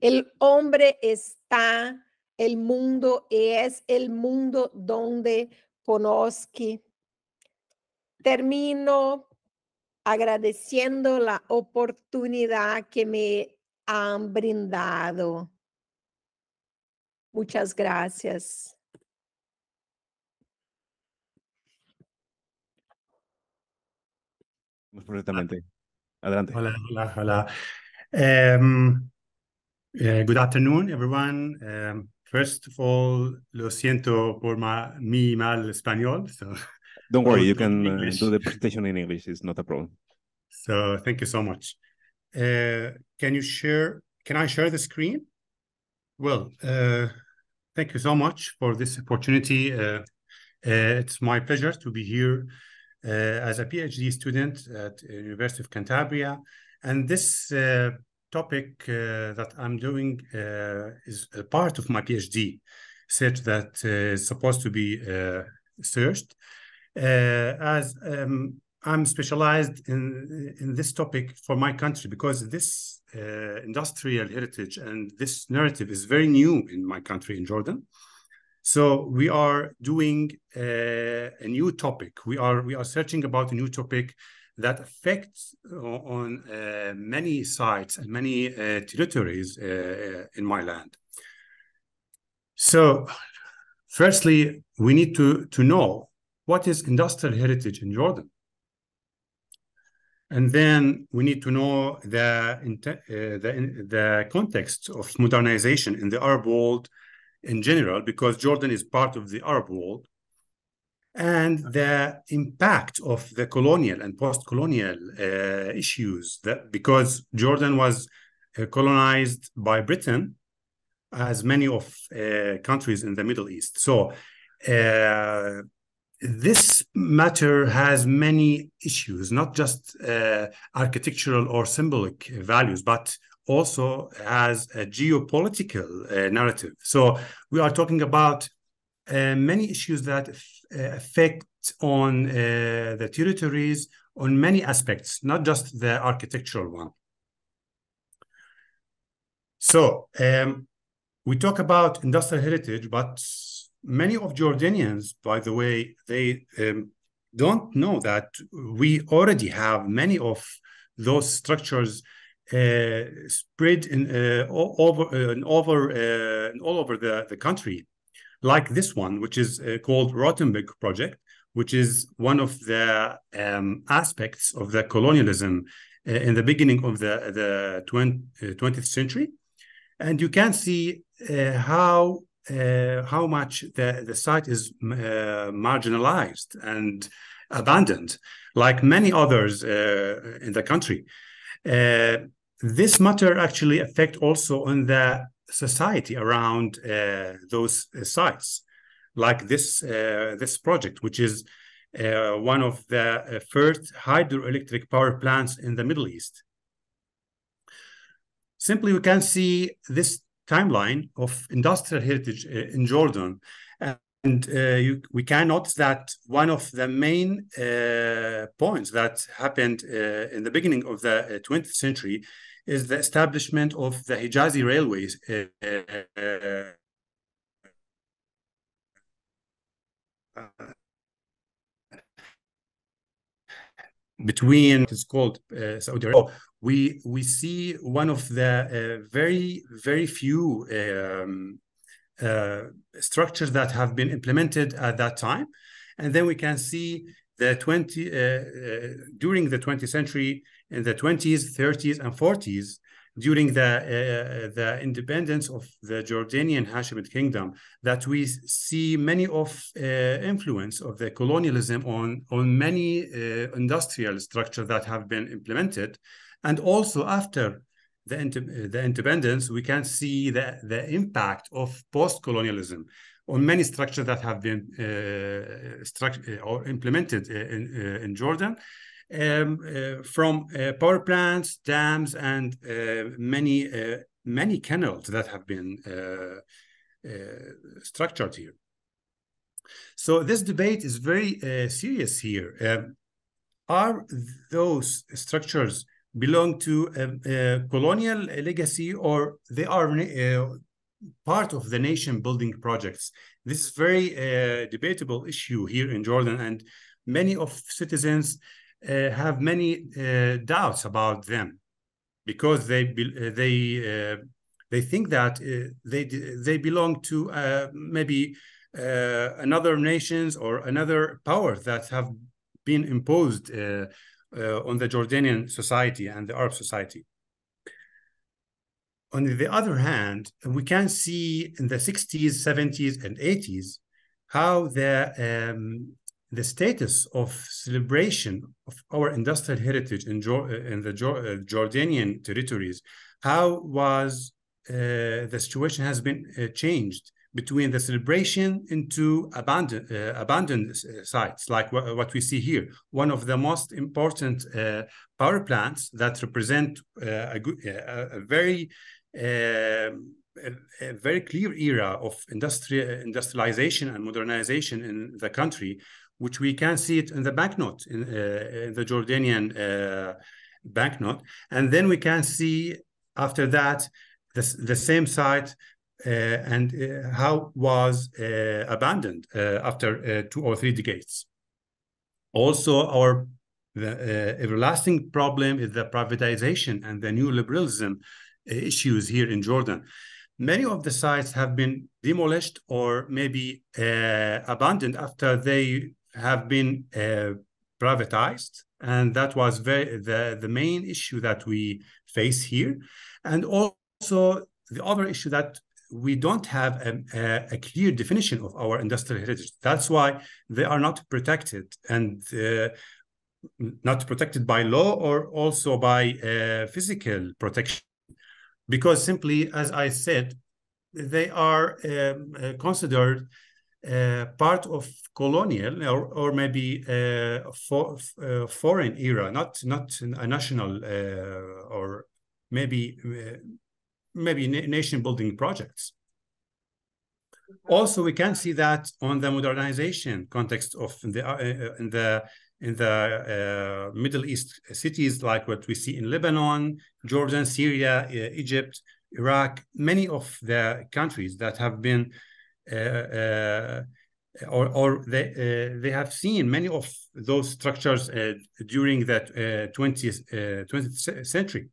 El hombre está, el mundo es, el mundo donde conozco. Termino agradeciendo la oportunidad que me han brindado. Muchas gracias. Adelante. Hola, hola, hola. Um, uh, good afternoon, everyone. Um, first of all, lo siento por ma mi mal español. So. Don't worry, you can uh, do the presentation in English. It's not a problem. So thank you so much. Uh, can you share? Can I share the screen? Well, uh, thank you so much for this opportunity. Uh, uh, it's my pleasure to be here uh, as a PhD student at uh, University of Cantabria. And this uh, topic that I'm doing is a part of my PhD research that is supposed to be searched. as um, I'm specialized in in this topic for my country because this uh, industrial heritage and this narrative is very new in my country in Jordan. So we are doing a, uh, a new topic. We are we are searching about a new topic that affects uh, on uh, many sites and many uh, territories uh, uh, in my land. So, firstly, we need to, to know what is industrial heritage in Jordan. And then we need to know the, the, the context of modernization in the Arab world in general, because Jordan is part of the Arab world. And the impact of the colonial and post colonial uh, issues that because Jordan was uh, colonized by Britain, as many of uh, countries in the Middle East. So uh, this matter has many issues, not just uh, architectural or symbolic values, but also has a geopolitical uh, narrative. So we are talking about uh, many issues that uh, affect on the territories on many aspects, not just the architectural one. So um, we talk about industrial heritage, but many of Jordanians, by the way, they um, don't know that we already have many of those structures uh, spread in, uh, all over, uh, and over, uh, all over the, the country, like this one, which is uh, called Rottenberg Project, which is one of the um, aspects of the colonialism uh, in the beginning of the, the 20th century. And you can see how how much the, the site is marginalized and abandoned, like many others in the country this matter actually affect also on the society around uh, those uh, sites, like this uh, this project, which is uh, one of the first hydroelectric power plants in the Middle East. Simply, we can see this timeline of industrial heritage in Jordan. And uh, you, we can note that one of the main uh, points that happened uh, in the beginning of the 20th century is the establishment of the Hijazi railways. Uh, uh, between it's called uh, Saudi Arabia, oh. we we see one of the uh, very very few um, uh, structures that have been implemented at that time, and then we can see the twenty uh, during the twentieth century in the 20s, 30s, and 40s during the uh, uh, the independence of the Jordanian Hashemite kingdom that we see many of uh, influence of the colonialism on on many uh, industrial structures that have been implemented, and also after the uh, the independence we can see the the impact of post colonialism on many structures that have been uh, struct- or implemented in, in Jordan um, uh, from uh, power plants, dams, and uh, many many canals that have been structured here. So this debate is very serious here. Um, are those structures belong to a, a, colonial legacy or they are uh, part of the nation building projects this is very uh, debatable issue here in jordan and many of citizens uh, have many uh, doubts about them because they uh, they they think that they they belong to maybe another nations or another powers that have been imposed on the Jordanian society and the Arab society. On the other hand, we can see in the 60s, 70s, and 80s how the um, the status of celebration of our industrial heritage in, uh, in the uh, Jordanian territories, how was uh, the situation has been uh, changed between the celebration into uh, abandoned abandoned sites, like what we see here, one of the most important power plants that represent a, good, a, very um, a, a, very clear era of industri- industrialization and modernization in the country which we can see it in the banknote, in, uh, in the Jordanian uh, banknote. And then we can see after that the, the same site uh, and uh, how was uh, abandoned uh, after two or three decades. Also, our the, everlasting problem is the privatization and the neoliberalism issues here in Jordan. Many of the sites have been demolished or maybe abandoned after they have been uh, privatized and that was very, the, the main issue that we face here and also the other issue that we don't have a, um, a, a clear definition of our industrial heritage that's why they are not protected and uh, not protected by law or also by uh, physical protection because simply as i said they are um, uh, considered uh, part of colonial or, or maybe uh, for, uh, foreign era, not not a national uh, or maybe uh, maybe nation building projects. Also, we can see that on the modernization context of the in the in the Middle East cities, like what we see in Lebanon, Jordan, Syria, Egypt, Iraq, many of the countries that have been uh, uh, or, or they, uh, they have seen many of those structures during that 20th, 20th century.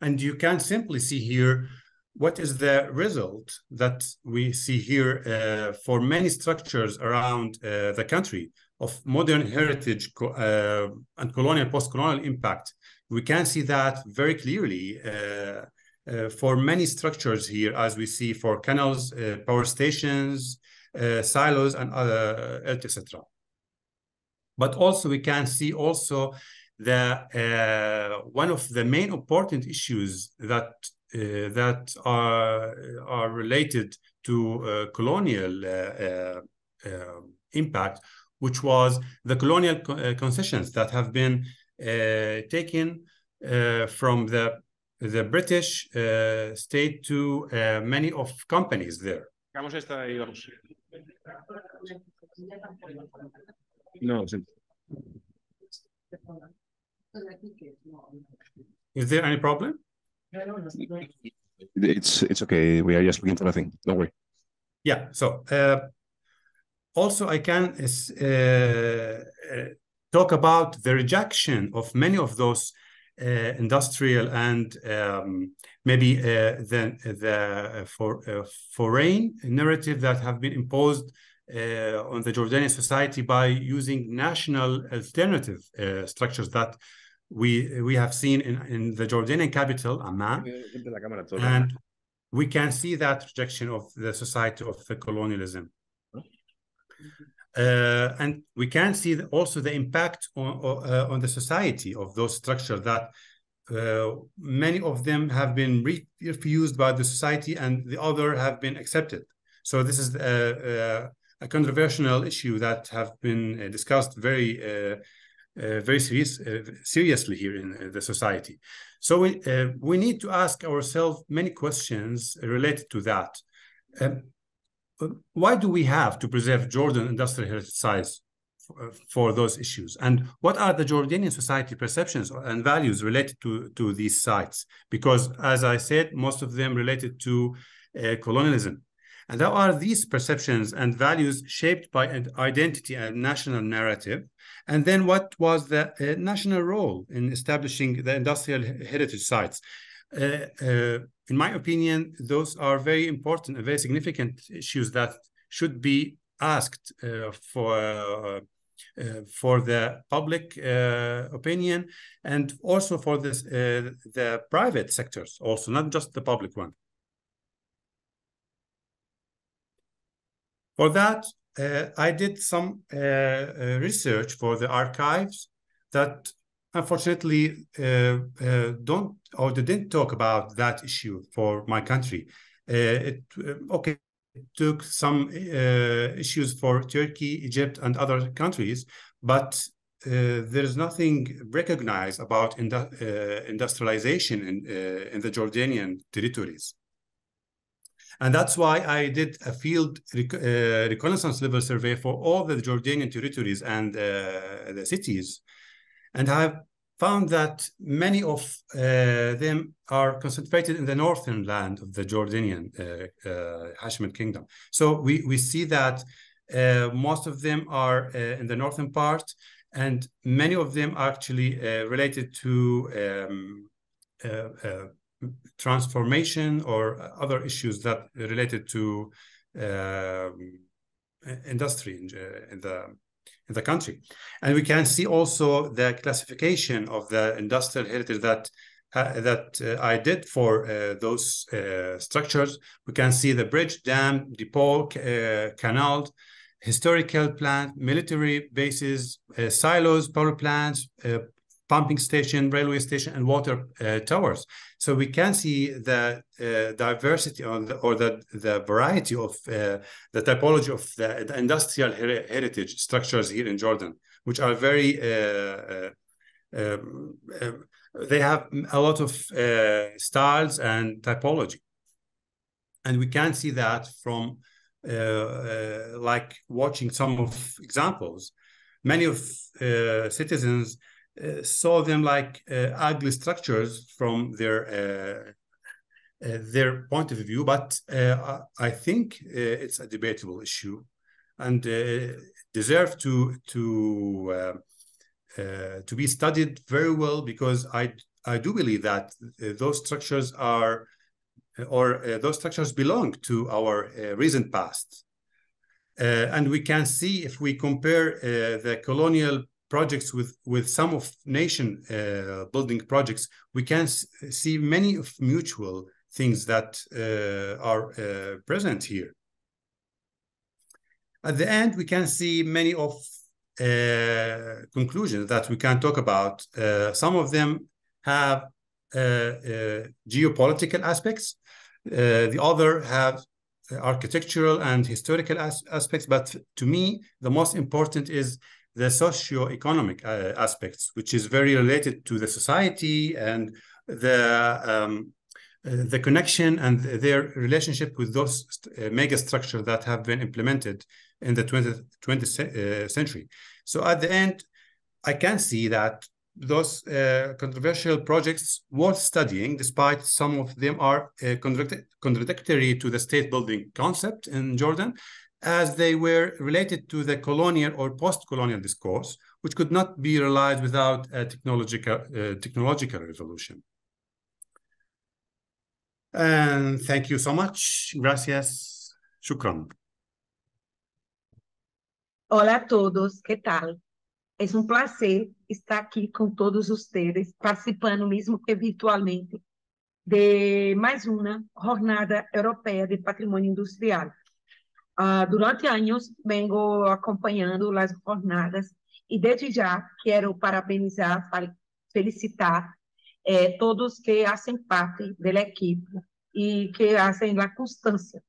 And you can simply see here what is the result that we see here uh, for many structures around uh, the country of modern heritage co uh, and colonial post-colonial impact we can see that very clearly uh, for many structures here, as we see for canals, uh, power stations, uh, silos, and other, etc. But also we can see also the uh, one of the main important issues that uh, that are are related to uh, colonial um, impact, which was the colonial co concessions that have been taken from the the British uh, to uh, many of companies there. No, sí. Is there any problem? It's it's okay. We are just looking for nothing. Don't worry. Yeah. So uh, also, I can uh, uh, uh, talk about the rejection of many of those uh, industrial and um, maybe uh, the, the uh, for, foreign narrative that have been imposed on the Jordanian society by using national alternative structures that we we have seen in, in the Jordanian capital, Amman, and we can see that rejection of the society of the colonialism. Uh, and we can see also the impact on, uh, on the society of those structures that uh, many of them have been refused by the society and the other have been accepted. So this is a, uh, uh, a, controversial issue that have been uh, discussed very very serious, seriously here in the society. So we, we need to ask ourselves many questions related to that. Um, why do we have to preserve Jordan industrial heritage sites uh, for those issues? And what are the Jordanian society perceptions and values related to, to these sites? Because as I said, most of them related to uh, colonialism. And how are these perceptions and values shaped by an identity and national narrative? And then what was the uh, national role in establishing the industrial heritage sites? Uh, uh in my opinion, those are very important and very significant issues that should be asked uh, for uh, uh for the public uh, opinion and also for this, uh, the private sectors also, not just the public one. For that, uh, I did some research for the archives that unfortunately uh, uh, don't or they didn't talk about that issue for my country. Uh, it okay it took some issues for Turkey, Egypt, and other countries, but uh, there is nothing recognized about in the, uh, industrialization in, uh, in, the Jordanian territories. And that's why I did a field rec reconnaissance level survey for all the Jordanian territories and the cities and I've found that many of uh, them are concentrated in the northern land of the Jordanian uh, uh, Hashemite kingdom. So we, we see that uh, most of them are uh, in the northern part, and many of them are actually uh, related to um, transformation or other issues that related to um, industry in, in the in the country. And we can see also the classification of the industrial heritage that uh, that uh, I did for uh, those uh, structures. We can see the bridge, dam, depot, uh, canal, historical plant, military bases, uh, silos, power plants, pumping station, railway station, and water uh, towers. So we can see the uh, diversity or the, or the, the variety of uh, the typology of the, the industrial her heritage structures here in Jordan, which are very uh, uh, um, uh, they have a lot of styles and typology, and we can see that from like watching some of examples. Many of citizens uh, saw them like uh, ugly structures from their uh, their point of view. But I think it's a debatable issue, and deserve to to um, to be studied very well because I I do believe that those structures are or uh, those structures belong to our uh, recent past. Uh, and we can see if we compare the colonial projects with with some of nation uh, building projects, we can see many of mutual things that uh, are uh, present here. At the end, we can see many of uh, conclusions that we can talk about. Uh, some of them have uh, geopolitical aspects. the other have architectural and historical as aspects. But to me, the most important is the socio-economic uh, aspects, which is very related to the society and the um, uh, the connection and their relationship with those uh, mega structures that have been implemented in the 20th, 20th uh, century. So at the end, I can see that those uh, controversial projects worth studying, despite some of them are contradictory to the state building concept in Jordan, as they were related to the colonial or post-colonial discourse, which could not be realized without a technological, uh, technological revolution. And thank you so much. Gracias. Shukran. Olá a todos, que tal? É um prazer estar aqui com todos vocês, participando mesmo que virtualmente de mais uma Jornada Europeia de Patrimônio Industrial. Uh, durante anos venho acompanhando as jornadas e desde já quero parabenizar, felicitar eh, todos que fazem parte da equipe e que fazem a constância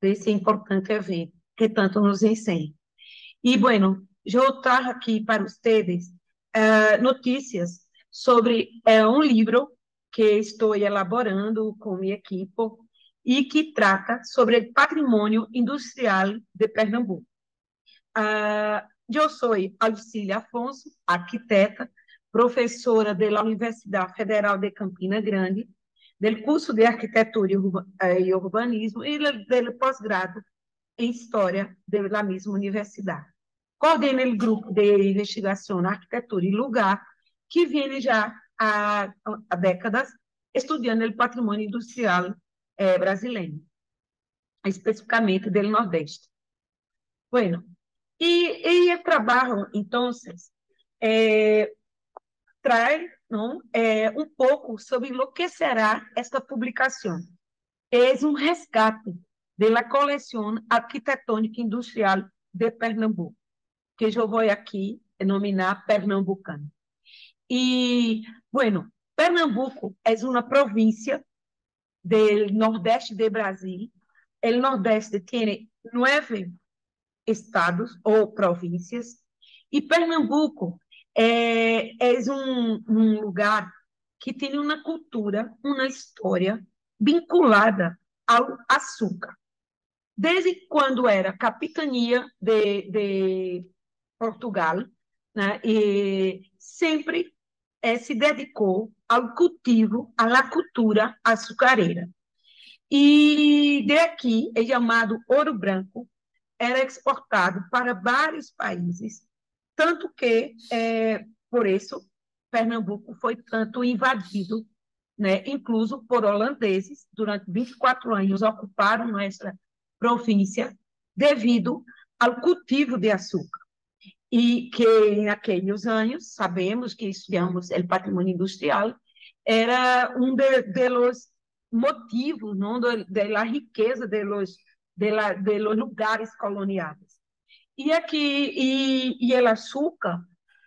desse importante evento que tanto nos ensina E, bueno, eu trago aqui para vocês uh, eh, notícias sobre uh, eh, um livro que estou elaborando com minha equipe e que trata sobre patrimônio industrial de Pernambuco. Ah, eu sou Lucília Afonso, arquiteta, professora da Universidade Federal de Campina Grande, do curso de Arquitetura e eh, Urbanismo e do pós-grado em História da mesma universidade. Coordena o grupo de investigação na arquitetura e lugar, que vem já há, há décadas estudando o patrimônio industrial é, brasileiro, especificamente do Nordeste. Bueno, e o trabalho, então, é, traz é, um pouco sobre o que será esta publicação. É um resgate da coleção arquitetônica industrial de Pernambuco, que eu vou aqui denominar Pernambucano. E, bueno, Pernambuco é uma província do nordeste do Brasil. O nordeste tem nove estados ou províncias e Pernambuco é, é um, um lugar que tem uma cultura, uma história vinculada ao açúcar. Desde quando era capitania de, de Portugal, né? e eh, sempre é, se dedicou ao cultivo, à cultura açucareira. E daqui é chamado ouro branco, era exportado para vários países, tanto que, é, por isso, Pernambuco foi tanto invadido, né, incluso por holandeses, durante 24 anos ocuparam nossa província, devido ao cultivo de açúcar e que naqueles anos sabemos que estudamos o patrimônio industrial era um de, de los motivos não de, de la riqueza de los de, la, de los lugares coloniais e aqui e, e el açúcar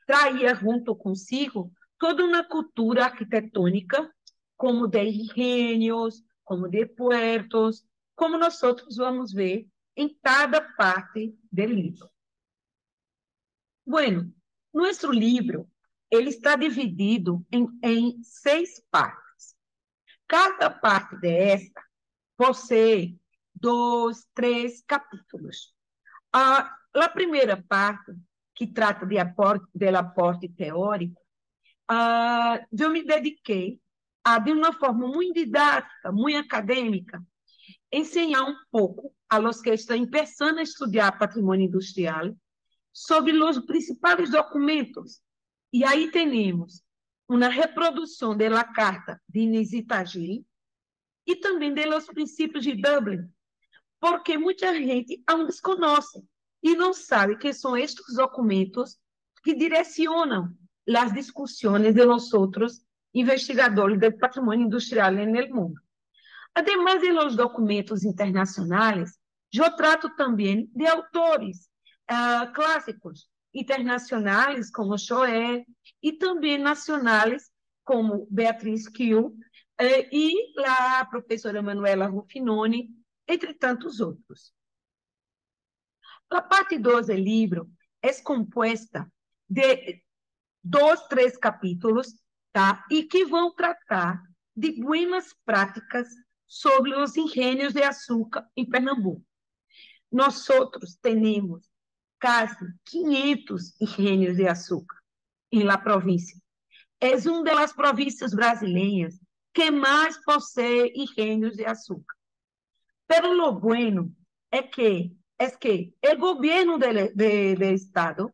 traía junto consigo toda uma cultura arquitetônica como de engenhos como de puertos como nós outros vamos ver em cada parte do livro Bueno, nosso livro ele está dividido em, em seis partes. Cada parte desta possui dois, três capítulos. A, a primeira parte, que trata de aporte, del aporte teórico, eu me dediquei a, de uma forma muito didática, muito acadêmica, ensinar um pouco a los que estão pensando a estudar patrimônio industrial sobre os principais documentos. E aí temos uma reprodução da Carta de Inisitagil e também dos princípios de Dublin, porque muita gente ainda desconhece e não sabe que são estes documentos que direcionam as discussões de nós outros investigadores do patrimônio industrial no mundo. Ademais de los documentos internacionais, eu trato também de autores ah, clássicos internacionais, como Choé, e também nacionais, como Beatriz Kiel eh, e a professora Manuela Ruffinoni, entre tantos outros. A parte 2 do é livro é composta de dois, três capítulos, tá? E que vão tratar de boas práticas sobre os engenhos de açúcar em Pernambuco. Nós outros temos quase 500 engenhos de açúcar em la província. É uma das províncias brasileiras que mais possui engenhos de açúcar. Pero lo bueno é que é que o governo do de, de estado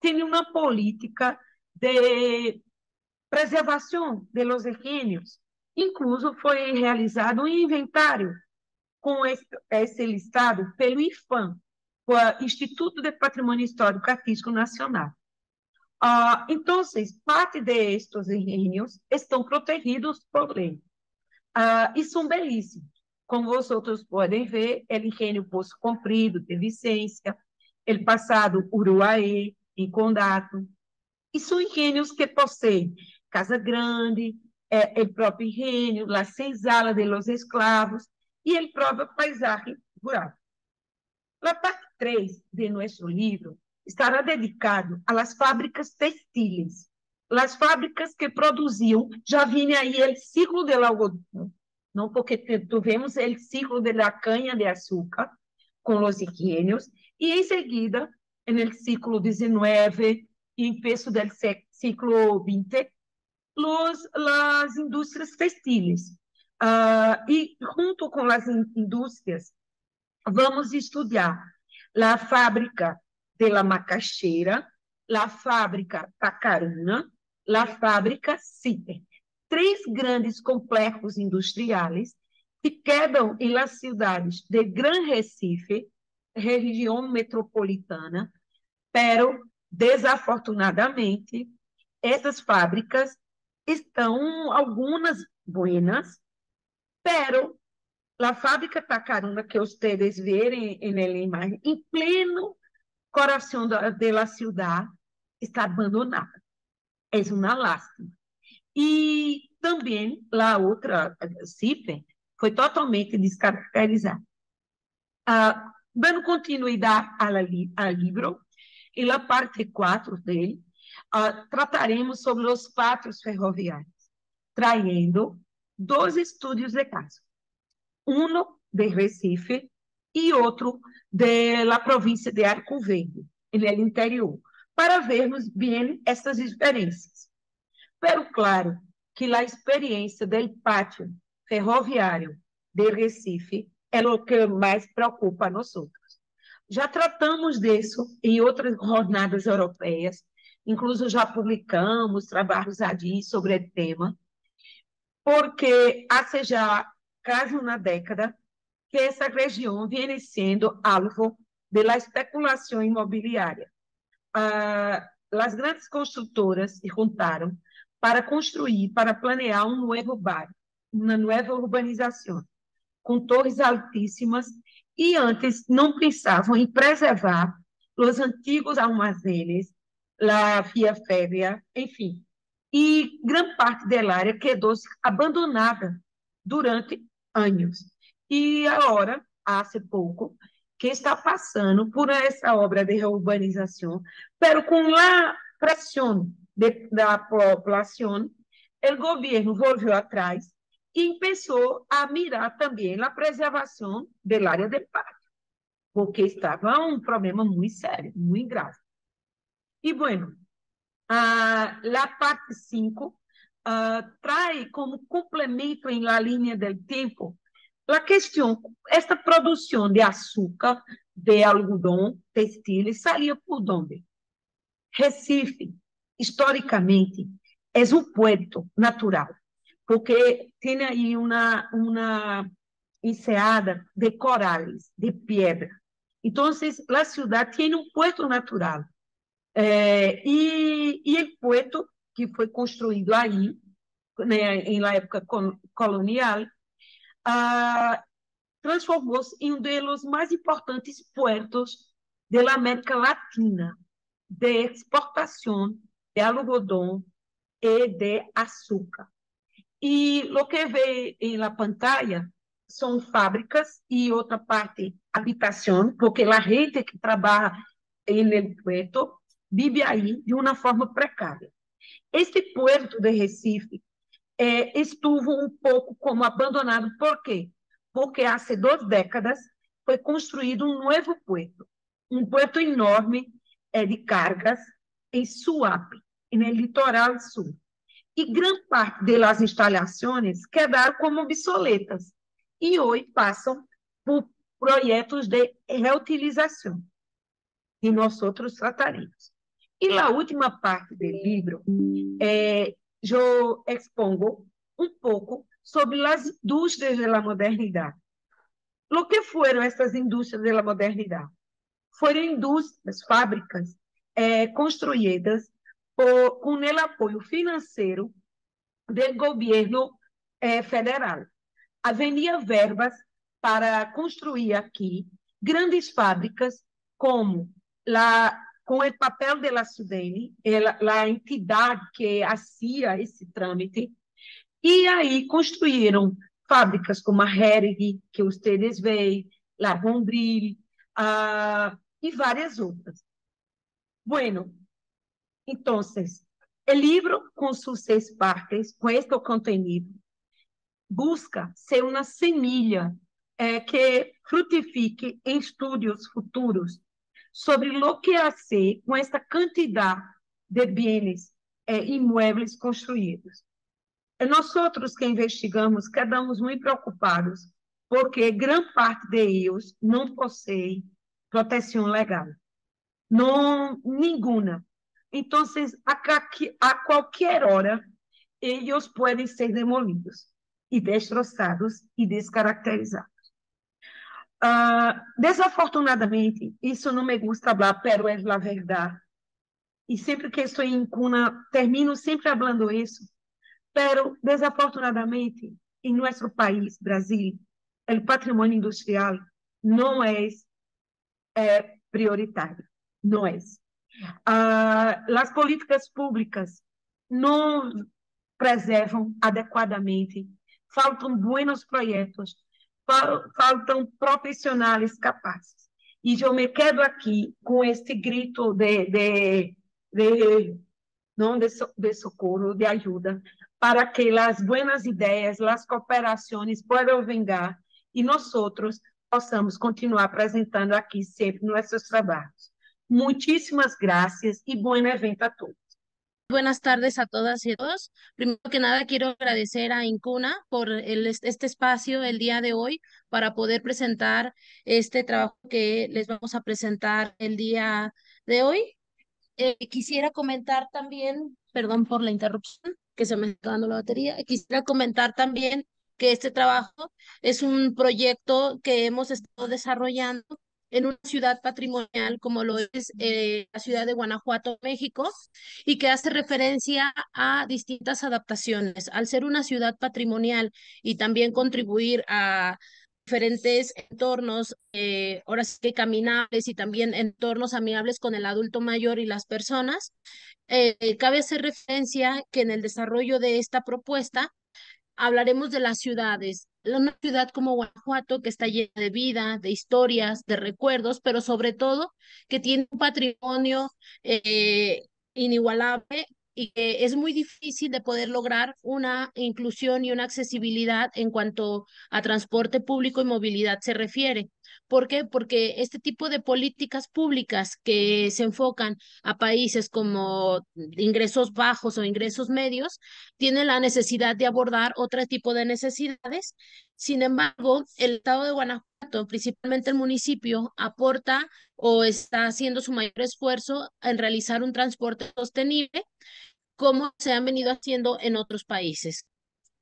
tem uma política de preservação de los engenhos. Incluso foi realizado um inventário com esse, esse listado pelo IFAM, eh, Instituto de Patrimônio Histórico Artístico Nacional. Ah, então, parte destes engenhos estão protegidos por lei. Ah, e são belíssimos. Como vocês podem ver, é o engenho Poço Comprido, de Vicência, ele passado Uruaí, em Condato. E são engenhos que possuem Casa Grande, é, é o próprio engenho, La Senzala de los Esclavos e o próprio paisagem rural. La parte tá 3 de nosso livro estará dedicado às fábricas textiles, as fábricas que produziam, já vinha aí o ciclo do algodão, não porque tivemos o ciclo da canha de açúcar com os ingenios, e em seguida, no ciclo XIX, e peso do ciclo XX, as indústrias textiles. Uh, e junto com as indústrias, vamos estudar la fábrica de la macaxeira, la fábrica Tacaruna, la fábrica Citer. Três grandes complexos industriais que quedam em las cidades de Gran Recife, região metropolitana, pero desafortunadamente essas fábricas estão algumas buenas, pero La fábrica Tacaruna que vocês verem nela imagem, em pleno coração da, cidade está abandonada. É uma lástima. E também lá outra, eh, Cipen, foi totalmente descaracterizada. Ah, dando continuidade ao, livro, e na parte 4 dele, ah, trataremos sobre os fatos ferroviários, traindo dois estudos de caso uno de Recife e outro da província de Arco Verde, ele é interior, para vermos bem essas diferenças. Pero claro que a experiência do pátio ferroviário de Recife é o que mais preocupa a nós. Já tratamos disso em outras jornadas europeias, incluso já publicamos trabalhos ali sobre o tema, porque a CEJA caso na década, que essa região viene sendo alvo da especulação imobiliária. Ah, as grandes construtoras se juntaram para construir, para planear um novo bairro, uma nova urbanização, com torres altíssimas, e antes não pensavam em preservar os antigos armazéns, a via férrea, enfim. E grande parte da área quedou abandonada durante anos. E agora, há pouco, que está passando por essa obra de reurbanização, mas com a pressão da população, o governo voltou atrás e começou a mirar também a preservação da área de parque, porque estava um problema muito sério, muito grave. E, bueno, a, a parte 5 uh, trae como complemento em la linha del tempo la questão esta produção de açúcar de algodão textil salía por onde? Recife, históricamente, é um puerto natural, porque tem aí uma enseada de corais de piedra. então a ciudad tem um puerto natural. Eh, o puerto que foi construído aí, né, em na época colonial, ah, transformou-se em um dos mais importantes puertos da América Latina de exportação de algodão e de açúcar. E o que vê em la pantalla são fábricas e outra parte habitação, porque a gente que trabalha em el puerto vive aí de uma forma precária. Este puerto de Recife é, estuvo um pouco como abandonado. Por quê? Porque há duas décadas foi construído um novo puerto, um puerto enorme é, de cargas em Suape, no litoral sul. E grande parte delas instalações quedaram como obsoletas e hoje passam por projetos de reutilização. E nós outros trataremos. E na última parte do livro, eh, expongo um pouco sobre as indústrias da modernidade. O que foram essas indústrias da modernidade? Foram indústrias, fábricas eh, construídas por, o el apoio financeiro do governo eh, federal. Havia verbas para construir aqui grandes fábricas como la com o papel da Sudene, ela, a entidade que acia esse trâmite, e aí construíram fábricas como a Herig, que vocês veem, La Rondril, ah, e várias outras. Bueno, então, o livro com suas seis partes, com este contenido, busca ser uma semilha eh, que frutifique em estudos futuros sobre o que fazer é com esta quantidade de bens eh, imóveis construídos. nós outros que investigamos quedamos muito preocupados porque grande parte deles não possui proteção legal, não nenhuma. Então, a, a qualquer hora eles podem ser demolidos e destroçados e descaracterizados. Uh, desafortunadamente, isso não me gusta falar, pero é la verdad. e sempre que estou em cuna, termino sempre falando isso, Pero desafortunadamente, em nosso país, Brasil, o patrimônio industrial não é, é prioritário, não é. Ah, as Uh, políticas públicas não preservam adequadamente, faltam buenos projetos, faltam profissionais capazes. E eu me quedo aqui com esse grito de, de, de não de, so, de socorro, de ajuda, para que as boas ideias, as cooperações possam vingar e nós outros possamos continuar apresentando aqui sempre nossos trabalhos. Muitíssimas graças e bom evento a todos. Buenas tardes a todas y a todos. Primero que nada, quiero agradecer a Incuna por el, este espacio el día de hoy para poder presentar este trabajo que les vamos a presentar el día de hoy. Eh, quisiera comentar también, perdón por la interrupción, que se me está dando la batería, quisiera comentar también que este trabajo es un proyecto que hemos estado desarrollando en una ciudad patrimonial como lo es eh, la ciudad de Guanajuato, México, y que hace referencia a distintas adaptaciones. Al ser una ciudad patrimonial y también contribuir a diferentes entornos, eh, ahora sí que caminables y también entornos amigables con el adulto mayor y las personas, eh, cabe hacer referencia que en el desarrollo de esta propuesta hablaremos de las ciudades, una ciudad como Guanajuato que está llena de vida, de historias, de recuerdos, pero sobre todo que tiene un patrimonio eh, inigualable y que es muy difícil de poder lograr una inclusión y una accesibilidad en cuanto a transporte público y movilidad se refiere. ¿Por qué? Porque este tipo de políticas públicas que se enfocan a países como ingresos bajos o ingresos medios tienen la necesidad de abordar otro tipo de necesidades. Sin embargo, el Estado de Guanajuato, principalmente el municipio, aporta o está haciendo su mayor esfuerzo en realizar un transporte sostenible como se han venido haciendo en otros países.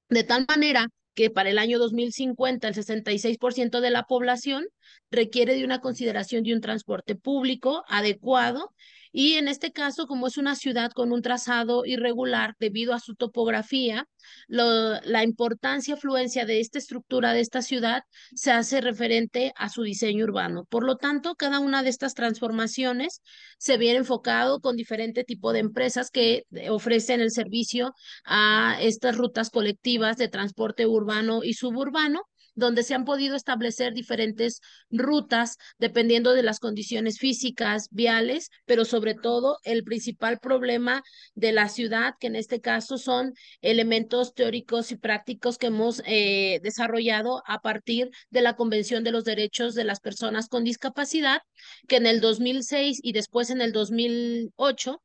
De tal manera que para el año 2050 el 66% de la población requiere de una consideración de un transporte público adecuado y en este caso, como es una ciudad con un trazado irregular debido a su topografía, la importancia y afluencia de esta estructura de esta ciudad se hace referente a su diseño urbano. Por lo tanto, cada una de estas transformaciones se viene enfocado con diferente tipo de empresas que ofrecen el servicio a estas rutas colectivas de transporte urbano y suburbano donde se han podido establecer diferentes rutas dependiendo de las condiciones físicas, viales, pero sobre todo el principal problema de la ciudad, que en este caso son elementos teóricos y prácticos que hemos eh, desarrollado a partir de la Convención de los Derechos de las Personas con Discapacidad, que en el 2006 y después en el 2008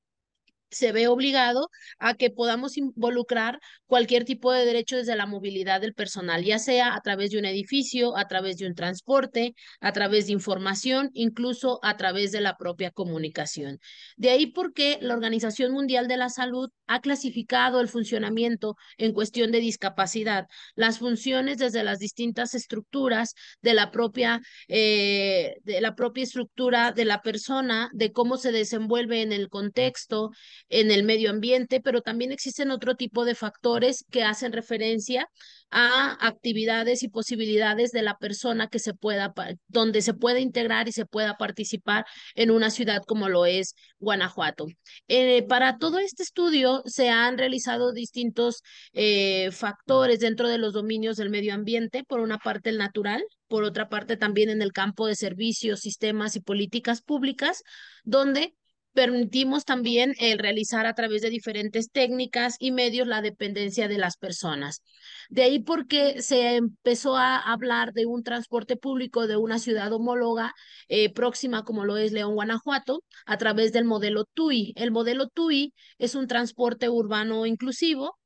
se ve obligado a que podamos involucrar cualquier tipo de derecho desde la movilidad del personal, ya sea a través de un edificio, a través de un transporte, a través de información, incluso a través de la propia comunicación. De ahí porque la Organización Mundial de la Salud ha clasificado el funcionamiento en cuestión de discapacidad, las funciones desde las distintas estructuras de la propia, eh, de la propia estructura de la persona, de cómo se desenvuelve en el contexto, en el medio ambiente, pero también existen otro tipo de factores que hacen referencia a actividades y posibilidades de la persona que se pueda, donde se pueda integrar y se pueda participar en una ciudad como lo es Guanajuato. Eh, para todo este estudio se han realizado distintos eh, factores dentro de los dominios del medio ambiente, por una parte el natural, por otra parte también en el campo de servicios, sistemas y políticas públicas, donde permitimos también el realizar a través de diferentes técnicas y medios la dependencia de las personas. De ahí porque se empezó a hablar de un transporte público de una ciudad homóloga eh, próxima como lo es León, Guanajuato, a través del modelo TUI. El modelo TUI es un transporte urbano inclusivo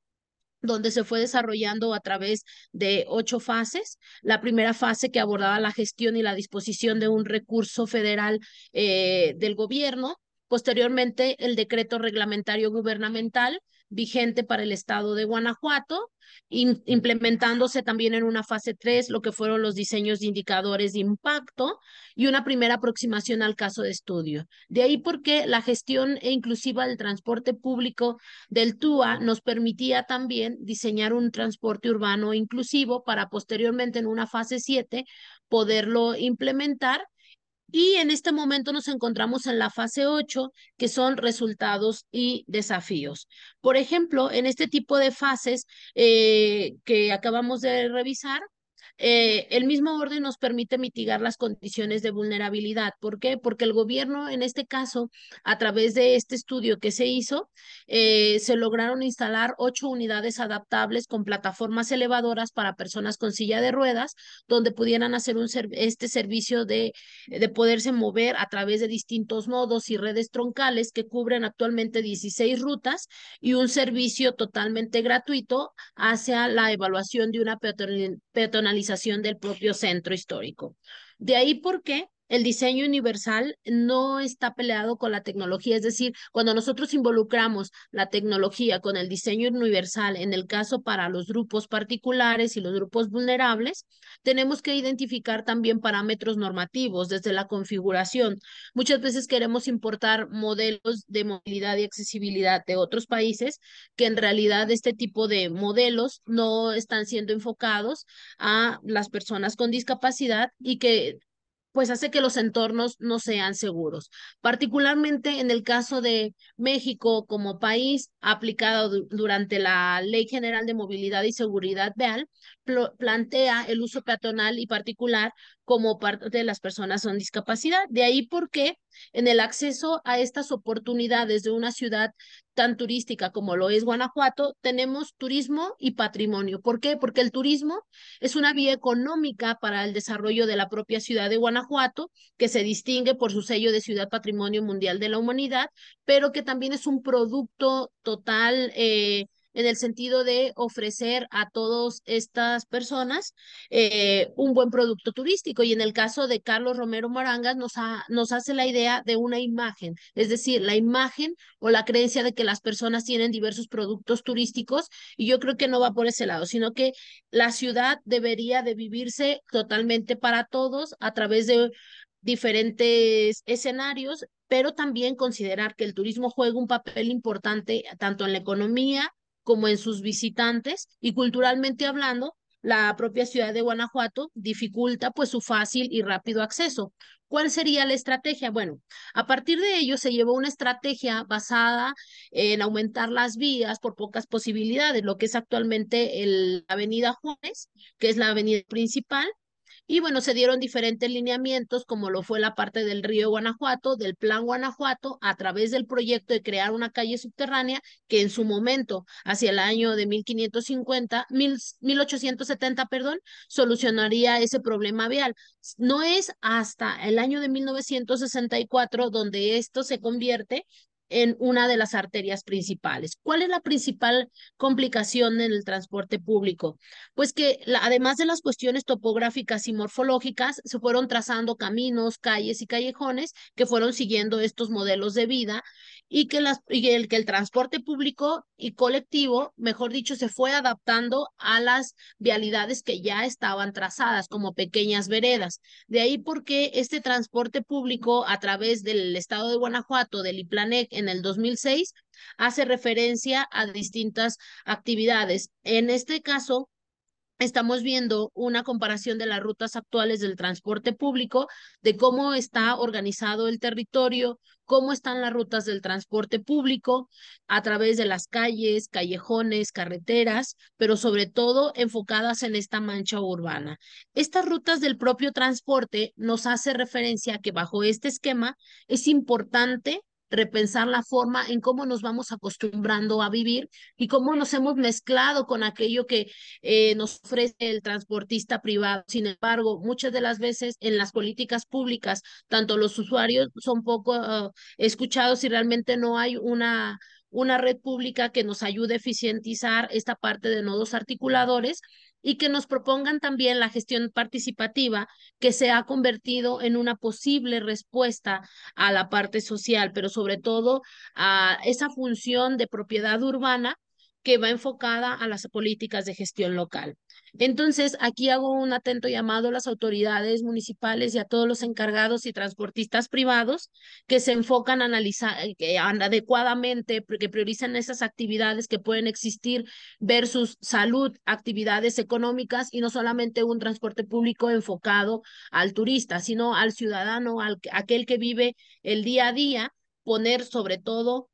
donde se fue desarrollando a través de ocho fases. La primera fase que abordaba la gestión y la disposición de un recurso federal eh, del gobierno, Posteriormente, el decreto reglamentario gubernamental vigente para el estado de Guanajuato, implementándose también en una fase 3 lo que fueron los diseños de indicadores de impacto y una primera aproximación al caso de estudio. De ahí porque la gestión e inclusiva del transporte público del TUA nos permitía también diseñar un transporte urbano inclusivo para posteriormente en una fase 7 poderlo implementar y en este momento nos encontramos en la fase 8, que son resultados y desafíos. Por ejemplo, en este tipo de fases eh, que acabamos de revisar, eh, el mismo orden nos permite mitigar las condiciones de vulnerabilidad. ¿Por qué? Porque el gobierno, en este caso, a través de este estudio que se hizo, eh, se lograron instalar ocho unidades adaptables con plataformas elevadoras para personas con silla de ruedas, donde pudieran hacer este servicio de, poderse mover a través de distintos modos y redes troncales que cubren actualmente 16 rutas y un servicio totalmente gratuito hacia la evaluación de una peatonalización del propio centro histórico. De ahí por qué el diseño universal no está peleado con la tecnología, es decir, cuando nosotros involucramos la tecnología con el diseño universal, en el caso para los grupos particulares y los grupos vulnerables, tenemos que identificar también parámetros normativos desde la configuración. Muchas veces queremos importar modelos de movilidad y accesibilidad de otros países que en realidad este tipo de modelos no están siendo enfocados a las personas con discapacidad y que pues hace que los entornos no sean seguros. Particularmente en el caso de México como país, aplicado durante la Ley General de Movilidad y Seguridad Vial, plantea el uso peatonal y particular como parte de las personas con discapacidad. De ahí porque en el acceso a estas oportunidades de una ciudad tan turística como lo es Guanajuato, tenemos turismo y patrimonio. ¿Por qué? Porque el turismo es una vía económica para el desarrollo de la propia ciudad de Guanajuato, que se distingue por su sello de Ciudad Patrimonio Mundial de la Humanidad, pero que también es un producto total. Eh, en el sentido de ofrecer a todas estas personas eh, un buen producto turístico. Y en el caso de Carlos Romero Morangas, nos, nos hace la idea de una imagen, es decir, la imagen o la creencia de que las personas tienen diversos productos turísticos. Y yo creo que no va por ese lado, sino que la ciudad debería de vivirse totalmente para todos a través de diferentes escenarios, pero también considerar que el turismo juega un papel importante tanto en la economía como en sus visitantes y culturalmente hablando, la propia ciudad de Guanajuato dificulta pues su fácil y rápido acceso. ¿Cuál sería la estrategia? Bueno, a partir de ello se llevó una estrategia basada en aumentar las vías por pocas posibilidades, lo que es actualmente la avenida Juárez, que es la avenida principal, y bueno, se dieron diferentes lineamientos, como lo fue la parte del río Guanajuato, del Plan Guanajuato, a través del proyecto de crear una calle subterránea que en su momento, hacia el año de 1550, 1870, perdón, solucionaría ese problema vial. No es hasta el año de 1964 donde esto se convierte en una de las arterias principales. ¿Cuál es la principal complicación en el transporte público? Pues que además de las cuestiones topográficas y morfológicas, se fueron trazando caminos, calles y callejones que fueron siguiendo estos modelos de vida y que, las, y el, que el transporte público y colectivo, mejor dicho, se fue adaptando a las vialidades que ya estaban trazadas como pequeñas veredas. De ahí porque este transporte público a través del estado de Guanajuato, del IPLANEC en el 2006, hace referencia a distintas actividades. En este caso, estamos viendo una comparación de las rutas actuales del transporte público, de cómo está organizado el territorio, cómo están las rutas del transporte público a través de las calles, callejones, carreteras, pero sobre todo enfocadas en esta mancha urbana. Estas rutas del propio transporte nos hace referencia a que bajo este esquema es importante repensar la forma en cómo nos vamos acostumbrando a vivir y cómo nos hemos mezclado con aquello que eh, nos ofrece el transportista privado. Sin embargo, muchas de las veces en las políticas públicas, tanto los usuarios son poco ah, escuchados y realmente no hay una una red pública que nos ayude a eficientizar esta parte de nodos articuladores y que nos propongan también la gestión participativa que se ha convertido en una posible respuesta a la parte social, pero sobre todo a esa función de propiedad urbana que va enfocada a las políticas de gestión local. Entonces, aquí hago un atento llamado a las autoridades municipales y a todos los encargados y transportistas privados que se enfocan a analizar eh, que adecuadamente, que priorizan esas actividades que pueden existir versus salud, actividades económicas y no solamente un transporte público enfocado al turista, sino al ciudadano, al, aquel que vive el día a día poner sobre todo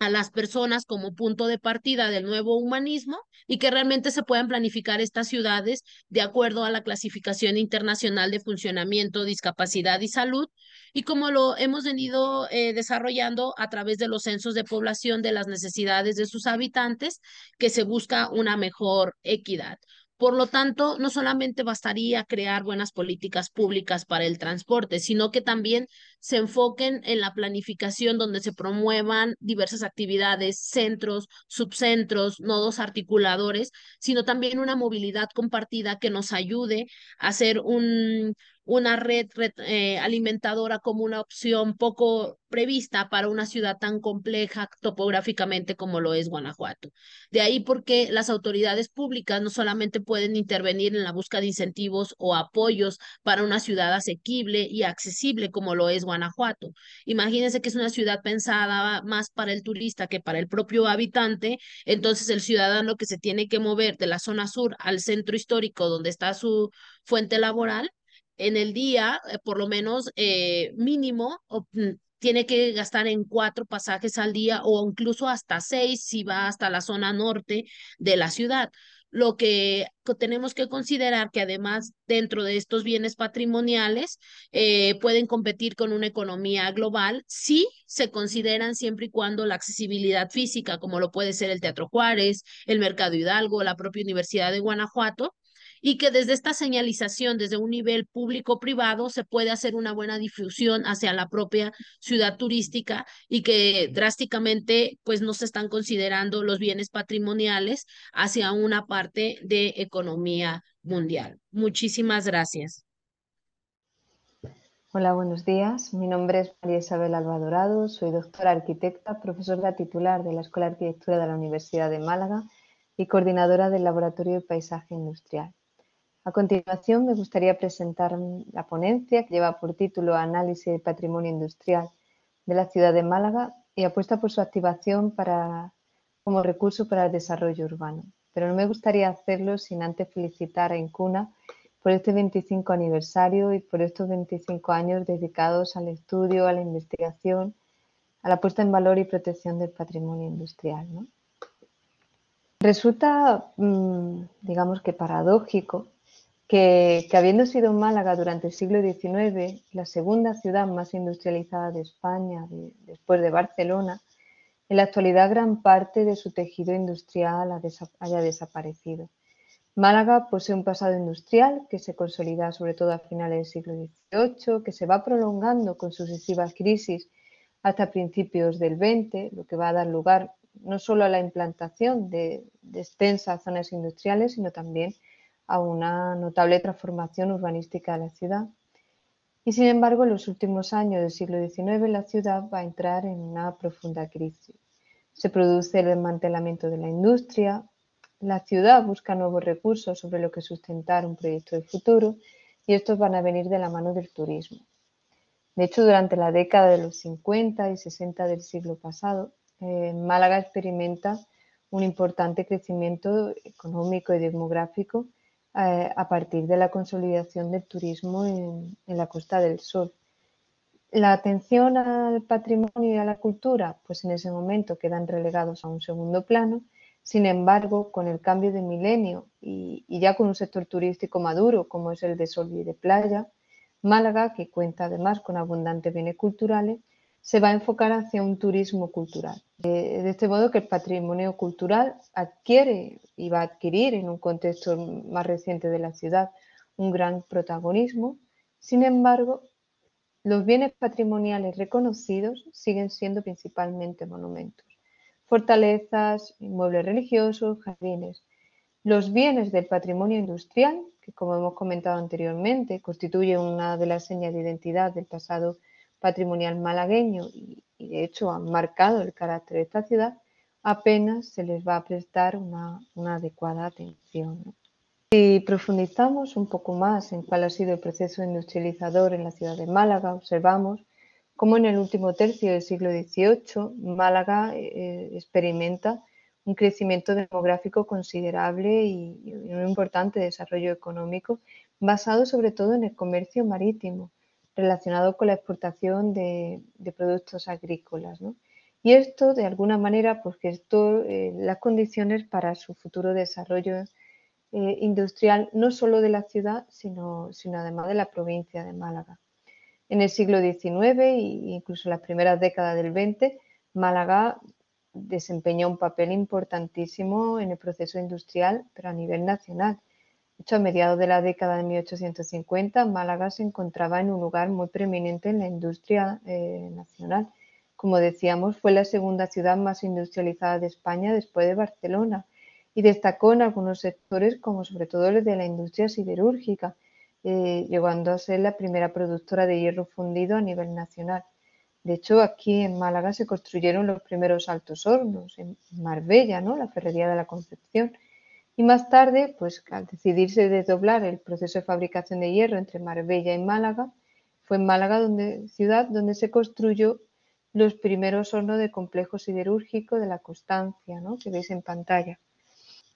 a las personas como punto de partida del nuevo humanismo y que realmente se puedan planificar estas ciudades de acuerdo a la clasificación internacional de funcionamiento, discapacidad y salud, y como lo hemos venido eh, desarrollando a través de los censos de población de las necesidades de sus habitantes, que se busca una mejor equidad. Por lo tanto, no solamente bastaría crear buenas políticas públicas para el transporte, sino que también se enfoquen en la planificación donde se promuevan diversas actividades, centros, subcentros, nodos articuladores, sino también una movilidad compartida que nos ayude a hacer un, una red, eh, alimentadora como una opción poco prevista para una ciudad tan compleja topográficamente como lo es Guanajuato. De ahí porque las autoridades públicas no solamente pueden intervenir en la búsqueda de incentivos o apoyos para una ciudad asequible y accesible como lo es Guanajuato. Imagínense que es una ciudad pensada más para el turista que para el propio habitante, entonces el ciudadano que se tiene que mover de la zona sur al centro histórico donde está su fuente laboral en el día, eh, por lo menos eh, mínimo, mm, tiene que gastar en cuatro pasajes al día o incluso hasta seis si va hasta la zona norte de la ciudad. Lo que tenemos que considerar que además dentro de estos bienes patrimoniales eh, pueden competir con una economía global si se consideran siempre y cuando la accesibilidad física, como lo puede ser el Teatro Juárez, el Mercado Hidalgo, la propia Universidad de Guanajuato, y que desde esta señalización, desde un nivel público-privado, se puede hacer una buena difusión hacia la propia ciudad turística y que drásticamente pues no se están considerando los bienes patrimoniales hacia una parte de economía mundial. Muchísimas gracias. Hola, buenos días. Mi nombre es María Isabel Alba Dorado, soy doctora arquitecta, profesora titular de la Escuela de Arquitectura de la Universidad de Málaga y coordinadora del Laboratorio de Paisaje Industrial. A continuación, me gustaría presentar la ponencia que lleva por título Análisis del Patrimonio Industrial de la Ciudad de Málaga y apuesta por su activación como recurso para el desarrollo urbano. Pero no me gustaría hacerlo sin antes felicitar a Incuna por este 25 aniversario y por estos 25 años dedicados al estudio, a la investigación, a la puesta en valor y protección del patrimonio industrial. Resulta, mm, digamos que paradójico, que, habiendo sido Málaga durante el siglo XIX la segunda ciudad más industrializada de España después de Barcelona, en la actualidad gran parte de su tejido industrial haya desaparecido. Málaga posee un pasado industrial que se consolida sobre todo a finales del siglo XVIII, que se va prolongando con sucesivas crisis hasta principios del XX, lo que va a dar lugar no solo a la implantación de, extensas zonas industriales, sino también a una notable transformación urbanística de la ciudad. Y sin embargo, en los últimos años del siglo XIX la ciudad va a entrar en una profunda crisis. Se produce el desmantelamiento de la industria, la ciudad busca nuevos recursos sobre los que sustentar un proyecto de futuro y estos van a venir de la mano del turismo. De hecho, durante la década de los 50 y 60 del siglo pasado, eh, Málaga experimenta un importante crecimiento económico y demográfico eh, a partir de la consolidación del turismo en, la Costa del Sol. La atención al patrimonio y a la cultura, pues en ese momento quedan relegados a un segundo plano. Sin embargo, con el cambio de milenio y, y, ya con un sector turístico maduro como es el de sol y de playa, Málaga, que cuenta además con abundantes bienes culturales, se va a enfocar hacia un turismo cultural. Eh, de, este modo que el patrimonio cultural adquiere y va a adquirir en un contexto más reciente de la ciudad un gran protagonismo. Sin embargo, los bienes patrimoniales reconocidos siguen siendo principalmente monumentos, fortalezas, inmuebles religiosos, jardines. Los bienes del patrimonio industrial, que como hemos comentado anteriormente, constituye una de las señas de identidad del pasado patrimonial malagueño y, de hecho han marcado el carácter de esta ciudad, apenas se les va a prestar una, adecuada atención. Si profundizamos un poco más en cuál ha sido el proceso industrializador en la ciudad de Málaga, observamos cómo en el último tercio del siglo XVIII Málaga eh, eh, experimenta un crecimiento demográfico considerable y un importante desarrollo económico basado sobre todo en el comercio marítimo relacionado con la exportación de, productos agrícolas. Y esto, de alguna manera, porque pues, esto eh, las condiciones para su futuro desarrollo eh, industrial, no solo de la ciudad, sino, sino además de la provincia de Málaga. En el siglo XIX e incluso en las primeras décadas del XX, Málaga desempeñó un papel importantísimo en el proceso industrial, pero a nivel nacional hecho, a mediados de la década de 1850, Málaga se encontraba en un lugar muy preeminente en la industria eh, nacional. Como decíamos, fue la segunda ciudad más industrializada de España después de Barcelona y destacó en algunos sectores, como sobre todo el de la industria siderúrgica, eh, llegando a ser la primera productora de hierro fundido a nivel nacional. De hecho, aquí en Málaga se construyeron los primeros altos hornos, en Marbella, ¿no? la Ferrería de la Concepción y más tarde, pues al decidirse doblar el proceso de fabricación de hierro entre Marbella y Málaga, fue en Málaga donde, ciudad donde se construyó los primeros hornos de complejo siderúrgico de la Constancia, ¿no? que veis en pantalla.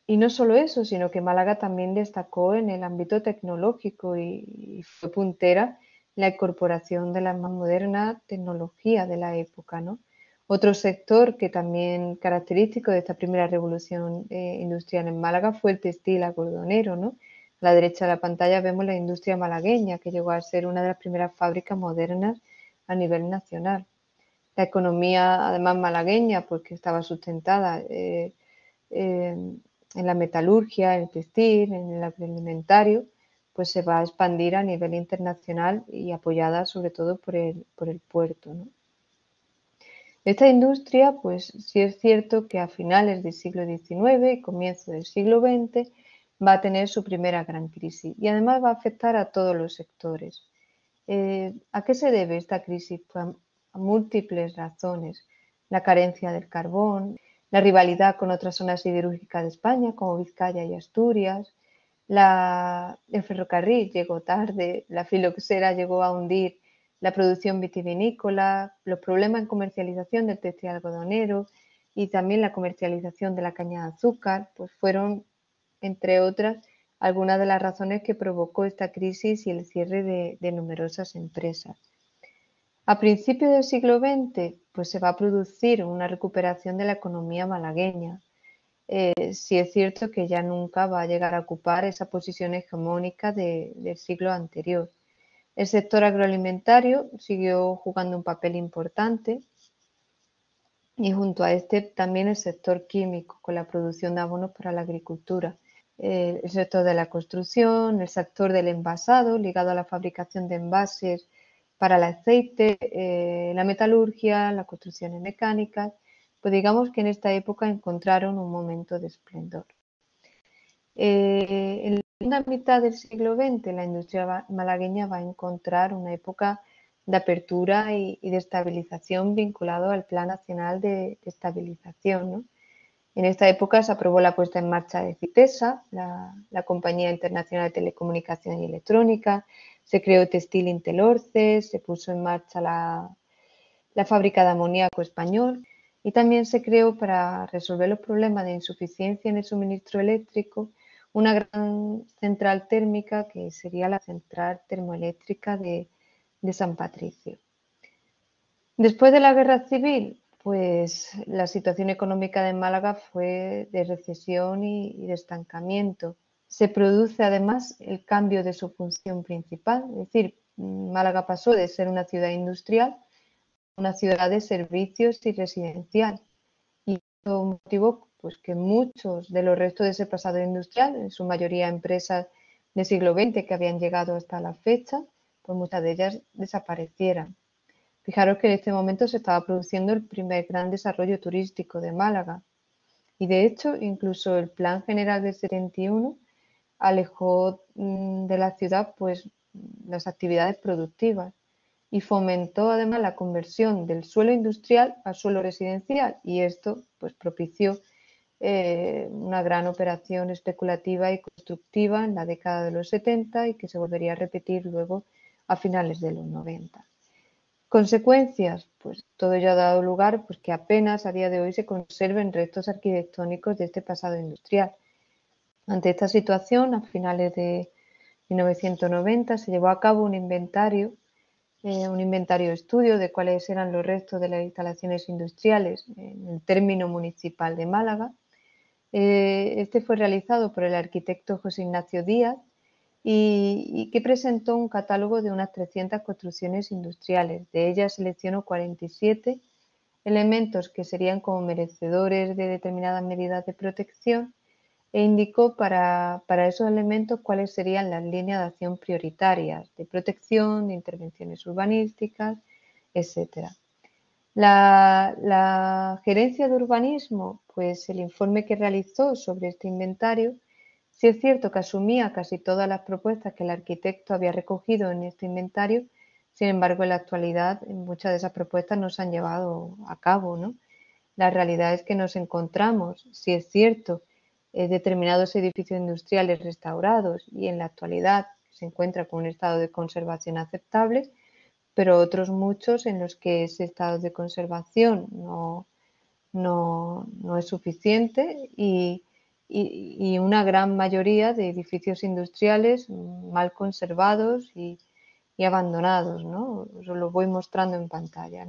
Y no solo eso, sino que Málaga también destacó en el ámbito tecnológico y, y fue puntera la incorporación de la más moderna tecnología de la época, ¿no? Otro sector que también característico de esta primera revolución eh, industrial en Málaga fue el textil agordonero, ¿no? A la derecha de la pantalla vemos la industria malagueña, que llegó a ser una de las primeras fábricas modernas a nivel nacional. La economía, además malagueña, porque pues, estaba sustentada eh, en la metalurgia, en el textil, en el agroalimentario, pues se va a expandir a nivel internacional y apoyada sobre todo por el, por el puerto. ¿no? Esta industria, pues sí es cierto que a finales del siglo XIX y comienzo del siglo XX va a tener su primera gran crisis y además va a afectar a todos los sectores. Eh, ¿A qué se debe esta crisis? Pues a, múltiples razones. La carencia del carbón, la rivalidad con otras zonas siderúrgicas de España como Vizcaya y Asturias, la, el ferrocarril llegó tarde, la filoxera llegó a hundir la producción vitivinícola, los problemas en comercialización del textil algodonero y también la comercialización de la caña de azúcar, pues fueron, entre otras, algunas de las razones que provocó esta crisis y el cierre de, numerosas empresas. A principios del siglo XX, pues se va a producir una recuperación de la economía malagueña. Eh, si es cierto que ya nunca va a llegar a ocupar esa posición hegemónica del siglo anterior. El sector agroalimentario siguió jugando un papel importante y junto a este también el sector químico con la producción de abonos para la agricultura, eh, el sector de la construcción, el sector del envasado ligado a la fabricación de envases para el aceite, eh, la metalurgia, las construcciones mecánicas, pues digamos que en esta época encontraron un momento de esplendor. Eh, en la mitad del siglo XX la industria malagueña va a encontrar una época de apertura y, de estabilización vinculado al Plan Nacional de, Estabilización. En esta época se aprobó la puesta en marcha de CITESA, la, Compañía Internacional de Telecomunicación y Electrónica, se creó Textil Intelorce, se puso en marcha la, la fábrica de amoníaco español y también se creó para resolver los problemas de insuficiencia en el suministro eléctrico una gran central térmica que sería la central termoeléctrica de, San Patricio. Después de la guerra civil, pues la situación económica de Málaga fue de recesión y, y de estancamiento. Se produce además el cambio de su función principal, es decir, Málaga pasó de ser una ciudad industrial a una ciudad de servicios y residencial motivó pues, que muchos de los restos de ese pasado industrial, en su mayoría empresas del siglo XX que habían llegado hasta la fecha, pues muchas de ellas desaparecieran. Fijaros que en este momento se estaba produciendo el primer gran desarrollo turístico de Málaga y de hecho incluso el Plan General del 71 alejó mm, de la ciudad pues las actividades productivas y fomentó además la conversión del suelo industrial a suelo residencial y esto pues propició eh, una gran operación especulativa y constructiva en la década de los 70 y que se volvería a repetir luego a finales de los 90. Consecuencias, pues todo ello ha dado lugar pues que apenas a día de hoy se conserven restos arquitectónicos de este pasado industrial. Ante esta situación, a finales de 1990 se llevó a cabo un inventario eh, un inventario estudio de cuáles eran los restos de las instalaciones industriales en el término municipal de Málaga. Eh, este fue realizado por el arquitecto José Ignacio Díaz y, y, que presentó un catálogo de unas 300 construcciones industriales. De ellas seleccionó 47 elementos que serían como merecedores de determinadas medidas de protección e indicó para, esos elementos cuáles serían las líneas de acción prioritarias de protección, de intervenciones urbanísticas, etc. La, gerencia de urbanismo, pues el informe que realizó sobre este inventario, sí es cierto que asumía casi todas las propuestas que el arquitecto había recogido en este inventario, sin embargo en la actualidad muchas de esas propuestas no se han llevado a cabo. ¿no? La realidad es que nos encontramos, si es cierto, eh, determinados edificios industriales restaurados y en la actualidad se encuentra con un estado de conservación aceptable, pero otros muchos en los que ese estado de conservación no, no, es suficiente y, una gran mayoría de edificios industriales mal conservados y, abandonados, ¿no? Eso lo voy mostrando en pantalla,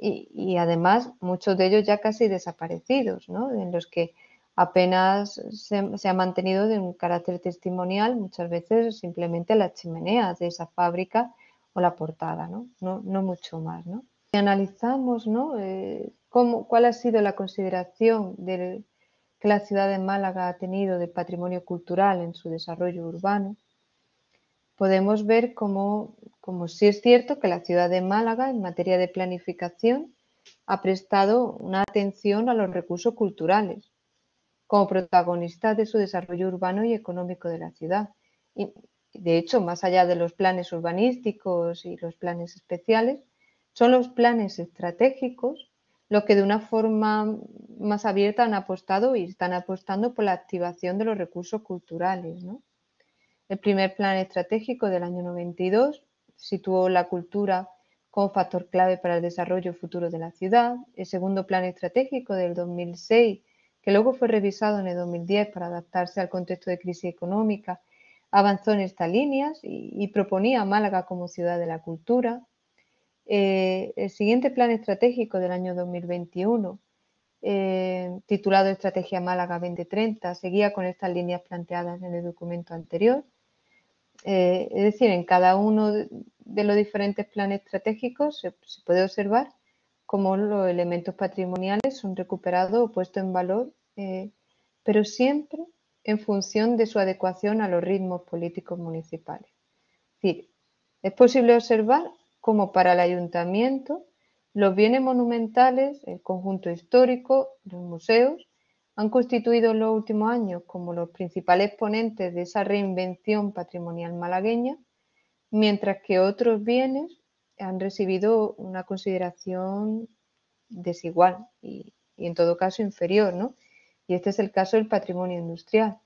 Y, además muchos de ellos ya casi desaparecidos, ¿no? En los que apenas se, ha mantenido de un carácter testimonial, muchas veces simplemente la chimenea de esa fábrica o la portada, ¿no? mucho más, Si analizamos, eh, ¿Cuál ha sido la consideración que la ciudad de Málaga ha tenido de patrimonio cultural en su desarrollo urbano? Podemos ver cómo, como si es cierto que la ciudad de Málaga en materia de planificación ha prestado una atención a los recursos culturales, como protagonista de su desarrollo urbano y económico de la ciudad. Y, de hecho, más allá de los planes urbanísticos y los planes especiales, son los planes estratégicos los que de una forma más abierta han apostado y están apostando por la activación de los recursos culturales. El primer plan estratégico del año 92 situó la cultura como factor clave para el desarrollo futuro de la ciudad. El segundo plan estratégico del 2006 que luego fue revisado en el 2010 para adaptarse al contexto de crisis económica, avanzó en estas líneas y, proponía Málaga como ciudad de la cultura. Eh, el siguiente plan estratégico del año 2021, eh, titulado Estrategia Málaga 2030, seguía con estas líneas planteadas en el documento anterior. Eh, es decir, en cada uno de los diferentes planes estratégicos se puede observar como los elementos patrimoniales, son recuperados o puestos en valor, eh, pero siempre en función de su adecuación a los ritmos políticos municipales. Es es posible observar cómo para el ayuntamiento los bienes monumentales, el conjunto histórico, los museos, han constituido en los últimos años como los principales ponentes de esa reinvención patrimonial malagueña, mientras que otros bienes han recibido una consideración desigual y, en todo caso inferior, ¿no? Y este es el caso del patrimonio industrial,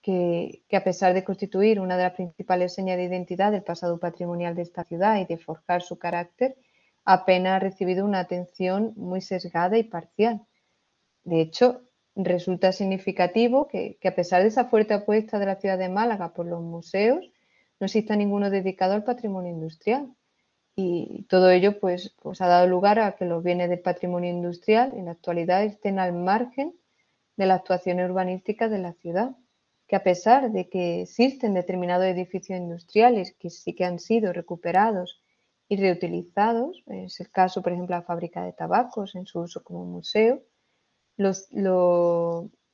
que, a pesar de constituir una de las principales señas de identidad del pasado patrimonial de esta ciudad y de forjar su carácter, apenas ha recibido una atención muy sesgada y parcial. De hecho, resulta significativo que, que a pesar de esa fuerte apuesta de la ciudad de Málaga por los museos, no exista ninguno dedicado al patrimonio industrial y todo ello pues, pues, ha dado lugar a que los bienes del patrimonio industrial en la actualidad estén al margen de la actuación urbanística de la ciudad, que a pesar de que existen determinados edificios industriales que sí que han sido recuperados y reutilizados, es el caso por ejemplo la fábrica de tabacos en su uso como museo, lo,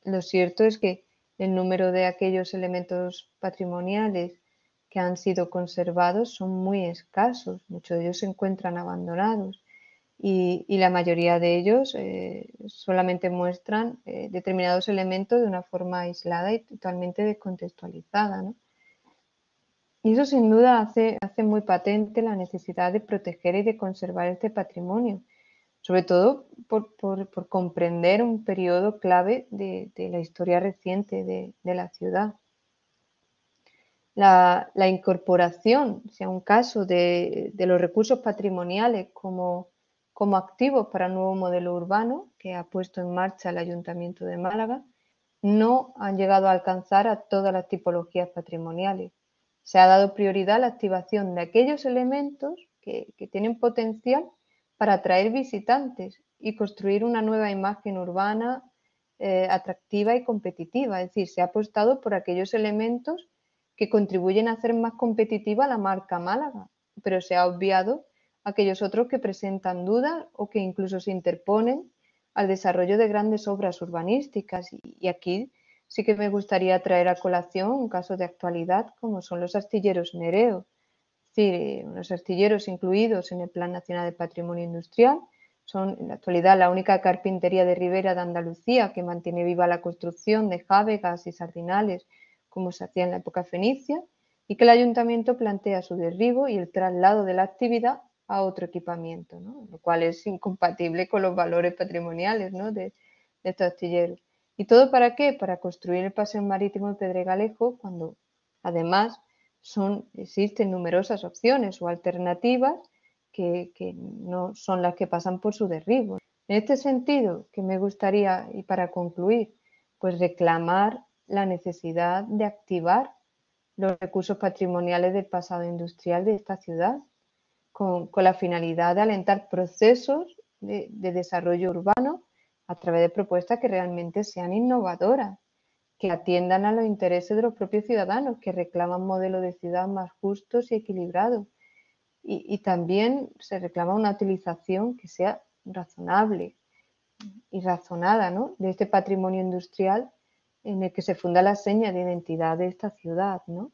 lo cierto es que el número de aquellos elementos patrimoniales que han sido conservados son muy escasos, muchos de ellos se encuentran abandonados y, la mayoría de ellos eh, solamente muestran eh, determinados elementos de una forma aislada y totalmente descontextualizada. ¿no? Y eso sin duda hace, hace muy patente la necesidad de proteger y de conservar este patrimonio, sobre todo por, comprender un periodo clave de, la historia reciente de la ciudad la, incorporación, sea un caso, de, los recursos patrimoniales como, activos para el nuevo modelo urbano que ha puesto en marcha el Ayuntamiento de Málaga, no han llegado a alcanzar a todas las tipologías patrimoniales. Se ha dado prioridad a la activación de aquellos elementos que, tienen potencial para atraer visitantes y construir una nueva imagen urbana eh, atractiva y competitiva. Es decir, se ha apostado por aquellos elementos que contribuyen a hacer más competitiva la marca Málaga, pero se ha obviado aquellos otros que presentan dudas o que incluso se interponen al desarrollo de grandes obras urbanísticas. Y aquí sí que me gustaría traer a colación un caso de actualidad como son los astilleros Nereo, es decir, los eh, astilleros incluidos en el Plan Nacional de Patrimonio Industrial. Son en la actualidad la única carpintería de Ribera de Andalucía que mantiene viva la construcción de jávegas y sardinales como se hacía en la época fenicia, y que el ayuntamiento plantea su derribo y el traslado de la actividad a otro equipamiento, lo cual es incompatible con los valores patrimoniales de, de estos astilleros. ¿Y todo para qué? Para construir el paseo marítimo de Pedregalejo, cuando además son, existen numerosas opciones o alternativas que, que, no son las que pasan por su derribo. En este sentido, que me gustaría, y para concluir, pues reclamar la necesidad de activar los recursos patrimoniales del pasado industrial de esta ciudad con, la finalidad de alentar procesos de, desarrollo urbano a través de propuestas que realmente sean innovadoras, que atiendan a los intereses de los propios ciudadanos, que reclaman modelos de ciudad más justos y equilibrados. Y, también se reclama una utilización que sea razonable y razonada de este patrimonio industrial en el que se funda la seña de identidad de esta ciudad, ¿no?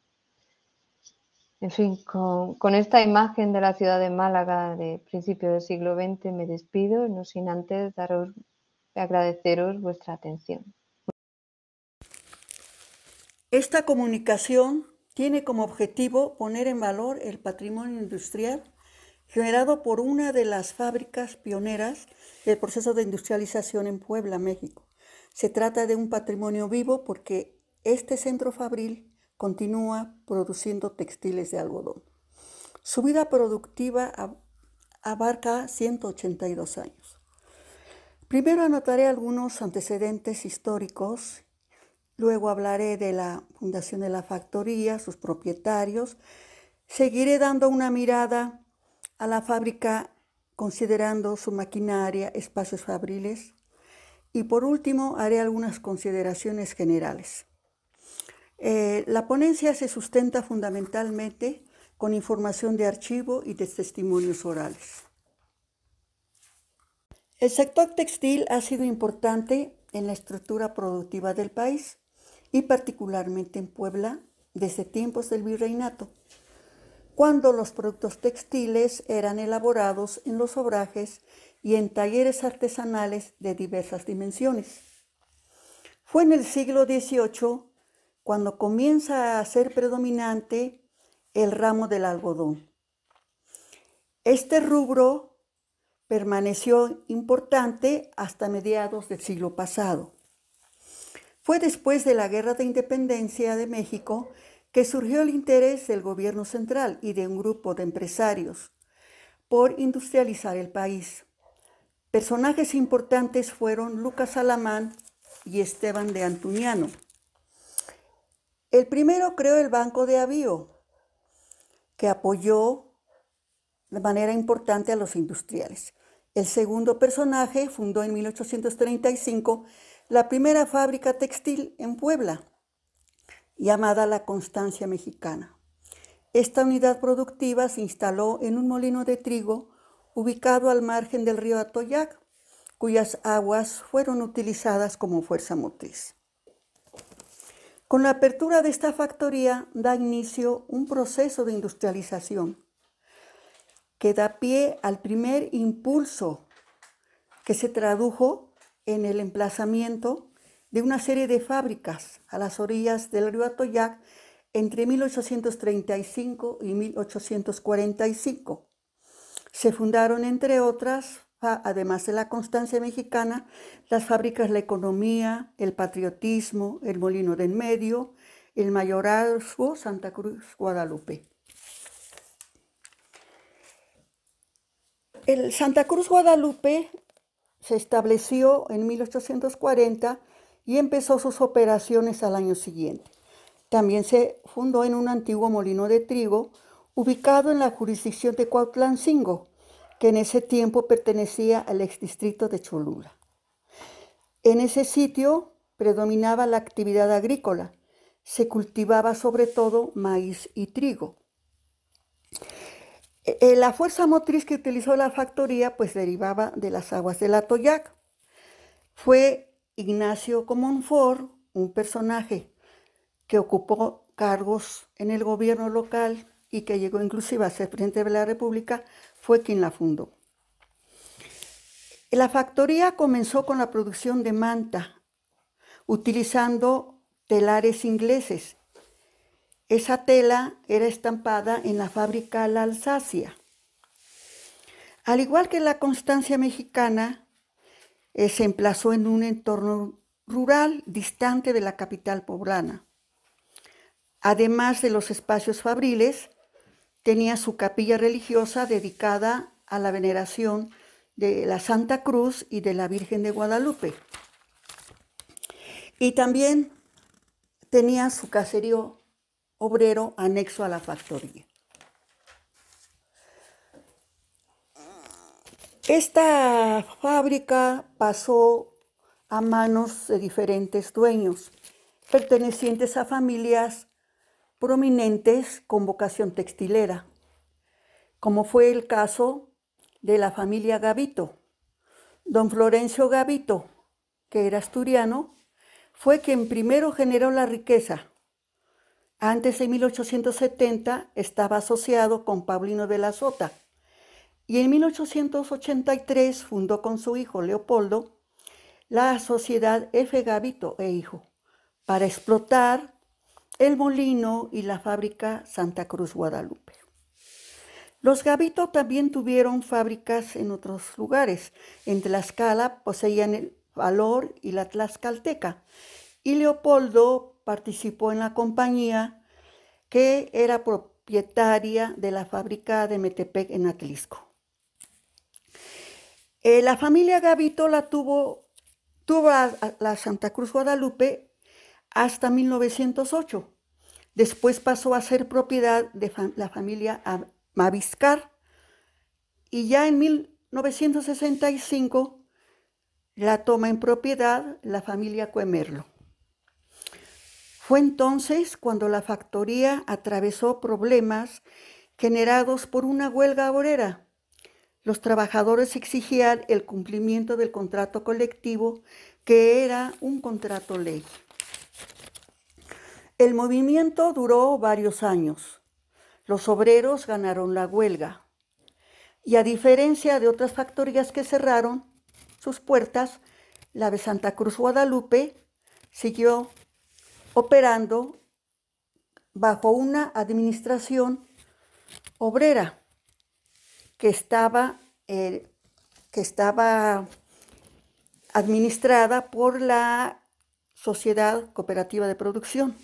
En fin, con, esta imagen de la ciudad de Málaga de principios del siglo XX me despido, no sin antes daros, agradeceros vuestra atención. Esta comunicación tiene como objetivo poner en valor el patrimonio industrial generado por una de las fábricas pioneras del proceso de industrialización en Puebla, México. Se trata de un patrimonio vivo porque este centro fabril continúa produciendo textiles de algodón. Su vida productiva abarca 182 años. Primero anotaré algunos antecedentes históricos, luego hablaré de la fundación de la factoría, sus propietarios, seguiré dando una mirada a la fábrica considerando su maquinaria, espacios fabriles, y por último, haré algunas consideraciones generales. Eh, la ponencia se sustenta fundamentalmente con información de archivo y de testimonios orales. El sector textil ha sido importante en la estructura productiva del país y particularmente en Puebla desde tiempos del virreinato, cuando los productos textiles eran elaborados en los obrajes y en talleres artesanales de diversas dimensiones. Fue en el siglo XVIII cuando comienza a ser predominante el ramo del algodón. Este rubro permaneció importante hasta mediados del siglo pasado. Fue después de la Guerra de Independencia de México que surgió el interés del gobierno central y de un grupo de empresarios por industrializar el país. Personajes importantes fueron Lucas Alamán y Esteban de Antuñano. El primero creó el Banco de Avío, que apoyó de manera importante a los industriales. El segundo personaje fundó en 1835 la primera fábrica textil en Puebla, llamada La Constancia Mexicana. Esta unidad productiva se instaló en un molino de trigo ubicado al margen del río Atoyac, cuyas aguas fueron utilizadas como fuerza motriz. Con la apertura de esta factoría da inicio un proceso de industrialización que da pie al primer impulso que se tradujo en el emplazamiento de una serie de fábricas a las orillas del río Atoyac entre 1835 y 1845 se fundaron, entre otras, además de la constancia mexicana, las fábricas La Economía, El Patriotismo, El Molino del Medio, El Mayorazgo, Santa Cruz, Guadalupe. El Santa Cruz Guadalupe se estableció en 1840 y empezó sus operaciones al año siguiente. También se fundó en un antiguo molino de trigo ubicado en la jurisdicción de Cuautlancingo, que en ese tiempo pertenecía al exdistrito de Cholula. En ese sitio predominaba la actividad agrícola. Se cultivaba sobre todo maíz y trigo. E, eh, la fuerza motriz que utilizó la factoría pues derivaba de las aguas del Atoyac. Fue Ignacio Comonfort, un personaje que ocupó cargos en el gobierno local y que llegó inclusive a ser presidente de la República, fue quien la fundó. La factoría comenzó con la producción de manta, utilizando telares ingleses. Esa tela era estampada en la fábrica La Alsacia. Al igual que la Constancia mexicana, eh, se emplazó en un entorno rural distante de la capital poblana. Además de los espacios fabriles, tenía su capilla religiosa dedicada a la veneración de la Santa Cruz y de la Virgen de Guadalupe. Y también tenía su caserío obrero anexo a la factoría. Esta fábrica pasó a manos de diferentes dueños, pertenecientes a familias prominentes con vocación textilera, como fue el caso de la familia Gavito. Don Florencio Gavito, que era asturiano, fue quien primero generó la riqueza. Antes de 1870 estaba asociado con Pablino de la Sota y en 1883 fundó con su hijo Leopoldo la sociedad F. Gavito e Hijo para explotar el molino y la fábrica Santa Cruz Guadalupe. Los Gavito también tuvieron fábricas en otros lugares. En Tlaxcala poseían el valor y la Tlaxcalteca. Y Leopoldo participó en la compañía que era propietaria de la fábrica de Metepec en Atlisco. Eh, la familia Gavito la tuvo, tuvo la Santa Cruz Guadalupe hasta 1908. Después pasó a ser propiedad de la familia Maviscar y ya en 1965 la toma en propiedad la familia Cuemerlo. Fue entonces cuando la factoría atravesó problemas generados por una huelga obrera. Los trabajadores exigían el cumplimiento del contrato colectivo, que era un contrato ley. El movimiento duró varios años. Los obreros ganaron la huelga. Y a diferencia de otras factorías que cerraron sus puertas, la de Santa Cruz Guadalupe siguió operando bajo una administración obrera que estaba, eh, que estaba administrada por la Sociedad Cooperativa de Producción.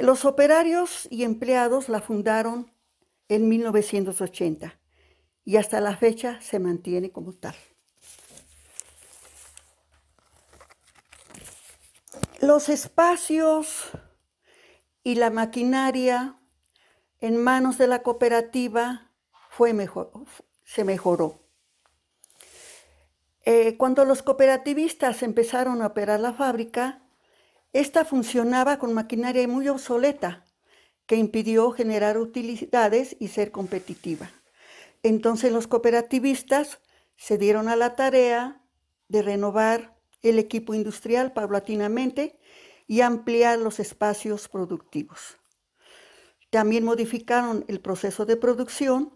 Los operarios y empleados la fundaron en 1980 y hasta la fecha se mantiene como tal. Los espacios y la maquinaria en manos de la cooperativa fue mejor, se mejoró. Eh, cuando los cooperativistas empezaron a operar la fábrica, esta funcionaba con maquinaria muy obsoleta que impidió generar utilidades y ser competitiva. Entonces los cooperativistas se dieron a la tarea de renovar el equipo industrial paulatinamente y ampliar los espacios productivos. También modificaron el proceso de producción,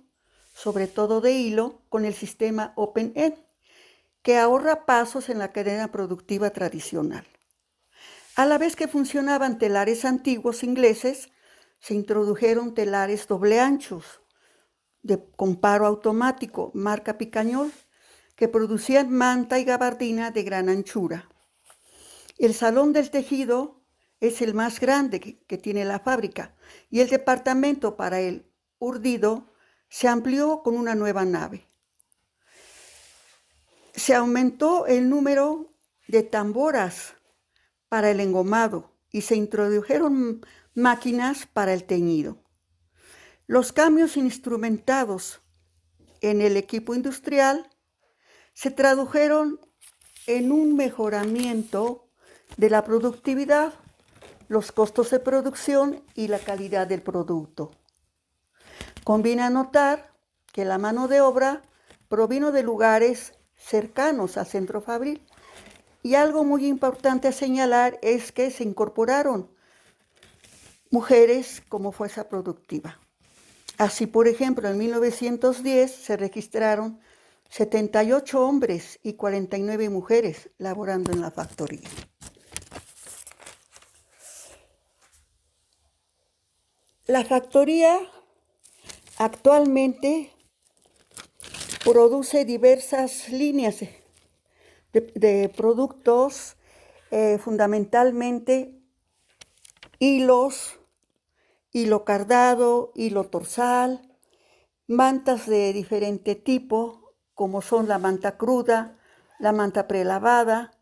sobre todo de hilo, con el sistema Open End, que ahorra pasos en la cadena productiva tradicional. A la vez que funcionaban telares antiguos ingleses, se introdujeron telares doble anchos, de, comparo automático, marca Picañol, que producían manta y gabardina de gran anchura. El salón del tejido es el más grande que, que tiene la fábrica y el departamento para el urdido se amplió con una nueva nave. Se aumentó el número de tamboras para el engomado y se introdujeron máquinas para el teñido. Los cambios instrumentados en el equipo industrial se tradujeron en un mejoramiento de la productividad, los costos de producción y la calidad del producto. Conviene anotar que la mano de obra provino de lugares cercanos a centro fabril y algo muy importante a señalar es que se incorporaron mujeres como fuerza productiva. Así, por ejemplo, en 1910 se registraron 78 hombres y 49 mujeres laborando en la factoría. La factoría actualmente produce diversas líneas de, productos, eh, fundamentalmente hilos, hilo cardado, hilo torsal, mantas de diferente tipo, como son la manta cruda, la manta prelavada,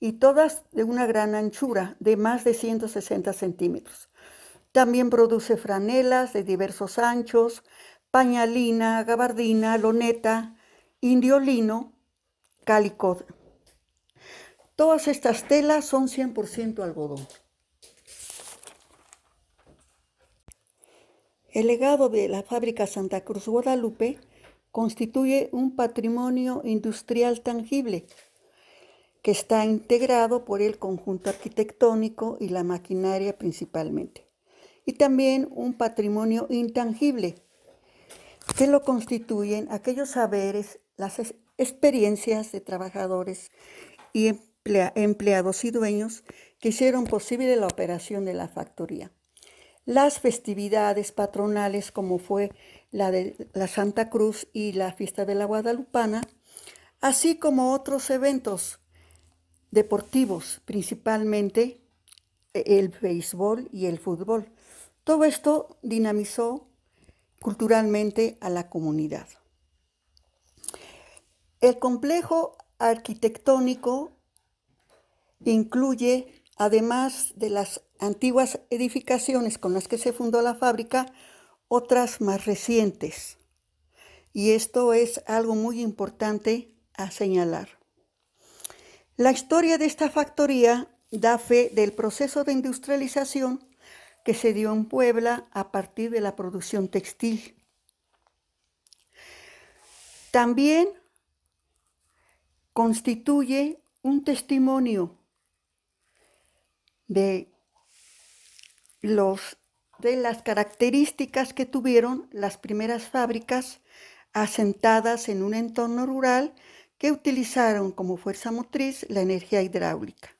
y todas de una gran anchura de más de 160 centímetros. También produce franelas de diversos anchos, pañalina, gabardina, loneta, indiolino, cálico Todas estas telas son 100% algodón. El legado de la fábrica Santa Cruz Guadalupe constituye un patrimonio industrial tangible que está integrado por el conjunto arquitectónico y la maquinaria principalmente, y también un patrimonio intangible que lo constituyen aquellos saberes, las experiencias de trabajadores y empleados y dueños que hicieron posible la operación de la factoría. Las festividades patronales como fue la de la Santa Cruz y la fiesta de la Guadalupana, así como otros eventos deportivos, principalmente el béisbol y el fútbol. Todo esto dinamizó culturalmente a la comunidad. El complejo arquitectónico Incluye, además de las antiguas edificaciones con las que se fundó la fábrica, otras más recientes. Y esto es algo muy importante a señalar. La historia de esta factoría da fe del proceso de industrialización que se dio en Puebla a partir de la producción textil. También constituye un testimonio de, los, de las características que tuvieron las primeras fábricas asentadas en un entorno rural que utilizaron como fuerza motriz la energía hidráulica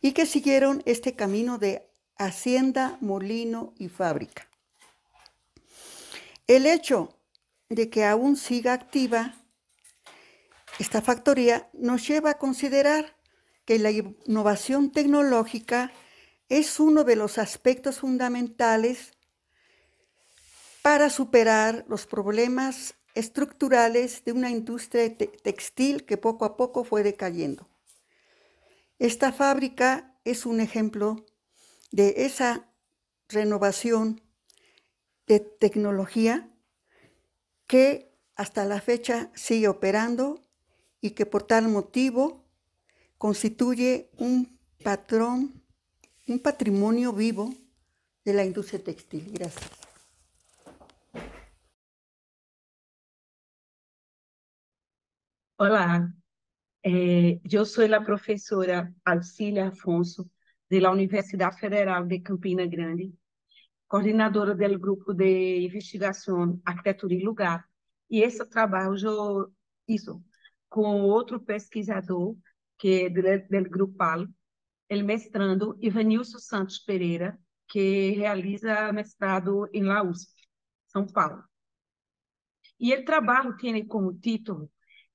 y que siguieron este camino de hacienda, molino y fábrica. El hecho de que aún siga activa esta factoría nos lleva a considerar que la innovación tecnológica es uno de los aspectos fundamentales para superar los problemas estructurales de una industria textil que poco a poco fue decayendo. Esta fábrica es un ejemplo de esa renovación de tecnología que hasta la fecha sigue operando y que por tal motivo constituye un patrón, un patrimonio vivo de la industria textil. Gracias. Hola, eh, yo soy la profesora Afonso de la Universidad Federal de Campina Grande, coordenadora del grupo de investigación Arquitectura y Lugar. Y ese trabajo yo fiz con otro pesquisador que do grupo Grupal, ele mestrando Ivanilson Santos Pereira, que realiza mestrado em la USP, São Paulo. E o trabalho tem como título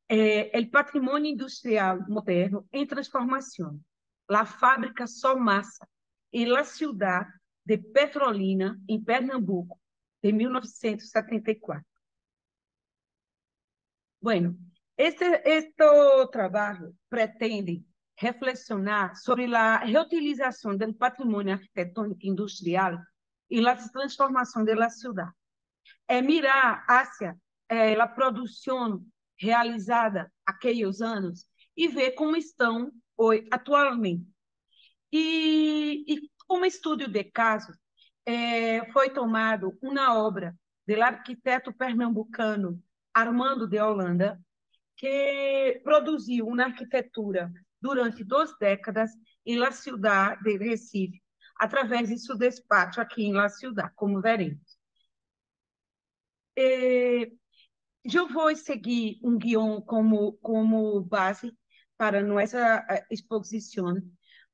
é, é, o Patrimônio Industrial Moderno em Transformação, La Fábrica Sol Massa e La Ciudad de Petrolina, em Pernambuco, de 1974. Bueno, este, este trabalho pretende reflexionar sobre a reutilização do patrimônio arquitetônico industrial e a transformação da cidade. É mirar hacia eh, a é, produção realizada aqueles anos e ver como estão hoje, atualmente. E, e como estudo de caso, eh, foi tomado uma obra do arquiteto pernambucano Armando de Holanda, que produziu uma arquitetura durante duas décadas em La Ciudad de Recife, através de seu despacho aqui em La Ciudad, como veremos. Eh, eu vou seguir um guion como, como base para nossa eh, exposição,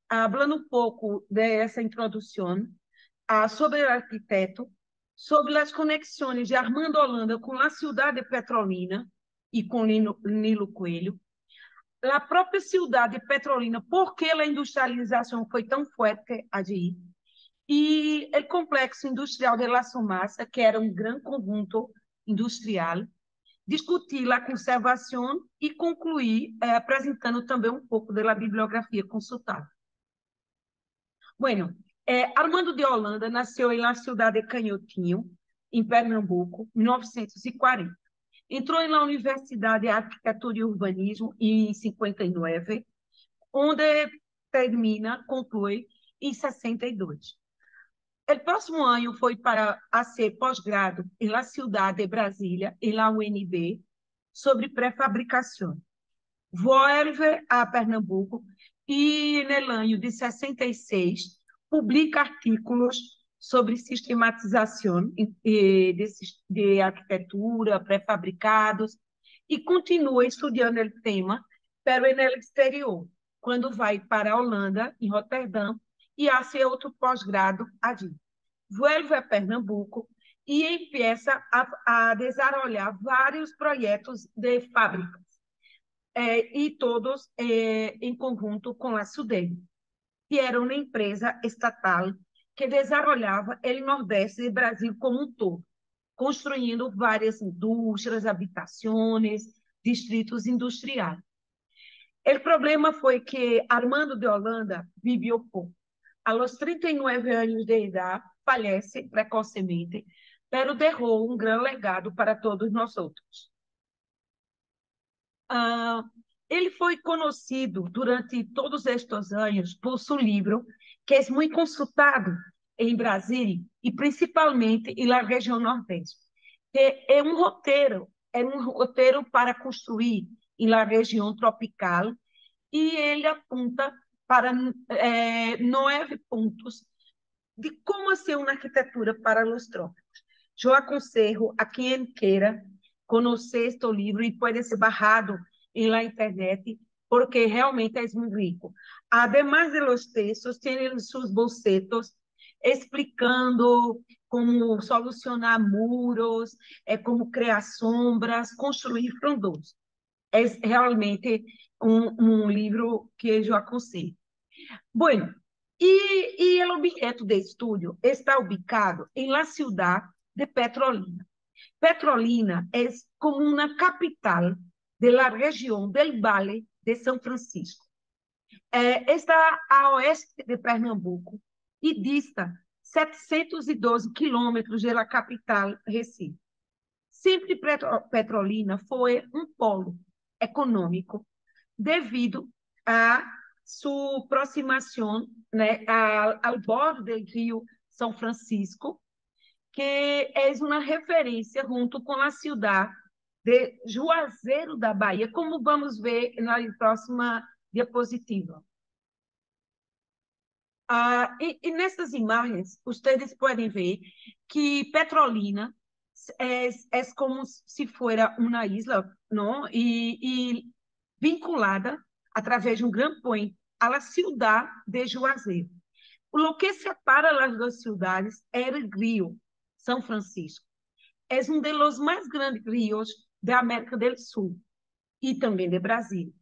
falando um pouco dessa introdução ah, sobre o arquiteto, sobre as conexões de Armando Holanda com a cidade de Petrolina, e com Nilo Coelho. A própria cidade de Petrolina, porque a industrialização foi tão forte é ali? E o complexo industrial de La Somassa, que era um grande conjunto industrial, discutir a conservação e concluir eh, apresentando também um pouco da bibliografia consultada. Bueno, eh, Armando de Holanda nasceu na cidade de Canhotinho, em Pernambuco, 1940. Entrou na Universidade de Arquitetura e Urbanismo em 59, onde termina, conclui, em 62. O próximo ano foi para a ser pós-grado na cidade de Brasília e la UNB sobre pré-fabricação. Volve a Pernambuco e, no ano de 66, publica artículos sobre sistematização de, de arquitetura, pré-fabricados, e continua estudando o tema, pero é no exterior, quando vai para a Holanda, em Roterdã, e hace outro pós-grado ali. Vuelve a Pernambuco e empieza a, a desarrollar vários projetos de fábricas, é, e todos é, em conjunto com a SUDEM, que era uma empresa estatal que desarrollava o Nordeste e Brasil como um todo, construindo várias indústrias, habitações, distritos industriais. O problema foi que Armando de Holanda viveu pouco. Aos 39 anos de idade, falece precocemente, mas derrou um grande legado para todos nós outros. Ah, ele foi conhecido durante todos estes anos por seu livro que é muito consultado em Brasília e principalmente na região nordeste. Que é um roteiro, é um roteiro para construir na região tropical e ele aponta para é, nove pontos de como ser uma arquitetura para os trópicos. Eu aconselho a quem queira conhecer este livro e pode ser barrado na internet porque realmente é muito rico. Además de los textos, tienen sus bocetos explicando como solucionar muros, é como criar sombras, construir frondosos. É realmente um, um livro que eu aconselho. Bueno, e, e o objeto de estudo está ubicado em la ciudad de Petrolina. Petrolina é como uma capital da região del Vale de São Francisco. É, está a oeste de Pernambuco e dista 712 quilômetros da capital, Recife. Sempre Petro, Petrolina foi um polo econômico devido à sua aproximação né, ao, ao bordo do rio São Francisco, que é uma referência junto com a cidade de Juazeiro da Bahia, como vamos ver na próxima diapositiva. Ah, e, e, nessas imagens, vocês podem ver que Petrolina é, é como se fosse uma isla, não? E, e vinculada através de um grande ponte à cidade de Juazeiro. O que separa as duas cidades é o rio São Francisco. É um dos mais grandes rios da América do Sul e também do Brasil.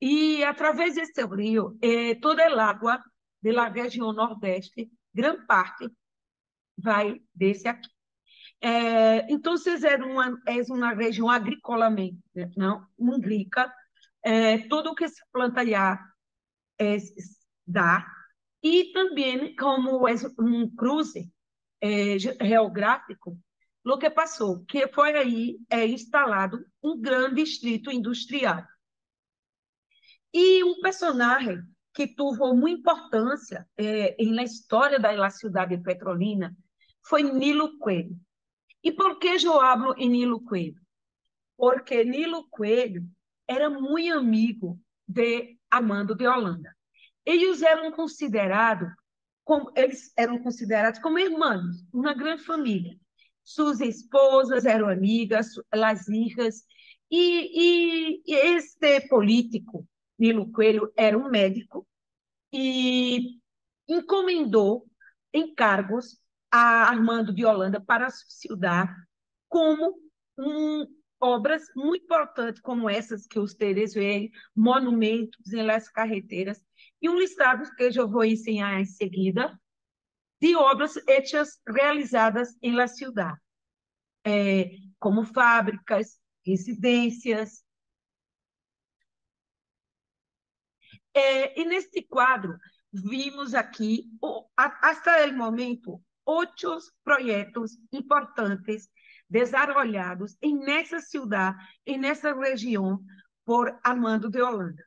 E através desse rio, eh, toda a água da região Nordeste, grande parte, vai desse aqui. É, então, era uma, é uma região agricolamente, né, não, muito rica. É, tudo o que se planta lá é, dá. E também, como é um cruze é, geográfico, o que passou? Que foi aí é instalado um grande distrito industrial. E um personagem que teve muita importância é, na história da cidade petrolina foi Nilo Coelho. E por que eu hablo em Nilo Coelho? Porque Nilo Coelho era muito amigo de Amando de Holanda. Eles eram considerados como, eles eram considerados como irmãos, uma grande família suas esposas eram amigas, las hijas, e, e, e este político, Nilo Coelho, era um médico e encomendou encargos a Armando de Holanda para estudar como um, obras muito importantes como essas que vocês veem, monumentos em las carreteiras, e um listado que eu vou ensinar em seguida, de obras hechas realizadas em la ciudad, é, como fábricas, residências. É, e neste quadro, vimos aqui, até o momento, oito projetos importantes desarrollados em nessa cidade, em nessa região, por Armando de Holanda.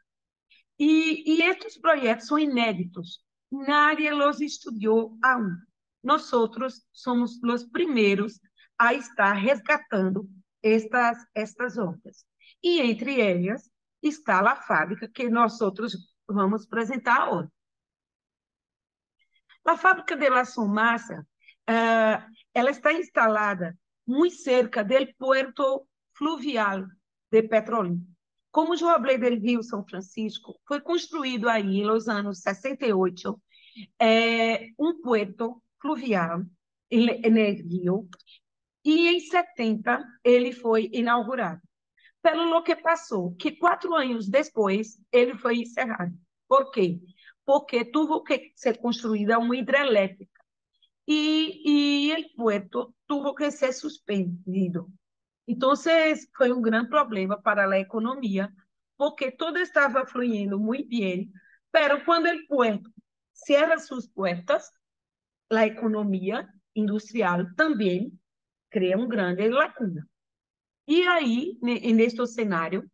E, e estes projetos são inéditos, nadie los estudió aún. Nosotros somos los primeros a estar resgatando estas, estas obras. E entre elas está a fábrica que nós outros vamos apresentar hoje. A fábrica de la Somassa, uh, eh, ela está instalada muito cerca do porto fluvial de Petrolina. Como João Blader Rio São Francisco, foi construído aí, nos anos 68, é, um puerto fluvial em Rio, e em 70 ele foi inaugurado. Pelo que passou, que quatro anos depois ele foi encerrado. Por quê? Porque teve que ser construída uma hidrelétrica e, e o puerto teve que ser suspendido. Então, foi um grande problema para a economia, porque tudo estava fluindo muito bem, mas quando o puerto cierra suas portas, a economia industrial também cria uma grande lacuna. E aí, neste cenário,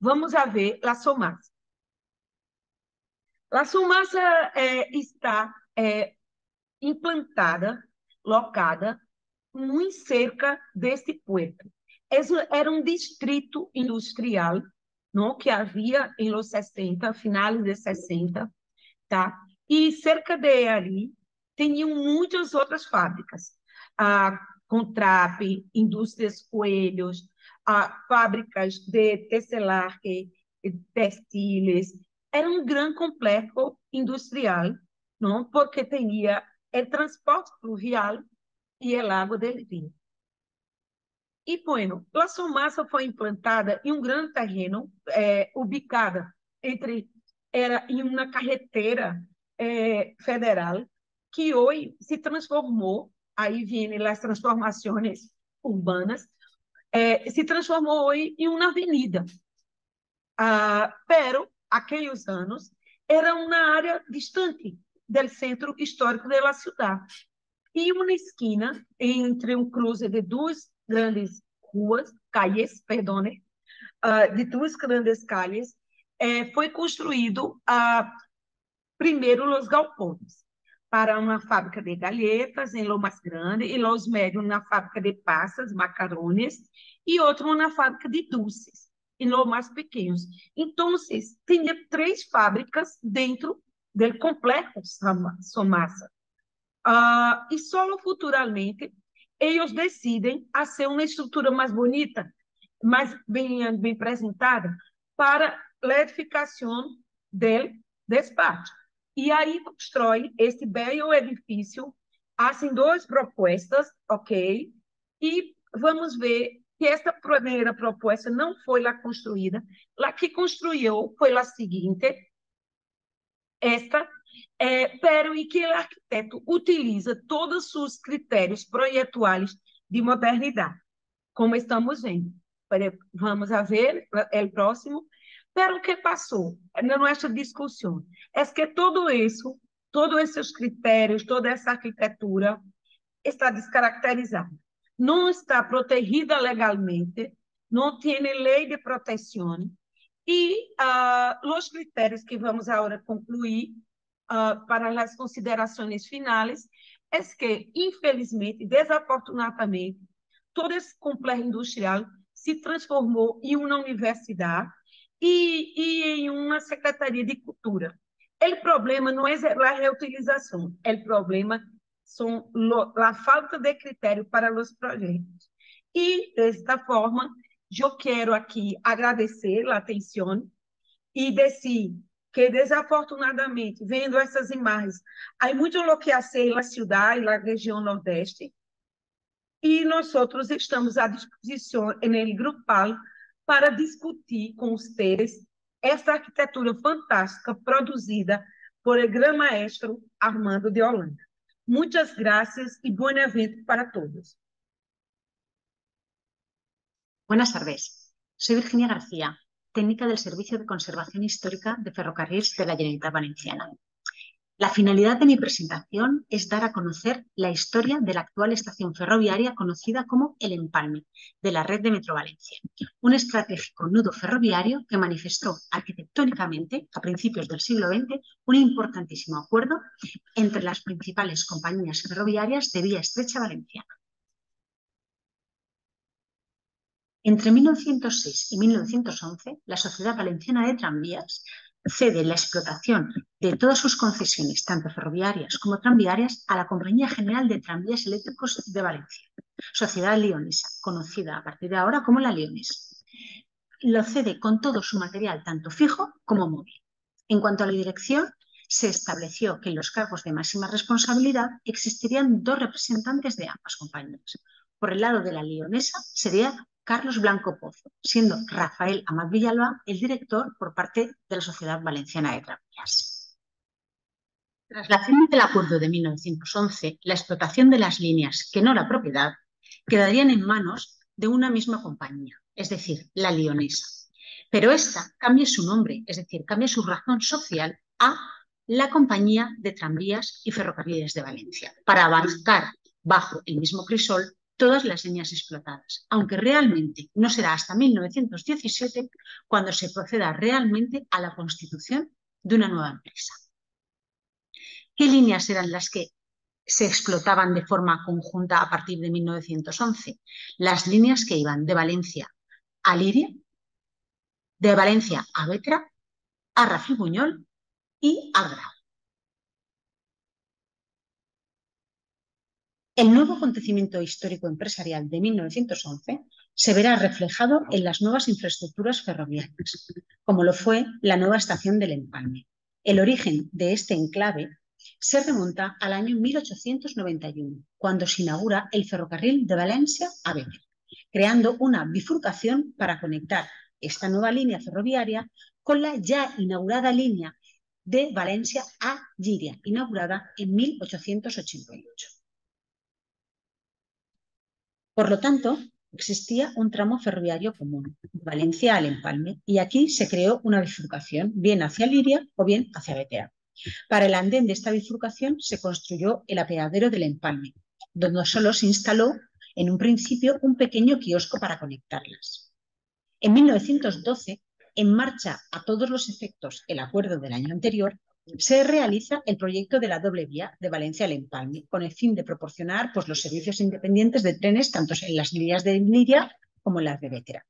vamos a ver a somassa. A somassa eh, está eh, implantada, locada muito cerca desse porto. era um distrito industrial não, que havia em los 60, finais de 60, tá? E cerca de ali tinham muitas outras fábricas, a Contrap, Indústrias Coelhos, a fábricas de tecelagem, textiles. Era um grande complexo industrial, não? Porque tinha o transporte fluvial e el é água del Vino. E, bueno, La biomassa foi implantada em um grande terreno é, ubicada entre era em uma carretera é, federal que hoje se transformou, aí vêm as transformações urbanas, é, se transformou hoje em uma avenida. Ah, pero, aqueles anos, era uma área distante do centro histórico da cidade e uma esquina entre um cruze de duas grandes ruas, calles, perdone, uh, de duas grandes calles, eh, foi construído a primeiro os galpões para uma fábrica de galhetas em Lomas Grande e Los Médios na fábrica de passas, macarrones e outro na fábrica de doces em Lomas Pequenos. Então, tinha três fábricas dentro do complexo Somassa. Ah, e solo futuramente eles decidem a ser uma estrutura mais bonita, mais bem, bem apresentada, para a edificação dele, desse parte. E aí constrói esse belo edifício, assim, duas propostas, ok? E vamos ver que esta primeira proposta não foi lá construída. Lá que construiu foi a seguinte, esta é, pero em que o arquiteto utiliza todos os critérios projetuais de modernidade, como estamos vendo. Vamos a ver o próximo. Pero que passou na nossa discussão é que todo isso, todos esses critérios, toda essa arquitetura está descaracterizada. Não está protegida legalmente, não tem lei de proteção e uh, os critérios que vamos agora concluir uh, para as considerações finais, é que, infelizmente, desafortunadamente, todo esse complexo industrial se transformou em uma universidade e, e em uma secretaria de cultura. O problema não é a reutilização, o problema são a falta de critério para os projetos. E, desta forma, eu quero aqui agradecer a atenção e desse que desafortunadamente, vendo essas imagens, há muito enlouqueceio na cidade, na região nordeste, e nós outros estamos à disposição no grupal para discutir com vocês essa arquitetura fantástica produzida por o grande maestro Armando de Holanda. Muitas graças e bom evento para todos. Buenas tardes. Sou Virginia García, técnica del Servicio de Conservación Histórica de Ferrocarriles de la Generalitat Valenciana. La finalidad de mi presentación es dar a conocer la historia de la actual estación ferroviaria conocida como El Empalme, de la red de Metro Valencia, un estratégico nudo ferroviario que manifestó arquitectónicamente, a principios del siglo XX, un importantísimo acuerdo entre las principales compañías ferroviarias de vía estrecha valenciana. Entre 1906 y 1911, la Sociedad Valenciana de Tranvías cede la explotación de todas sus concesiones, tanto ferroviarias como tranviarias, a la Compañía General de Tranvías Eléctricos de Valencia, sociedad leonesa, conocida a partir de ahora como la leonesa. Lo cede con todo su material, tanto fijo como móvil. En cuanto a la dirección, se estableció que en los cargos de máxima responsabilidad existirían dos representantes de ambas compañías. Por el lado de la leonesa sería Carlos Blanco Pozo, siendo Rafael Amad Villalba el director por parte de la Sociedad Valenciana de Tranvías. Tras la firma del acuerdo de 1911, la explotación de las líneas, que no la propiedad, quedarían en manos de una misma compañía, es decir, la lionesa. Pero esta cambia su nombre, es decir, cambia su razón social a la Compañía de Tranvías y Ferrocarriles de Valencia, para abarcar bajo el mismo crisol todas las líneas explotadas, aunque realmente no será hasta 1917 cuando se proceda realmente a la constitución de una nueva empresa. ¿Qué líneas eran las que se explotaban de forma conjunta a partir de 1911? Las líneas que iban de Valencia a Liria, de Valencia a Betra, a Rafi Buñol y a Grau. El nuevo acontecimiento histórico empresarial de 1911 se verá reflejado en las nuevas infraestructuras ferroviarias, como lo fue la nueva estación del Empalme. El origen de este enclave se remonta al año 1891, cuando se inaugura el ferrocarril de Valencia a Beber, creando una bifurcación para conectar esta nueva línea ferroviaria con la ya inaugurada línea de Valencia a Giria, inaugurada en 1888. Por lo tanto, existía un tramo ferroviario común, Valencia al Empalme, y aquí se creó una bifurcación, bien hacia Liria o bien hacia Betea. Para el andén de esta bifurcación se construyó el apeadero del Empalme, donde solo se instaló en un principio un pequeño kiosco para conectarlas. En 1912, en marcha a todos los efectos el acuerdo del año anterior, se realiza el proyecto de la doble vía de Valencia al Empalme, con el fin de proporcionar pues, los servicios independientes de trenes tanto en las líneas de Nidia como en las de Vétera.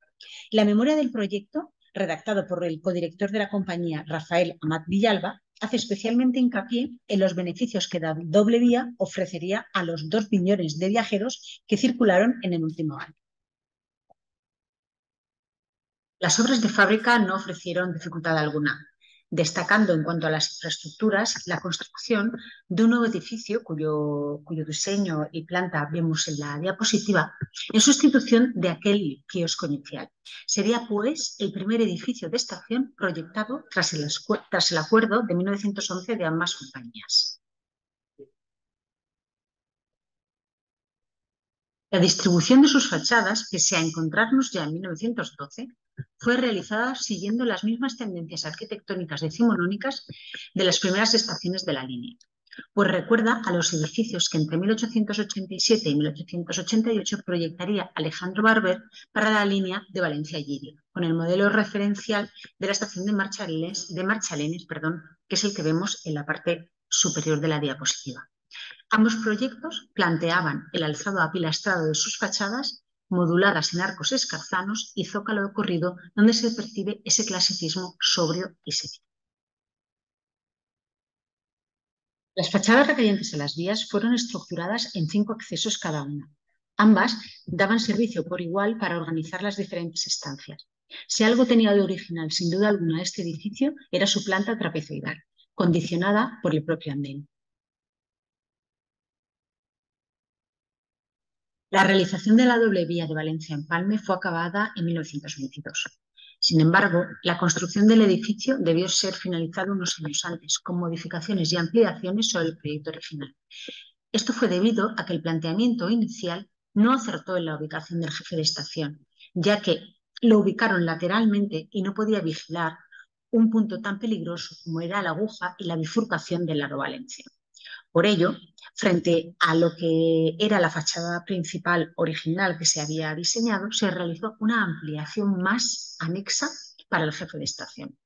La memoria del proyecto, redactado por el codirector de la compañía, Rafael Amat Villalba, hace especialmente hincapié en los beneficios que la doble vía ofrecería a los dos millones de viajeros que circularon en el último año. Las obras de fábrica no ofrecieron dificultad alguna, destacando en cuanto a las infraestructuras la construcción de un nuevo edificio cuyo, cuyo diseño y planta vemos en la diapositiva, en sustitución de aquel que kiosco inicial. Sería, pues, el primer edificio de estación proyectado tras el, tras el acuerdo de 1911 de ambas compañías. La distribución de sus fachadas, que se ha encontrarnos ya en 1912, fue realizada siguiendo las mismas tendencias arquitectónicas decimonónicas de las primeras estaciones de la línea, pues recuerda a los edificios que entre 1887 y 1888 proyectaría Alejandro Barber para la línea de valencia liria con el modelo referencial de la estación de Marchalenes, de Marchalenes perdón, que es el que vemos en la parte superior de la diapositiva. Ambos proyectos planteaban el alzado apilastrado de sus fachadas moduladas en arcos escarzanos y zócalo corrido, donde se percibe ese clasicismo sobrio y serio. Las fachadas recayentes a las vías fueron estructuradas en cinco accesos cada una. Ambas daban servicio por igual para organizar las diferentes estancias. Si algo tenía de original, sin duda alguna, este edificio era su planta trapezoidal, condicionada por el propio andén. La realización de la doble vía de Valencia en Palme fue acabada en 1922. Sin embargo, la construcción del edificio debió ser finalizada unos años antes, con modificaciones y ampliaciones sobre el proyecto original. Esto fue debido a que el planteamiento inicial no acertó en la ubicación del jefe de estación, ya que lo ubicaron lateralmente y no podía vigilar un punto tan peligroso como era la aguja y la bifurcación del lado Valencia. Por ello, Frente a lo que era la fachada principal original que se había diseñado, se realizó una ampliación más anexa para el jefe de estación,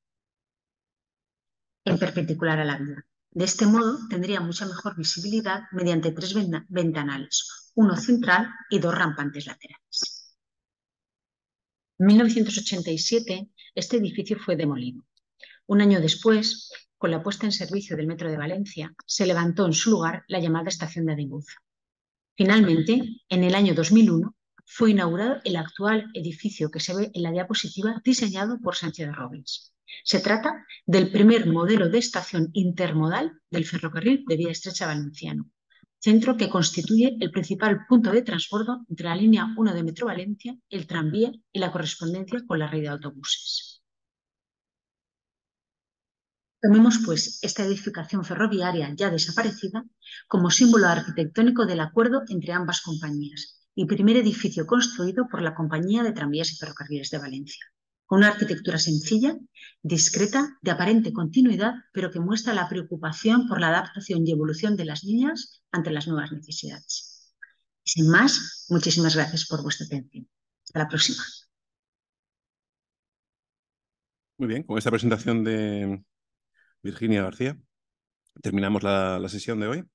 en perpendicular a la vía. De este modo, tendría mucha mejor visibilidad mediante tres ventanales, uno central y dos rampantes laterales. En 1987, este edificio fue demolido. Un año después, con la puesta en servicio del Metro de Valencia, se levantó en su lugar la llamada estación de Adibuz. Finalmente, en el año 2001, fue inaugurado el actual edificio que se ve en la diapositiva diseñado por Sánchez Robles. Se trata del primer modelo de estación intermodal del ferrocarril de vía estrecha valenciano, centro que constituye el principal punto de transbordo entre la línea 1 de Metro Valencia, el tranvía y la correspondencia con la red de autobuses. Tomemos, pues, esta edificación ferroviaria ya desaparecida como símbolo arquitectónico del acuerdo entre ambas compañías y primer edificio construido por la Compañía de Tranvías y Ferrocarriles de Valencia. Con una arquitectura sencilla, discreta, de aparente continuidad, pero que muestra la preocupación por la adaptación y evolución de las líneas ante las nuevas necesidades. Y sin más, muchísimas gracias por vuestra atención. Hasta la próxima. Muy bien, con esta presentación de, Virginia García. Terminamos la, sesión de hoy.